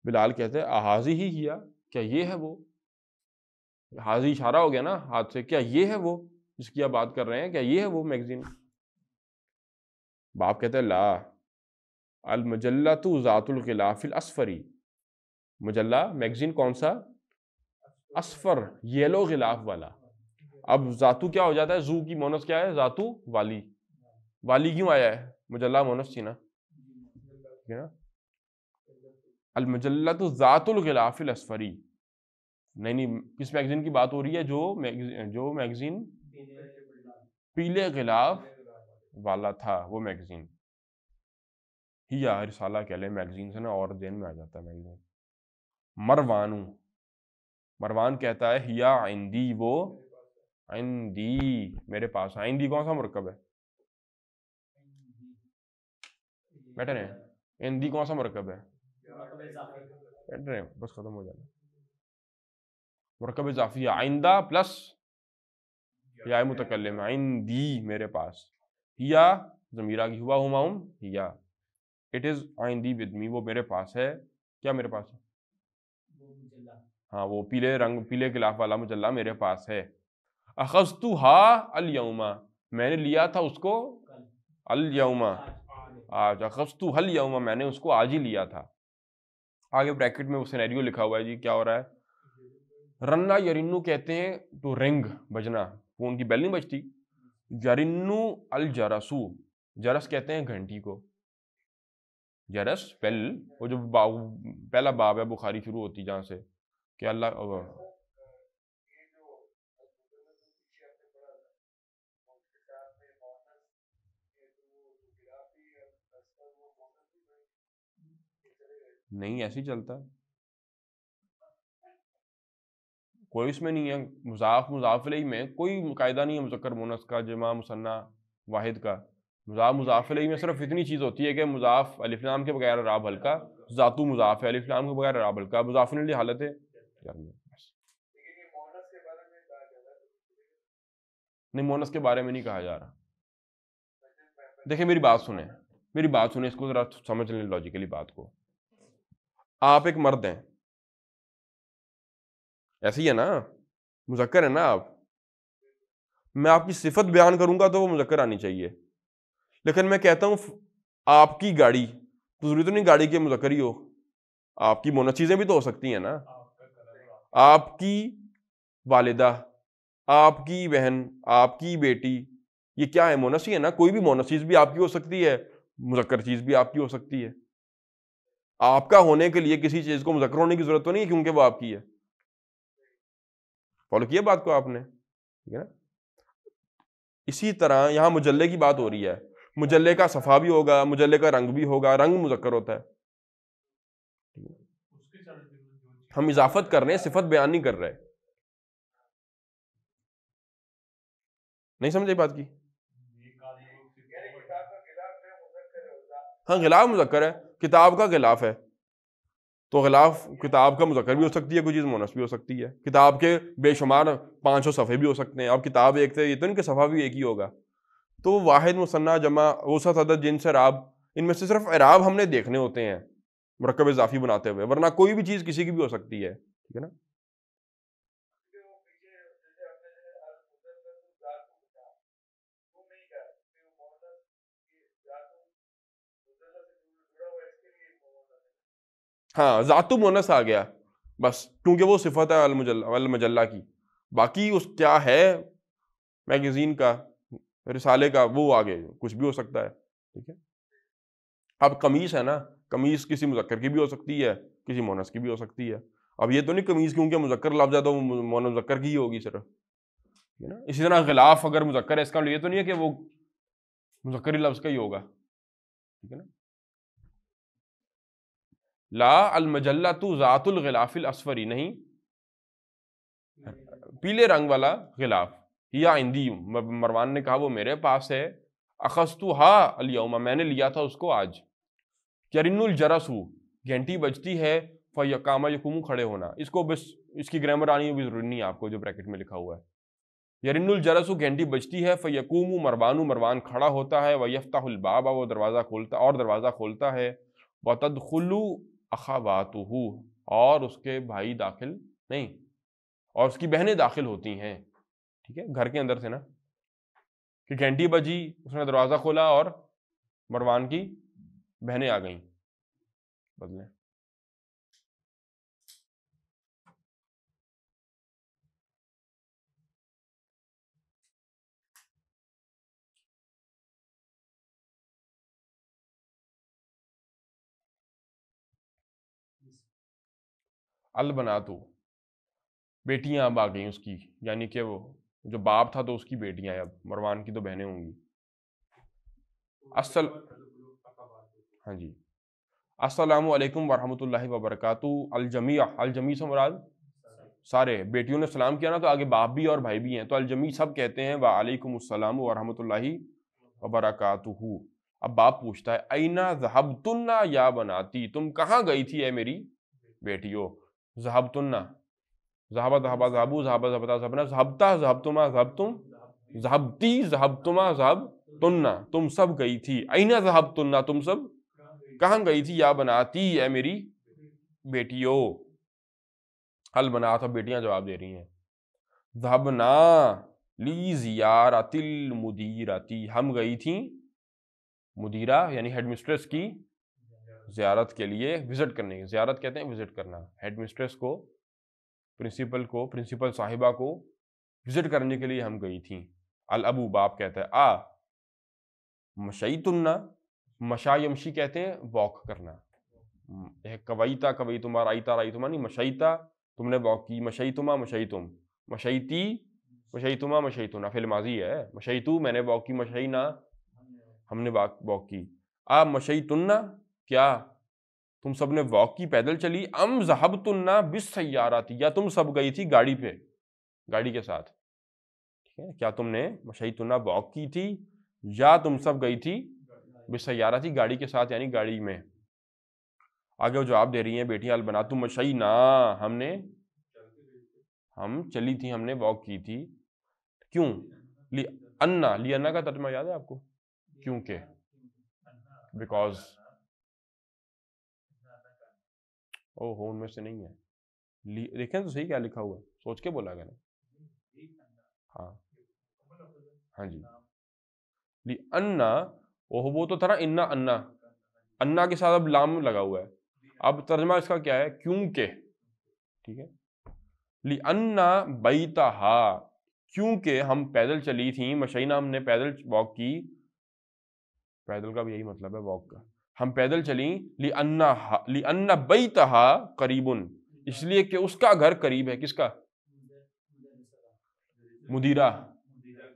बिलाल कहते हैं हाजी ही किया क्या ये है वो हाजी इशारा हो गया ना हाथ से क्या ये है वो जिसकी आप बात कर रहे हैं क्या ये है वो मैगजीन बाप कहते हैं ला अलमजल्ला तो ज़ातुल खिलाफिल असफरी मुजल्ला मैगजीन कौन सा असफर येलो गिलाफ वाला अब जातु क्या हो जाता है जू की मोनस क्या है जातु वाली वाली क्यों आया है मुजल्ला मोनस थी ना ठीक है अलमजल्ला तो ज़ातुल गिलाफिल असफरी नहीं नहीं किस मैगज़ीन की बात हो रही है जो मैगजीन जो मैगज़ीन पीले गिलाफ वाला था वो मैगज़ीन ही या रिसाला कह लें मैगज़ीन से ना और देन में आ जाता है मैगज़ीन मरवानु मरवान कहता है हिया आइंदी वो आइंदी मेरे पास आइंदी कौन सा मरकब है बैठे रहे आइंदी कौन सा मरकब है बैठ रहे बस खत्म हो जाना मरकब इजाफी आइंदा प्लस या मुतकल आइंदी मेरे पास हिया जमीरा की हुआ हुमाउन हिया इट इज आइंदी विद मी वो मेरे पास है क्या मेरे पास है हाँ वो पीले रंग पीले खिलाफ वाला मुजल्ला मेरे पास है अखस्तु हा अलयमा मैंने लिया था उसको अलयमा आज अखस्तु हल यौमा मैंने उसको आज ही लिया था आगे ब्रैकेट में वो सिनेरियो लिखा हुआ है जी क्या हो रहा है रन्ना यरिनु कहते हैं टू तो रिंग बजना फोन की बेल नहीं बजती यरिनु अल जरसु जरस कहते हैं घंटी को जरस बेल वो जो बाब पहला बाब है बुखारी शुरू होती जहाँ से कि अल्लाह नहीं ऐसे ही चलता कोई इसमें नहीं है मुजाफ मुजाफिले में कोई कायदा नहीं है मुजक्र मोनस का जमा मुसन्ना वाहिद का मुजाफ मुजाफिल में सिर्फ इतनी चीज़ होती है कि मुजाफ नाम के बगैर राब हल्का ज़ातु मुजाफ है नाम के बगैर राब हल्का मुजाफिन हालत है यार बस तो नहीं मोनस के बारे में नहीं कहा जा रहा देखिए मेरी बात सुने मेरी बात सुने इसको जरा समझ लें लॉजिकली बात को आप एक मर्द हैं ऐसे ही है ना मुजक्कर है ना आप मैं आपकी सिफत बयान करूंगा तो वो मुजक्कर आनी चाहिए लेकिन मैं कहता हूं आपकी गाड़ी तो जरूरी तो नहीं गाड़ी के मुजक्कर ही हो आपकी मोनस चीजें भी तो हो सकती हैं ना हाँ। आपकी वालिदा आपकी बहन आपकी बेटी ये क्या है मोनसी है ना कोई भी मोनसीज भी आपकी हो सकती है मुजक्र चीज भी आपकी हो सकती है आपका होने के लिए किसी चीज को मुजक्र होने की जरूरत तो नहीं है क्योंकि वो आपकी है फॉलो किया बात को आपने ठीक है ना इसी तरह यहाँ मुजल्ले की बात हो रही है मुजल्ले का सफ़ा भी होगा मुजल्ले का रंग भी होगा रंग मुजक्र होता है हम इजाफत कर रहे हैं सिफत बयान नहीं कर रहे नहीं समझे बात की हाँ गिलाफ मुजक्र है किताब का गिलाफ है तो गिलाफ किताब का मुजक्र भी हो सकती है कोई चीज़ मोनस भी हो सकती है किताब के बेशुमार पाँच सौ सफ़े भी हो सकते हैं अब किताब एक से तो इनके सफ़ा भी एक ही होगा तो वाहिद मुसन्ना जमा वसा सदर जिन से राब इनमें से सिर्फ अराब हमने देखने होते हैं मरकब इजाफी बनाते हुए वरना कोई भी चीज़ किसी की भी हो सकती है ठीक है ना हाँ ज़ातु मोनस आ गया बस क्योंकि वो सिफत है अलमजल्ला की बाकी उस क्या है मैगज़ीन का रिसाले का वो आ गया कुछ भी हो सकता है ठीक है अब कमीज़ है ना कमीज़ किसी मुजक्कर की भी हो सकती है किसी मोनस की भी हो सकती है अब ये तो नहीं कमीज़ क्योंकि मुजक्कर लफ्ज है तो मोन मुजक्कर की ही होगी सिर्फ है ना इसी तरह गिलाफ अगर मुजक्र है इसका ये तो नहीं है कि वो मुजक्र लफ्ज का ही होगा ठीक है ना ला अलमजल्ला तो ज़ातुल गिलाफिल असफरी नहीं पीले रंग वाला गिलाफ या इंदी मरवान ने कहा वो मेरे पास है अखस्तु हा अलियामा मैंने लिया था उसको आज करिनुल जरसु घंटी बजती है फ़याकामा यकुमु खड़े होना इसको बस इसकी ग्रामर आनी भी ज़रूरी नहीं है आपको जो ब्रैकेट में लिखा हुआ है यरिनुल जरसु घंटी बजती है फयकुमु मरवानू मरवान खड़ा होता है वयफ़ताबाबा वो दरवाज़ा खोलता और दरवाज़ा खोलता है व तदखलू अखावातहू और उसके भाई दाखिल नहीं और उसकी बहनें दाखिल होती हैं ठीक है घर के अंदर से ना कि घंटी बजी उसने दरवाज़ा खोला और मरवान की बहने आ गई बदले अल बना तो बेटियां अब आ गई उसकी यानी कि वो जो बाप था तो उसकी बेटियां अब मरवान की तो बहनें होंगी असल हाँ जी अस्सलाम वालेकुम वरहमतुल्लाहि वबरकातु अलजमिया अलजमी से मुराद सारे बेटियों ने सलाम किया ना तो आगे बाप भी और भाई भी हैं तो अलजमी सब कहते हैं वालेकुम अस्सलाम वरहमतुल्लाहि वबरकातुहु अब बाप पूछता है आईना जहबतुन्ना या बनाती तुम कहाँ गई थी है मेरी बेटियों जहबतुन्ना जहाबा जहाबा जहाबू जहाबा जहबता जहबना जहबता जहबतुमा जहबतुम जहबती जहबतुमा जहब तुन्ना तुम सब गई थी आईना जहबतुन्ना तुम सब कहां गई थी या बनाती है मेरी बेटियों हल बना था बेटियां जवाब दे रही हैं धबना लीज यार अतिल मुदीराती हम गई थी मुदीरा यानी हेडमिस्ट्रेस की जियारत के लिए विजिट करने की ज्यारत कहते हैं विजिट करना हेडमिस्ट्रेस को प्रिंसिपल को प्रिंसिपल साहिबा को विजिट करने के लिए हम गई थी अल अबू बाप कहते हैं आ मशई तुन्ना मशायमशी कहते हैं वॉक करना यह कवैता कवई तुम आईता राई तुम नहीं मशैता तुमने वॉक की मशई तुमा मशई तुम मशैती मशई तुमा मशई तुना फिल माजी है मशई तू मैंने वॉक की मशई ना हमने वॉक की आ मशई तुन्ना क्या तुम सब ने वॉक की पैदल चली अम जहब तुन्ना बिस सैारा थी या तुम सब गई थी गाड़ी पे गाड़ी के साथ ठीक है क्या तुमने मशई तुन्ना वॉक की थी या तुम सब गई थी बेसैारा थी गाड़ी के साथ यानी गाड़ी में आगे वो जवाब दे रही हैं बेटियाँ अलबना तुम मशई अच्छा ना हमने हम चली थी हमने वॉक की थी क्यों ली अन्ना ली अन्ना का तर्जमा याद है आपको क्योंकि बिकॉज ओहो उनमें से नहीं है ली देखें तो सही क्या लिखा हुआ है सोच के बोला गया हाँ हाँ जी ली अन्ना ओह वो तो था इन्ना अन्ना अन्ना के साथ अब लाम लगा हुआ है अब तर्जमा इसका क्या है क्योंकि ठीक है ली अन्ना बैतहा क्योंकि हम पैदल चली थी मशीना हमने पैदल वॉक की पैदल का भी यही मतलब है वॉक का हम पैदल चली ली अन्ना ली अन्ना बैतहा करीबन इसलिए कि उसका घर करीब है किसका मुदीरा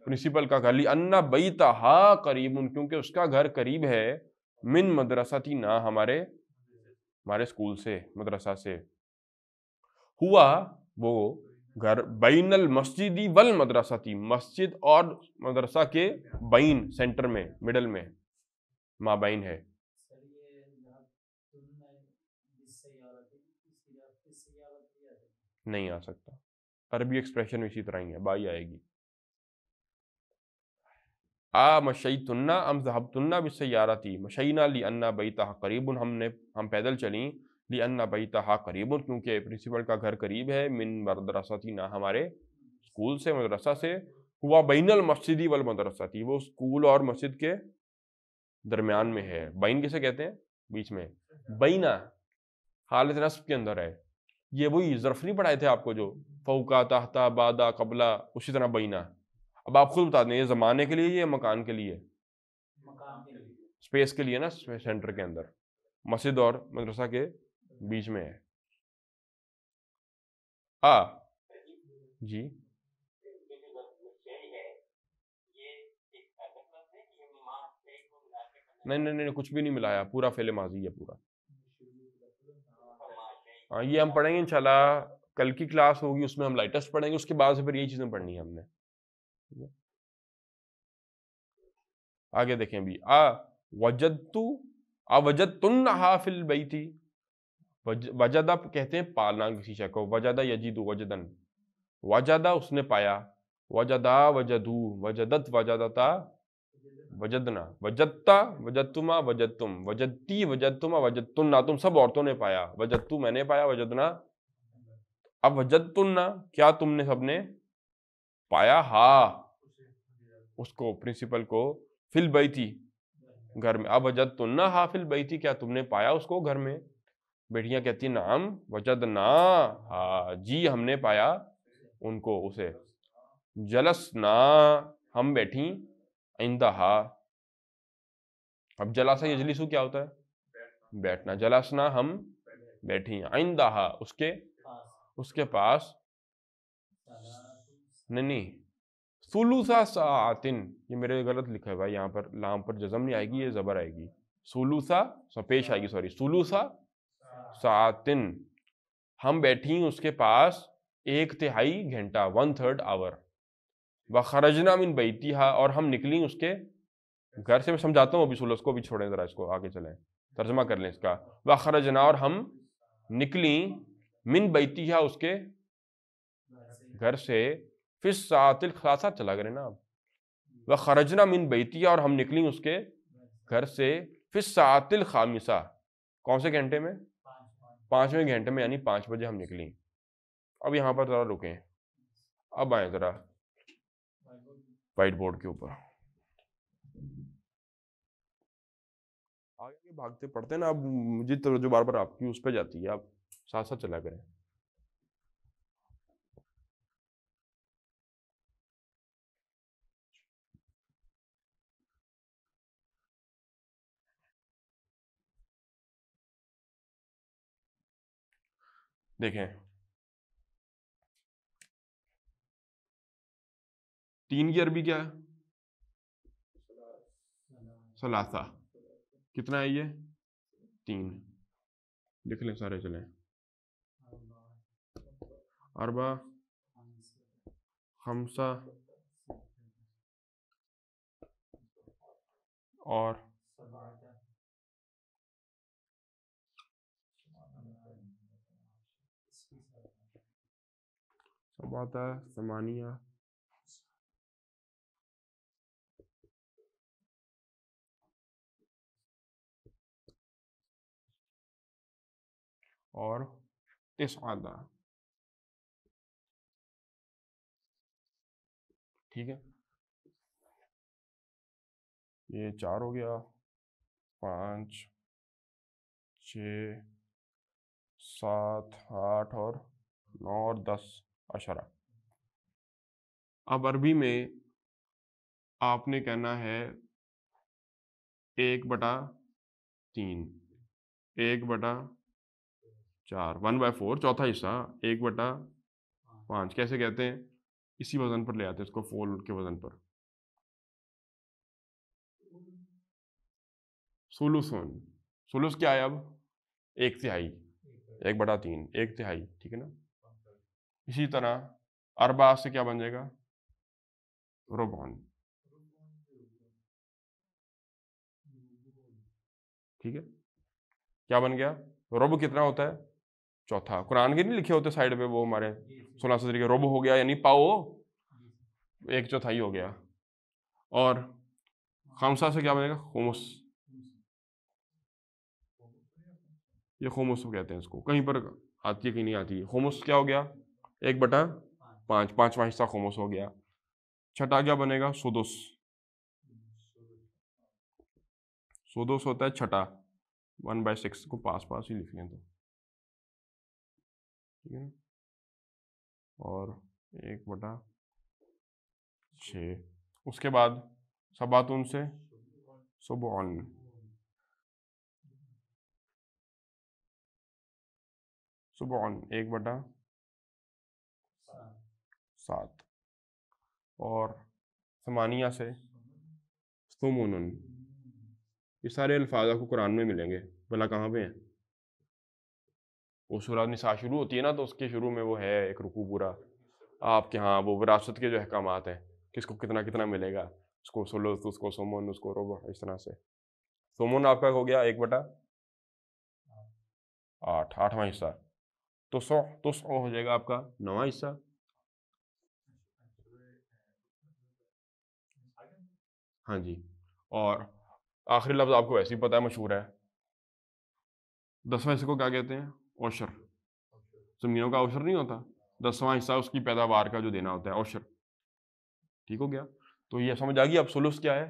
प्रिंसिपल का घर ली अन्ना बईता हा करीब क्योंकि उसका घर करीब है मिन मदरसा थी ना हमारे हमारे स्कूल से मदरसा से हुआ वो घर बैनल मस्जिदी वल मदरसा थी मस्जिद और मदरसा के बैन सेंटर में मिडल में माँ बैन है नहीं आ सकता अरबी एक्सप्रेशन इसी तरह ही है बाई आएगी आ मशई तुन्ना अम जहब तुन्ना भी सयारा थी मशीना ली अन्ना बैता करीबन हमने हम पैदल चलें ली अन्ना बैता करीबन क्योंकि प्रिंसिपल का घर करीब है मिन मदरसा थी ना हमारे स्कूल से मदरसा से हुआ बैनल मस्जिदी वाल मदरसा थी वो स्कूल और मस्जिद के दरम्यान में है बैन किसे कहते हैं बीच में बैना हालत नस्ब के अंदर है ये वही नहीं पढ़ाए थे आपको जो फौका तहता बादा कबला उसी तरह बैना अब आप खुद बता दें ये ज़माने के लिए या मकान के लिए स्पेस के लिए ना सेंटर के अंदर मस्जिद और मदरसा के बीच में है आ जी नहीं नहीं नहीं कुछ भी नहीं मिलाया पूरा फेले माजी है पूरा हाँ ये हम पढ़ेंगे इंशाल्लाह कल की क्लास होगी उसमें हम लाइटेस्ट पढ़ेंगे उसके बाद से फिर ये चीज़ें पढ़नी है हमने आगे देखें भी आ वजद वजदतु अवजद तुन हाफिल बई थी वजदा कहते हैं पालना किसी शय को वजदा यजीद वजदन वजदा उसने पाया वजदा वजदू वजदत वजदता वजदना वजदता वजदतुमा वजदतुम वजदती वजदतुमा वजदतुन्ना तुम सब औरतों ने पाया वजदतु मैंने पाया वजदना अब वजदतुन्ना क्या तुमने सबने पाया हा उसको प्रिंसिपल को फिल थी घर में अब वजद तुन्ना तो हाँ, बई थी क्या तुमने पाया उसको घर में बेटियां कहती नाम वजद ना हा जी हमने पाया उनको उसे जलस ना हम बैठी आइंदा हा अब जलासा यजलिसू क्या होता है बैठना जलासना हम बैठी आइंदा हा उसके उसके पास नहीं सुलूसा सातिन ये मेरे गलत लिखा है भाई यहाँ पर लाम पर जजम नहीं आएगी ये जबर आएगी सुलूसा पेश आएगी सॉरी सुलूसा सातिन हम बैठी उसके पास एक तिहाई घंटा वन थर्ड आवर व खरजना मिन बैती हा और हम निकली उसके घर से मैं समझाता हूँ अभी सुलस को भी छोड़ें ज़रा इसको आगे चलें तर्जमा कर लें इसका व खरजना और हम निकली मिन बैती हा उसके घर से फिर सातिल खलासा चला करें ना आप हम्म। वह खरजना मिन बैतिया और हम निकली उसके घर से फिर सातिल खामिसा कौन से घंटे में पाँचवें घंटे में यानी पाँच बजे हम निकली अब यहाँ पर ज़रा रुकें अब आए ज़रा वाइट बोर्ड के ऊपर आगे भागते पढ़ते ना अब मुझे तो जो बार बार आपकी उस पर जाती है आप साथ साथ चला करें देखें तीन की अरबी क्या है सलासा कितना है ये तीन लिख लें सारे चले अरबा हमसा और أربعة ثمانية और تسعة ठीक है ये चार हो गया पांच छत आठ और नौ और दस अशरा अब अरबी में आपने कहना है एक बटा तीन एक बटा चार वन बाय फोर चौथा हिस्सा एक बटा पाँच कैसे कहते हैं इसी वजन पर ले आते हैं इसको फोल के वजन पर सोलूसोन सोलूस क्या है अब एक तिहाई एक बटा तीन एक तिहाई ठीक है ना इसी तरह अरबा से क्या बन जाएगा रोबोन ठीक है क्या बन गया रोब कितना होता है चौथा कुरान के नहीं लिखे होते साइड पे वो हमारे सोलह सौ के रोब हो गया यानी पाओ एक चौथाई हो गया और खामसा से क्या बनेगा खोमस ये खोमस कहते हैं इसको कहीं पर आती है कहीं नहीं आती है खुमुस क्या हो गया एक बटा पांच पांचवा हिस्सा खोमोस हो गया छठा क्या बनेगा सोदोस सोदोस होता है छठा वन बाय सिक्स को पास पास ही लिख लें तो ठीक है ना और एक बटा छ उसके बाद सुबह से सुबह ऑन एक बटा सात और समानिया से सुमन ये सारे अल्फाज आपको कुरान में मिलेंगे भला कहाँ पे हैं वो सूरत निशा शुरू होती है ना तो उसके शुरू में वो है एक रुकू पूरा आपके यहाँ वो विरासत के जो अहकाम हैं किसको कितना कितना मिलेगा उसको तो उसको सोमन उसको रोब इस तरह से सोमन आपका हो गया एक बटा आठ आठवां हिस्सा तो सौ तो सौ हो जाएगा आपका नवा हिस्सा हाँ जी और आखिरी लफ्ज़ आपको वैसे ही पता है मशहूर है दसवां हिस्से को क्या कहते हैं औशर ज़मीनों का औशर नहीं होता दसवां हिस्सा उसकी पैदावार का जो देना होता है औशर ठीक हो गया तो ये समझ आ गई अब सुलुस क्या है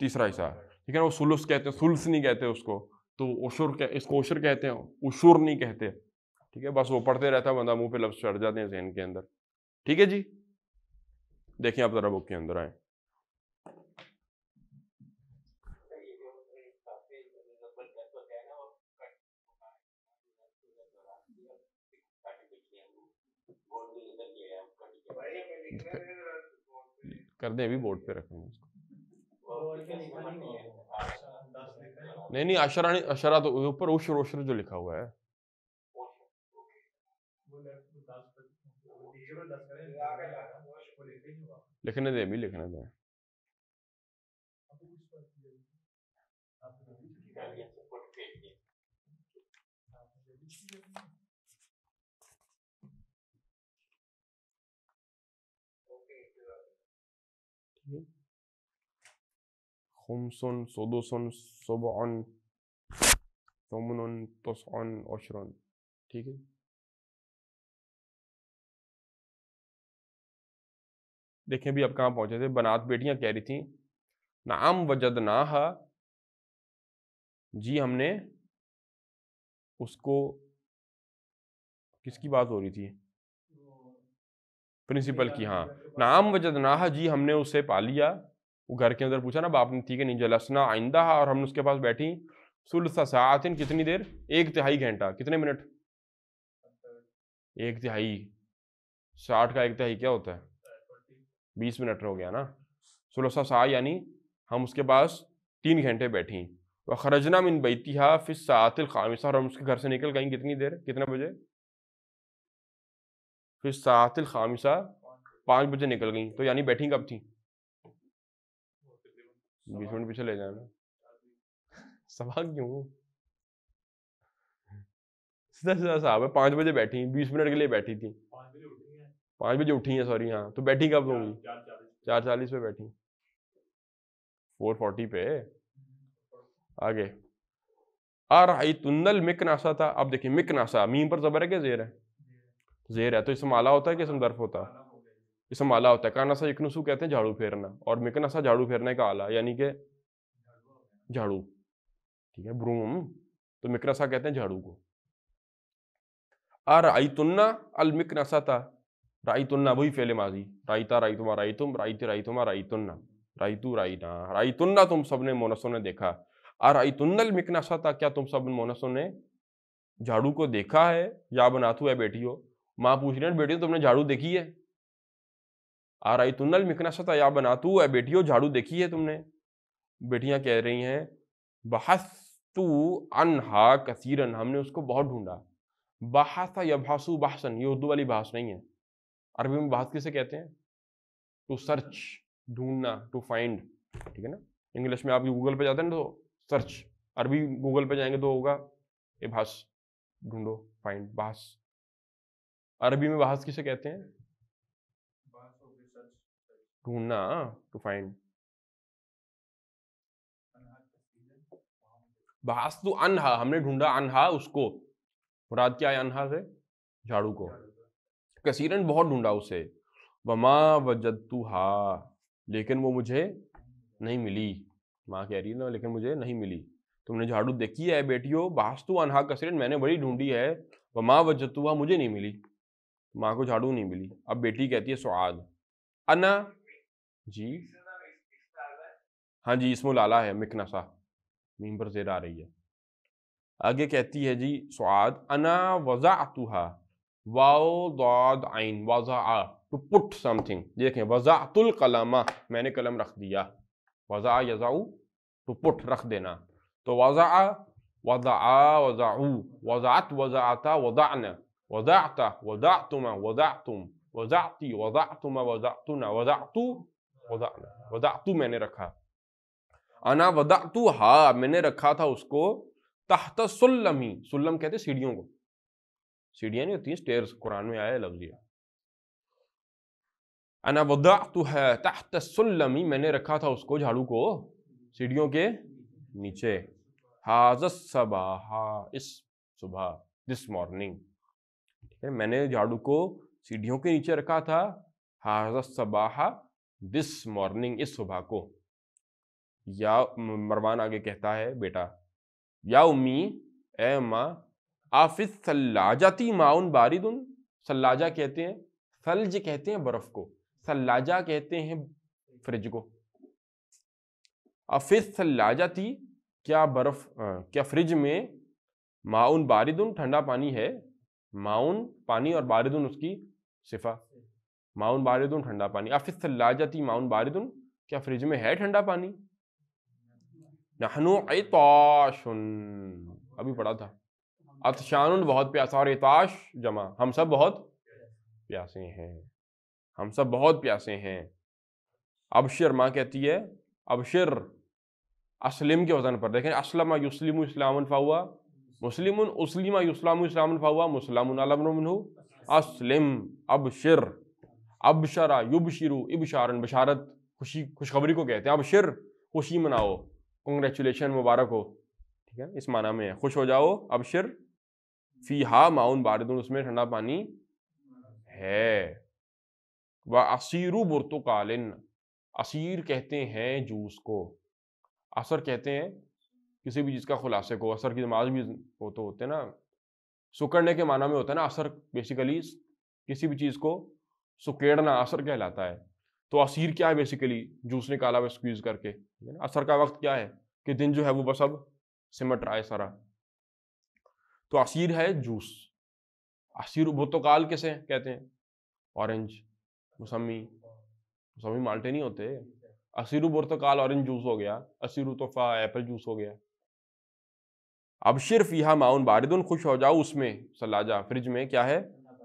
तीसरा हिस्सा ठीक है ना वो सुलुस कहते हैं सुल्स नहीं कहते उसको तो ओशुर कह, इसको ओशर कहते हैं उशुर नहीं कहते ठीक है बस वो पढ़ते रहता है बंदा मुंह पे लफ्ज चढ़ जाते हैं जहन के अंदर ठीक है जी देखिए आप ज़रा बुक के अंदर आए कर दे अभी बोर्ड पे रखूंगा उसको नहीं नहीं अशरा नहीं अशरा तो ऊपर उश्र उश्र जो लिखा हुआ है लिखने दे अभी लिखने दे خمس سدس سبع ثمن تسع عشر ठीक है देखें भी अब कहाँ पहुंचे थे बनात बेटियां कह रही थी नाम वजद ना जी हमने उसको किसकी बात हो रही थी प्रिंसिपल की हाँ नाम वजद ना जी हमने उसे पा लिया वो घर के अंदर पूछा ना बाप ने ठीक है नहीं जलसना आइंदा और हमने उसके पास बैठी सुलसा सातिन कितनी देर एक तिहाई घंटा कितने मिनट एक तिहाई साठ का एक तिहाई क्या होता है बीस मिनट हो गया ना सुलसा सा यानी हम उसके पास तीन घंटे बैठी वह खरजना मिन बैतिहा फिर सातिल खामिशा और हम उसके घर से निकल गई कितनी देर कितने बजे फिर सातिल खामिशा पाँच बजे निकल गई तो यानी बैठी कब थी बीस मिनट पीछे ले जाना *laughs* सवा क्यों सीधा सीधा साहब है पाँच बजे बैठी बीस मिनट के लिए बैठी थी पाँच बजे उठी है सॉरी हाँ तो बैठी कब होंगी चार चालीस पे बैठी फोर फोर्टी पे आगे आ रही तुन्नल मिक नासा था अब देखिए मिक नासा मीम पर जबर है क्या जेर है जेर है तो इसमें आला होता है कि इसमें दर्फ होता है इसम आला होता है कानासा यकनुसु कहते हैं झाड़ू फेरना और मिकनासा झाड़ू फेरने का आला यानी कि झाड़ू ठीक है ब्रूम हम्म, तो मिकनासा कहते हैं झाड़ू को आ राई तुन्ना अल मिकनासा था राई तुन्ना वही फेले माजी रायता राई तुम राई तुम राई ते राई तुम्हारा राई तुन्ना राई तू राई ना राई तुन्ना तुम सब ने ने देखा आ राई तुन्नल मिकनासा था क्या तुम सब मोनसो ने झाड़ू को देखा है या बनाथू है बेटियों माँ पूछ रही है बेटी तुमने झाड़ू देखी है आ रही तुन्नल मिकना सता या बना तू ए बेटियो झाड़ू देखी है तुमने बेटियां कह रही हैं बहस तू अनहा कसीरन हमने उसको बहुत ढूंढा बहासा या भासु बहसन ये उर्दू वाली बहस नहीं है अरबी में बहस किसे कहते हैं टू सर्च ढूंढना टू फाइंड ठीक है ना इंग्लिश में आप गूगल पे जाते हैं ना तो सर्च अरबी गूगल पे जाएंगे तो होगा ए भाष ढूंढो फाइंड बहस अरबी में बहस किसे कहते हैं ढूंढना टू फाइंड बहास्तु तो अनहा हमने ढूंढा अनहा उसको मुराद क्या है अनहा से झाड़ू को कसीरन बहुत ढूंढा उसे वमा वजतु हा लेकिन वो मुझे नहीं मिली माँ कह रही है ना लेकिन मुझे नहीं मिली तुमने झाड़ू देखी है बेटियों वास्तु तो अनहा कसीरन मैंने बड़ी ढूंढी है वमा वजतु हा मुझे नहीं मिली माँ को झाड़ू नहीं मिली अब बेटी कहती है सुआद अना जी हाँ जी इसमुल लाला है मिकनसा मीम पर जेर आ रही है आगे कहती है जी स्वाद अना वज़ा अतुहा वाओ दाद आइन वज़ा आ टू पुट समथिंग देखें वजा अतुल कलमा मैंने कलम रख दिया वज़ा यज़ाऊ टू पुट रख देना तो वज़ा आ वज़ा आ वजा वज़ाऊ वज़ात वज़ाता वजा वज़ाता वजा वज़ातुम वज़ाती तुना वजा तू वदाना वदातु मैंने रखा अना वदातु हा मैंने रखा था उसको तहत ही सुल्लम कहते सीढ़ियों को सीढ़ियां नहीं होती स्टेयर कुरान में आया लफ्ज यह अना वदातु है तहत ही मैंने रखा था उसको झाड़ू को सीढ़ियों के नीचे हाजस सबाहा इस सुबह दिस मॉर्निंग मैंने झाड़ू को सीढ़ियों के नीचे रखा था हाजत सबाहा दिस मॉर्निंग इस सुबह को या मरवान आगे कहता है बेटा या उम्मी ए माँ आफिस सल्लाजाती माउन उन सल्लाजा कहते हैं सल्ज कहते हैं बर्फ को सल्लाजा कहते हैं फ्रिज को आफिस सल्लाजाती क्या बर्फ क्या फ्रिज में माउन उन ठंडा पानी है माउन पानी और उन उसकी सिफा माउन बारिदुन ठंडा पानी आफिस जाती माउन बारिदुन क्या फ्रिज में है ठंडा पानी नहनो अभी पढ़ा था अतशान बहुत प्यासा और एताश जमा हम सब बहुत प्यासे हैं हम सब बहुत प्यासे हैं अबशर माँ कहती है अबशर असलिम के वजन पर देखें असलम युस्लिम इस्लाम फाउआ मुस्लिम उसलिमा युस्लाम इस्लाम फाउआ मुसलम अलमन हो अबशर अबशरा युब शिरु इबशारन बशारत खुशी खुशखबरी को कहते हैं अब शिर खुशी मनाओ कंग्रेचुलेशन मुबारक हो ठीक है इस माना में है खुश हो जाओ अब शिर फी हा माउन बारदुन उसमें ठंडा पानी है व असीरु बुरतुकालिन असीर कहते हैं जूस को असर कहते हैं किसी भी चीज़ का खुलासे को असर की नमाज भी हो तो होते हैं ना सुकड़ने के माना में होता है ना असर बेसिकली किसी भी चीज़ को सो असर कहलाता है तो असीर क्या है बेसिकली जूस निकाला हुआ स्क्वीज करके असर का वक्त क्या है कि दिन जो है वो बस अब सिमट रहा है सारा तो असीर है जूस असीर वो तो काल किसे कहते हैं ऑरेंज मौसमी मौसमी माल्टे नहीं होते असीरु बुरतकाल ऑरेंज जूस हो गया असीरु तोहफा एप्पल जूस हो गया अब सिर्फ यह माउन बारिदुन खुश हो जाओ उसमें सलाजा फ्रिज में क्या है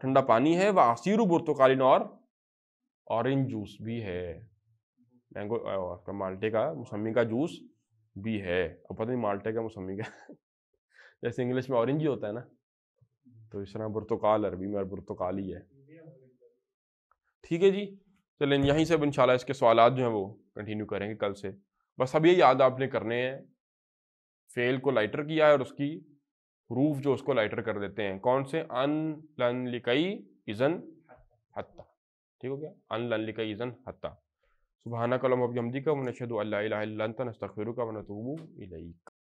ठंडा पानी है वह आसीरु बुर्तकालीन और ऑरेंज जूस भी है मैंगो आपका माल्टे का मौसमी का जूस भी है अब पता नहीं माल्टे का मौसमी का *laughs* जैसे इंग्लिश में ऑरेंज ही होता है ना तो इस तरह बुरतकाल अरबी में बुरतकाल ही है ठीक है जी चलें यहीं से अब इंशाल्लाह इसके सवाल जो हैं वो कंटिन्यू करेंगे कल से बस अब ये याद आपने करने हैं फेल को लाइटर किया है और उसकी रूफ जो उसको लाइटर कर देते हैं कौन से अन लन लिकई इजन हत्ता ठीक हो गया अन लन लिकई इजन हत्ता सुबहाना कलम अब जमदी का मनशद अल्लाह नस्तफ़िर का वनतूबू इलाइक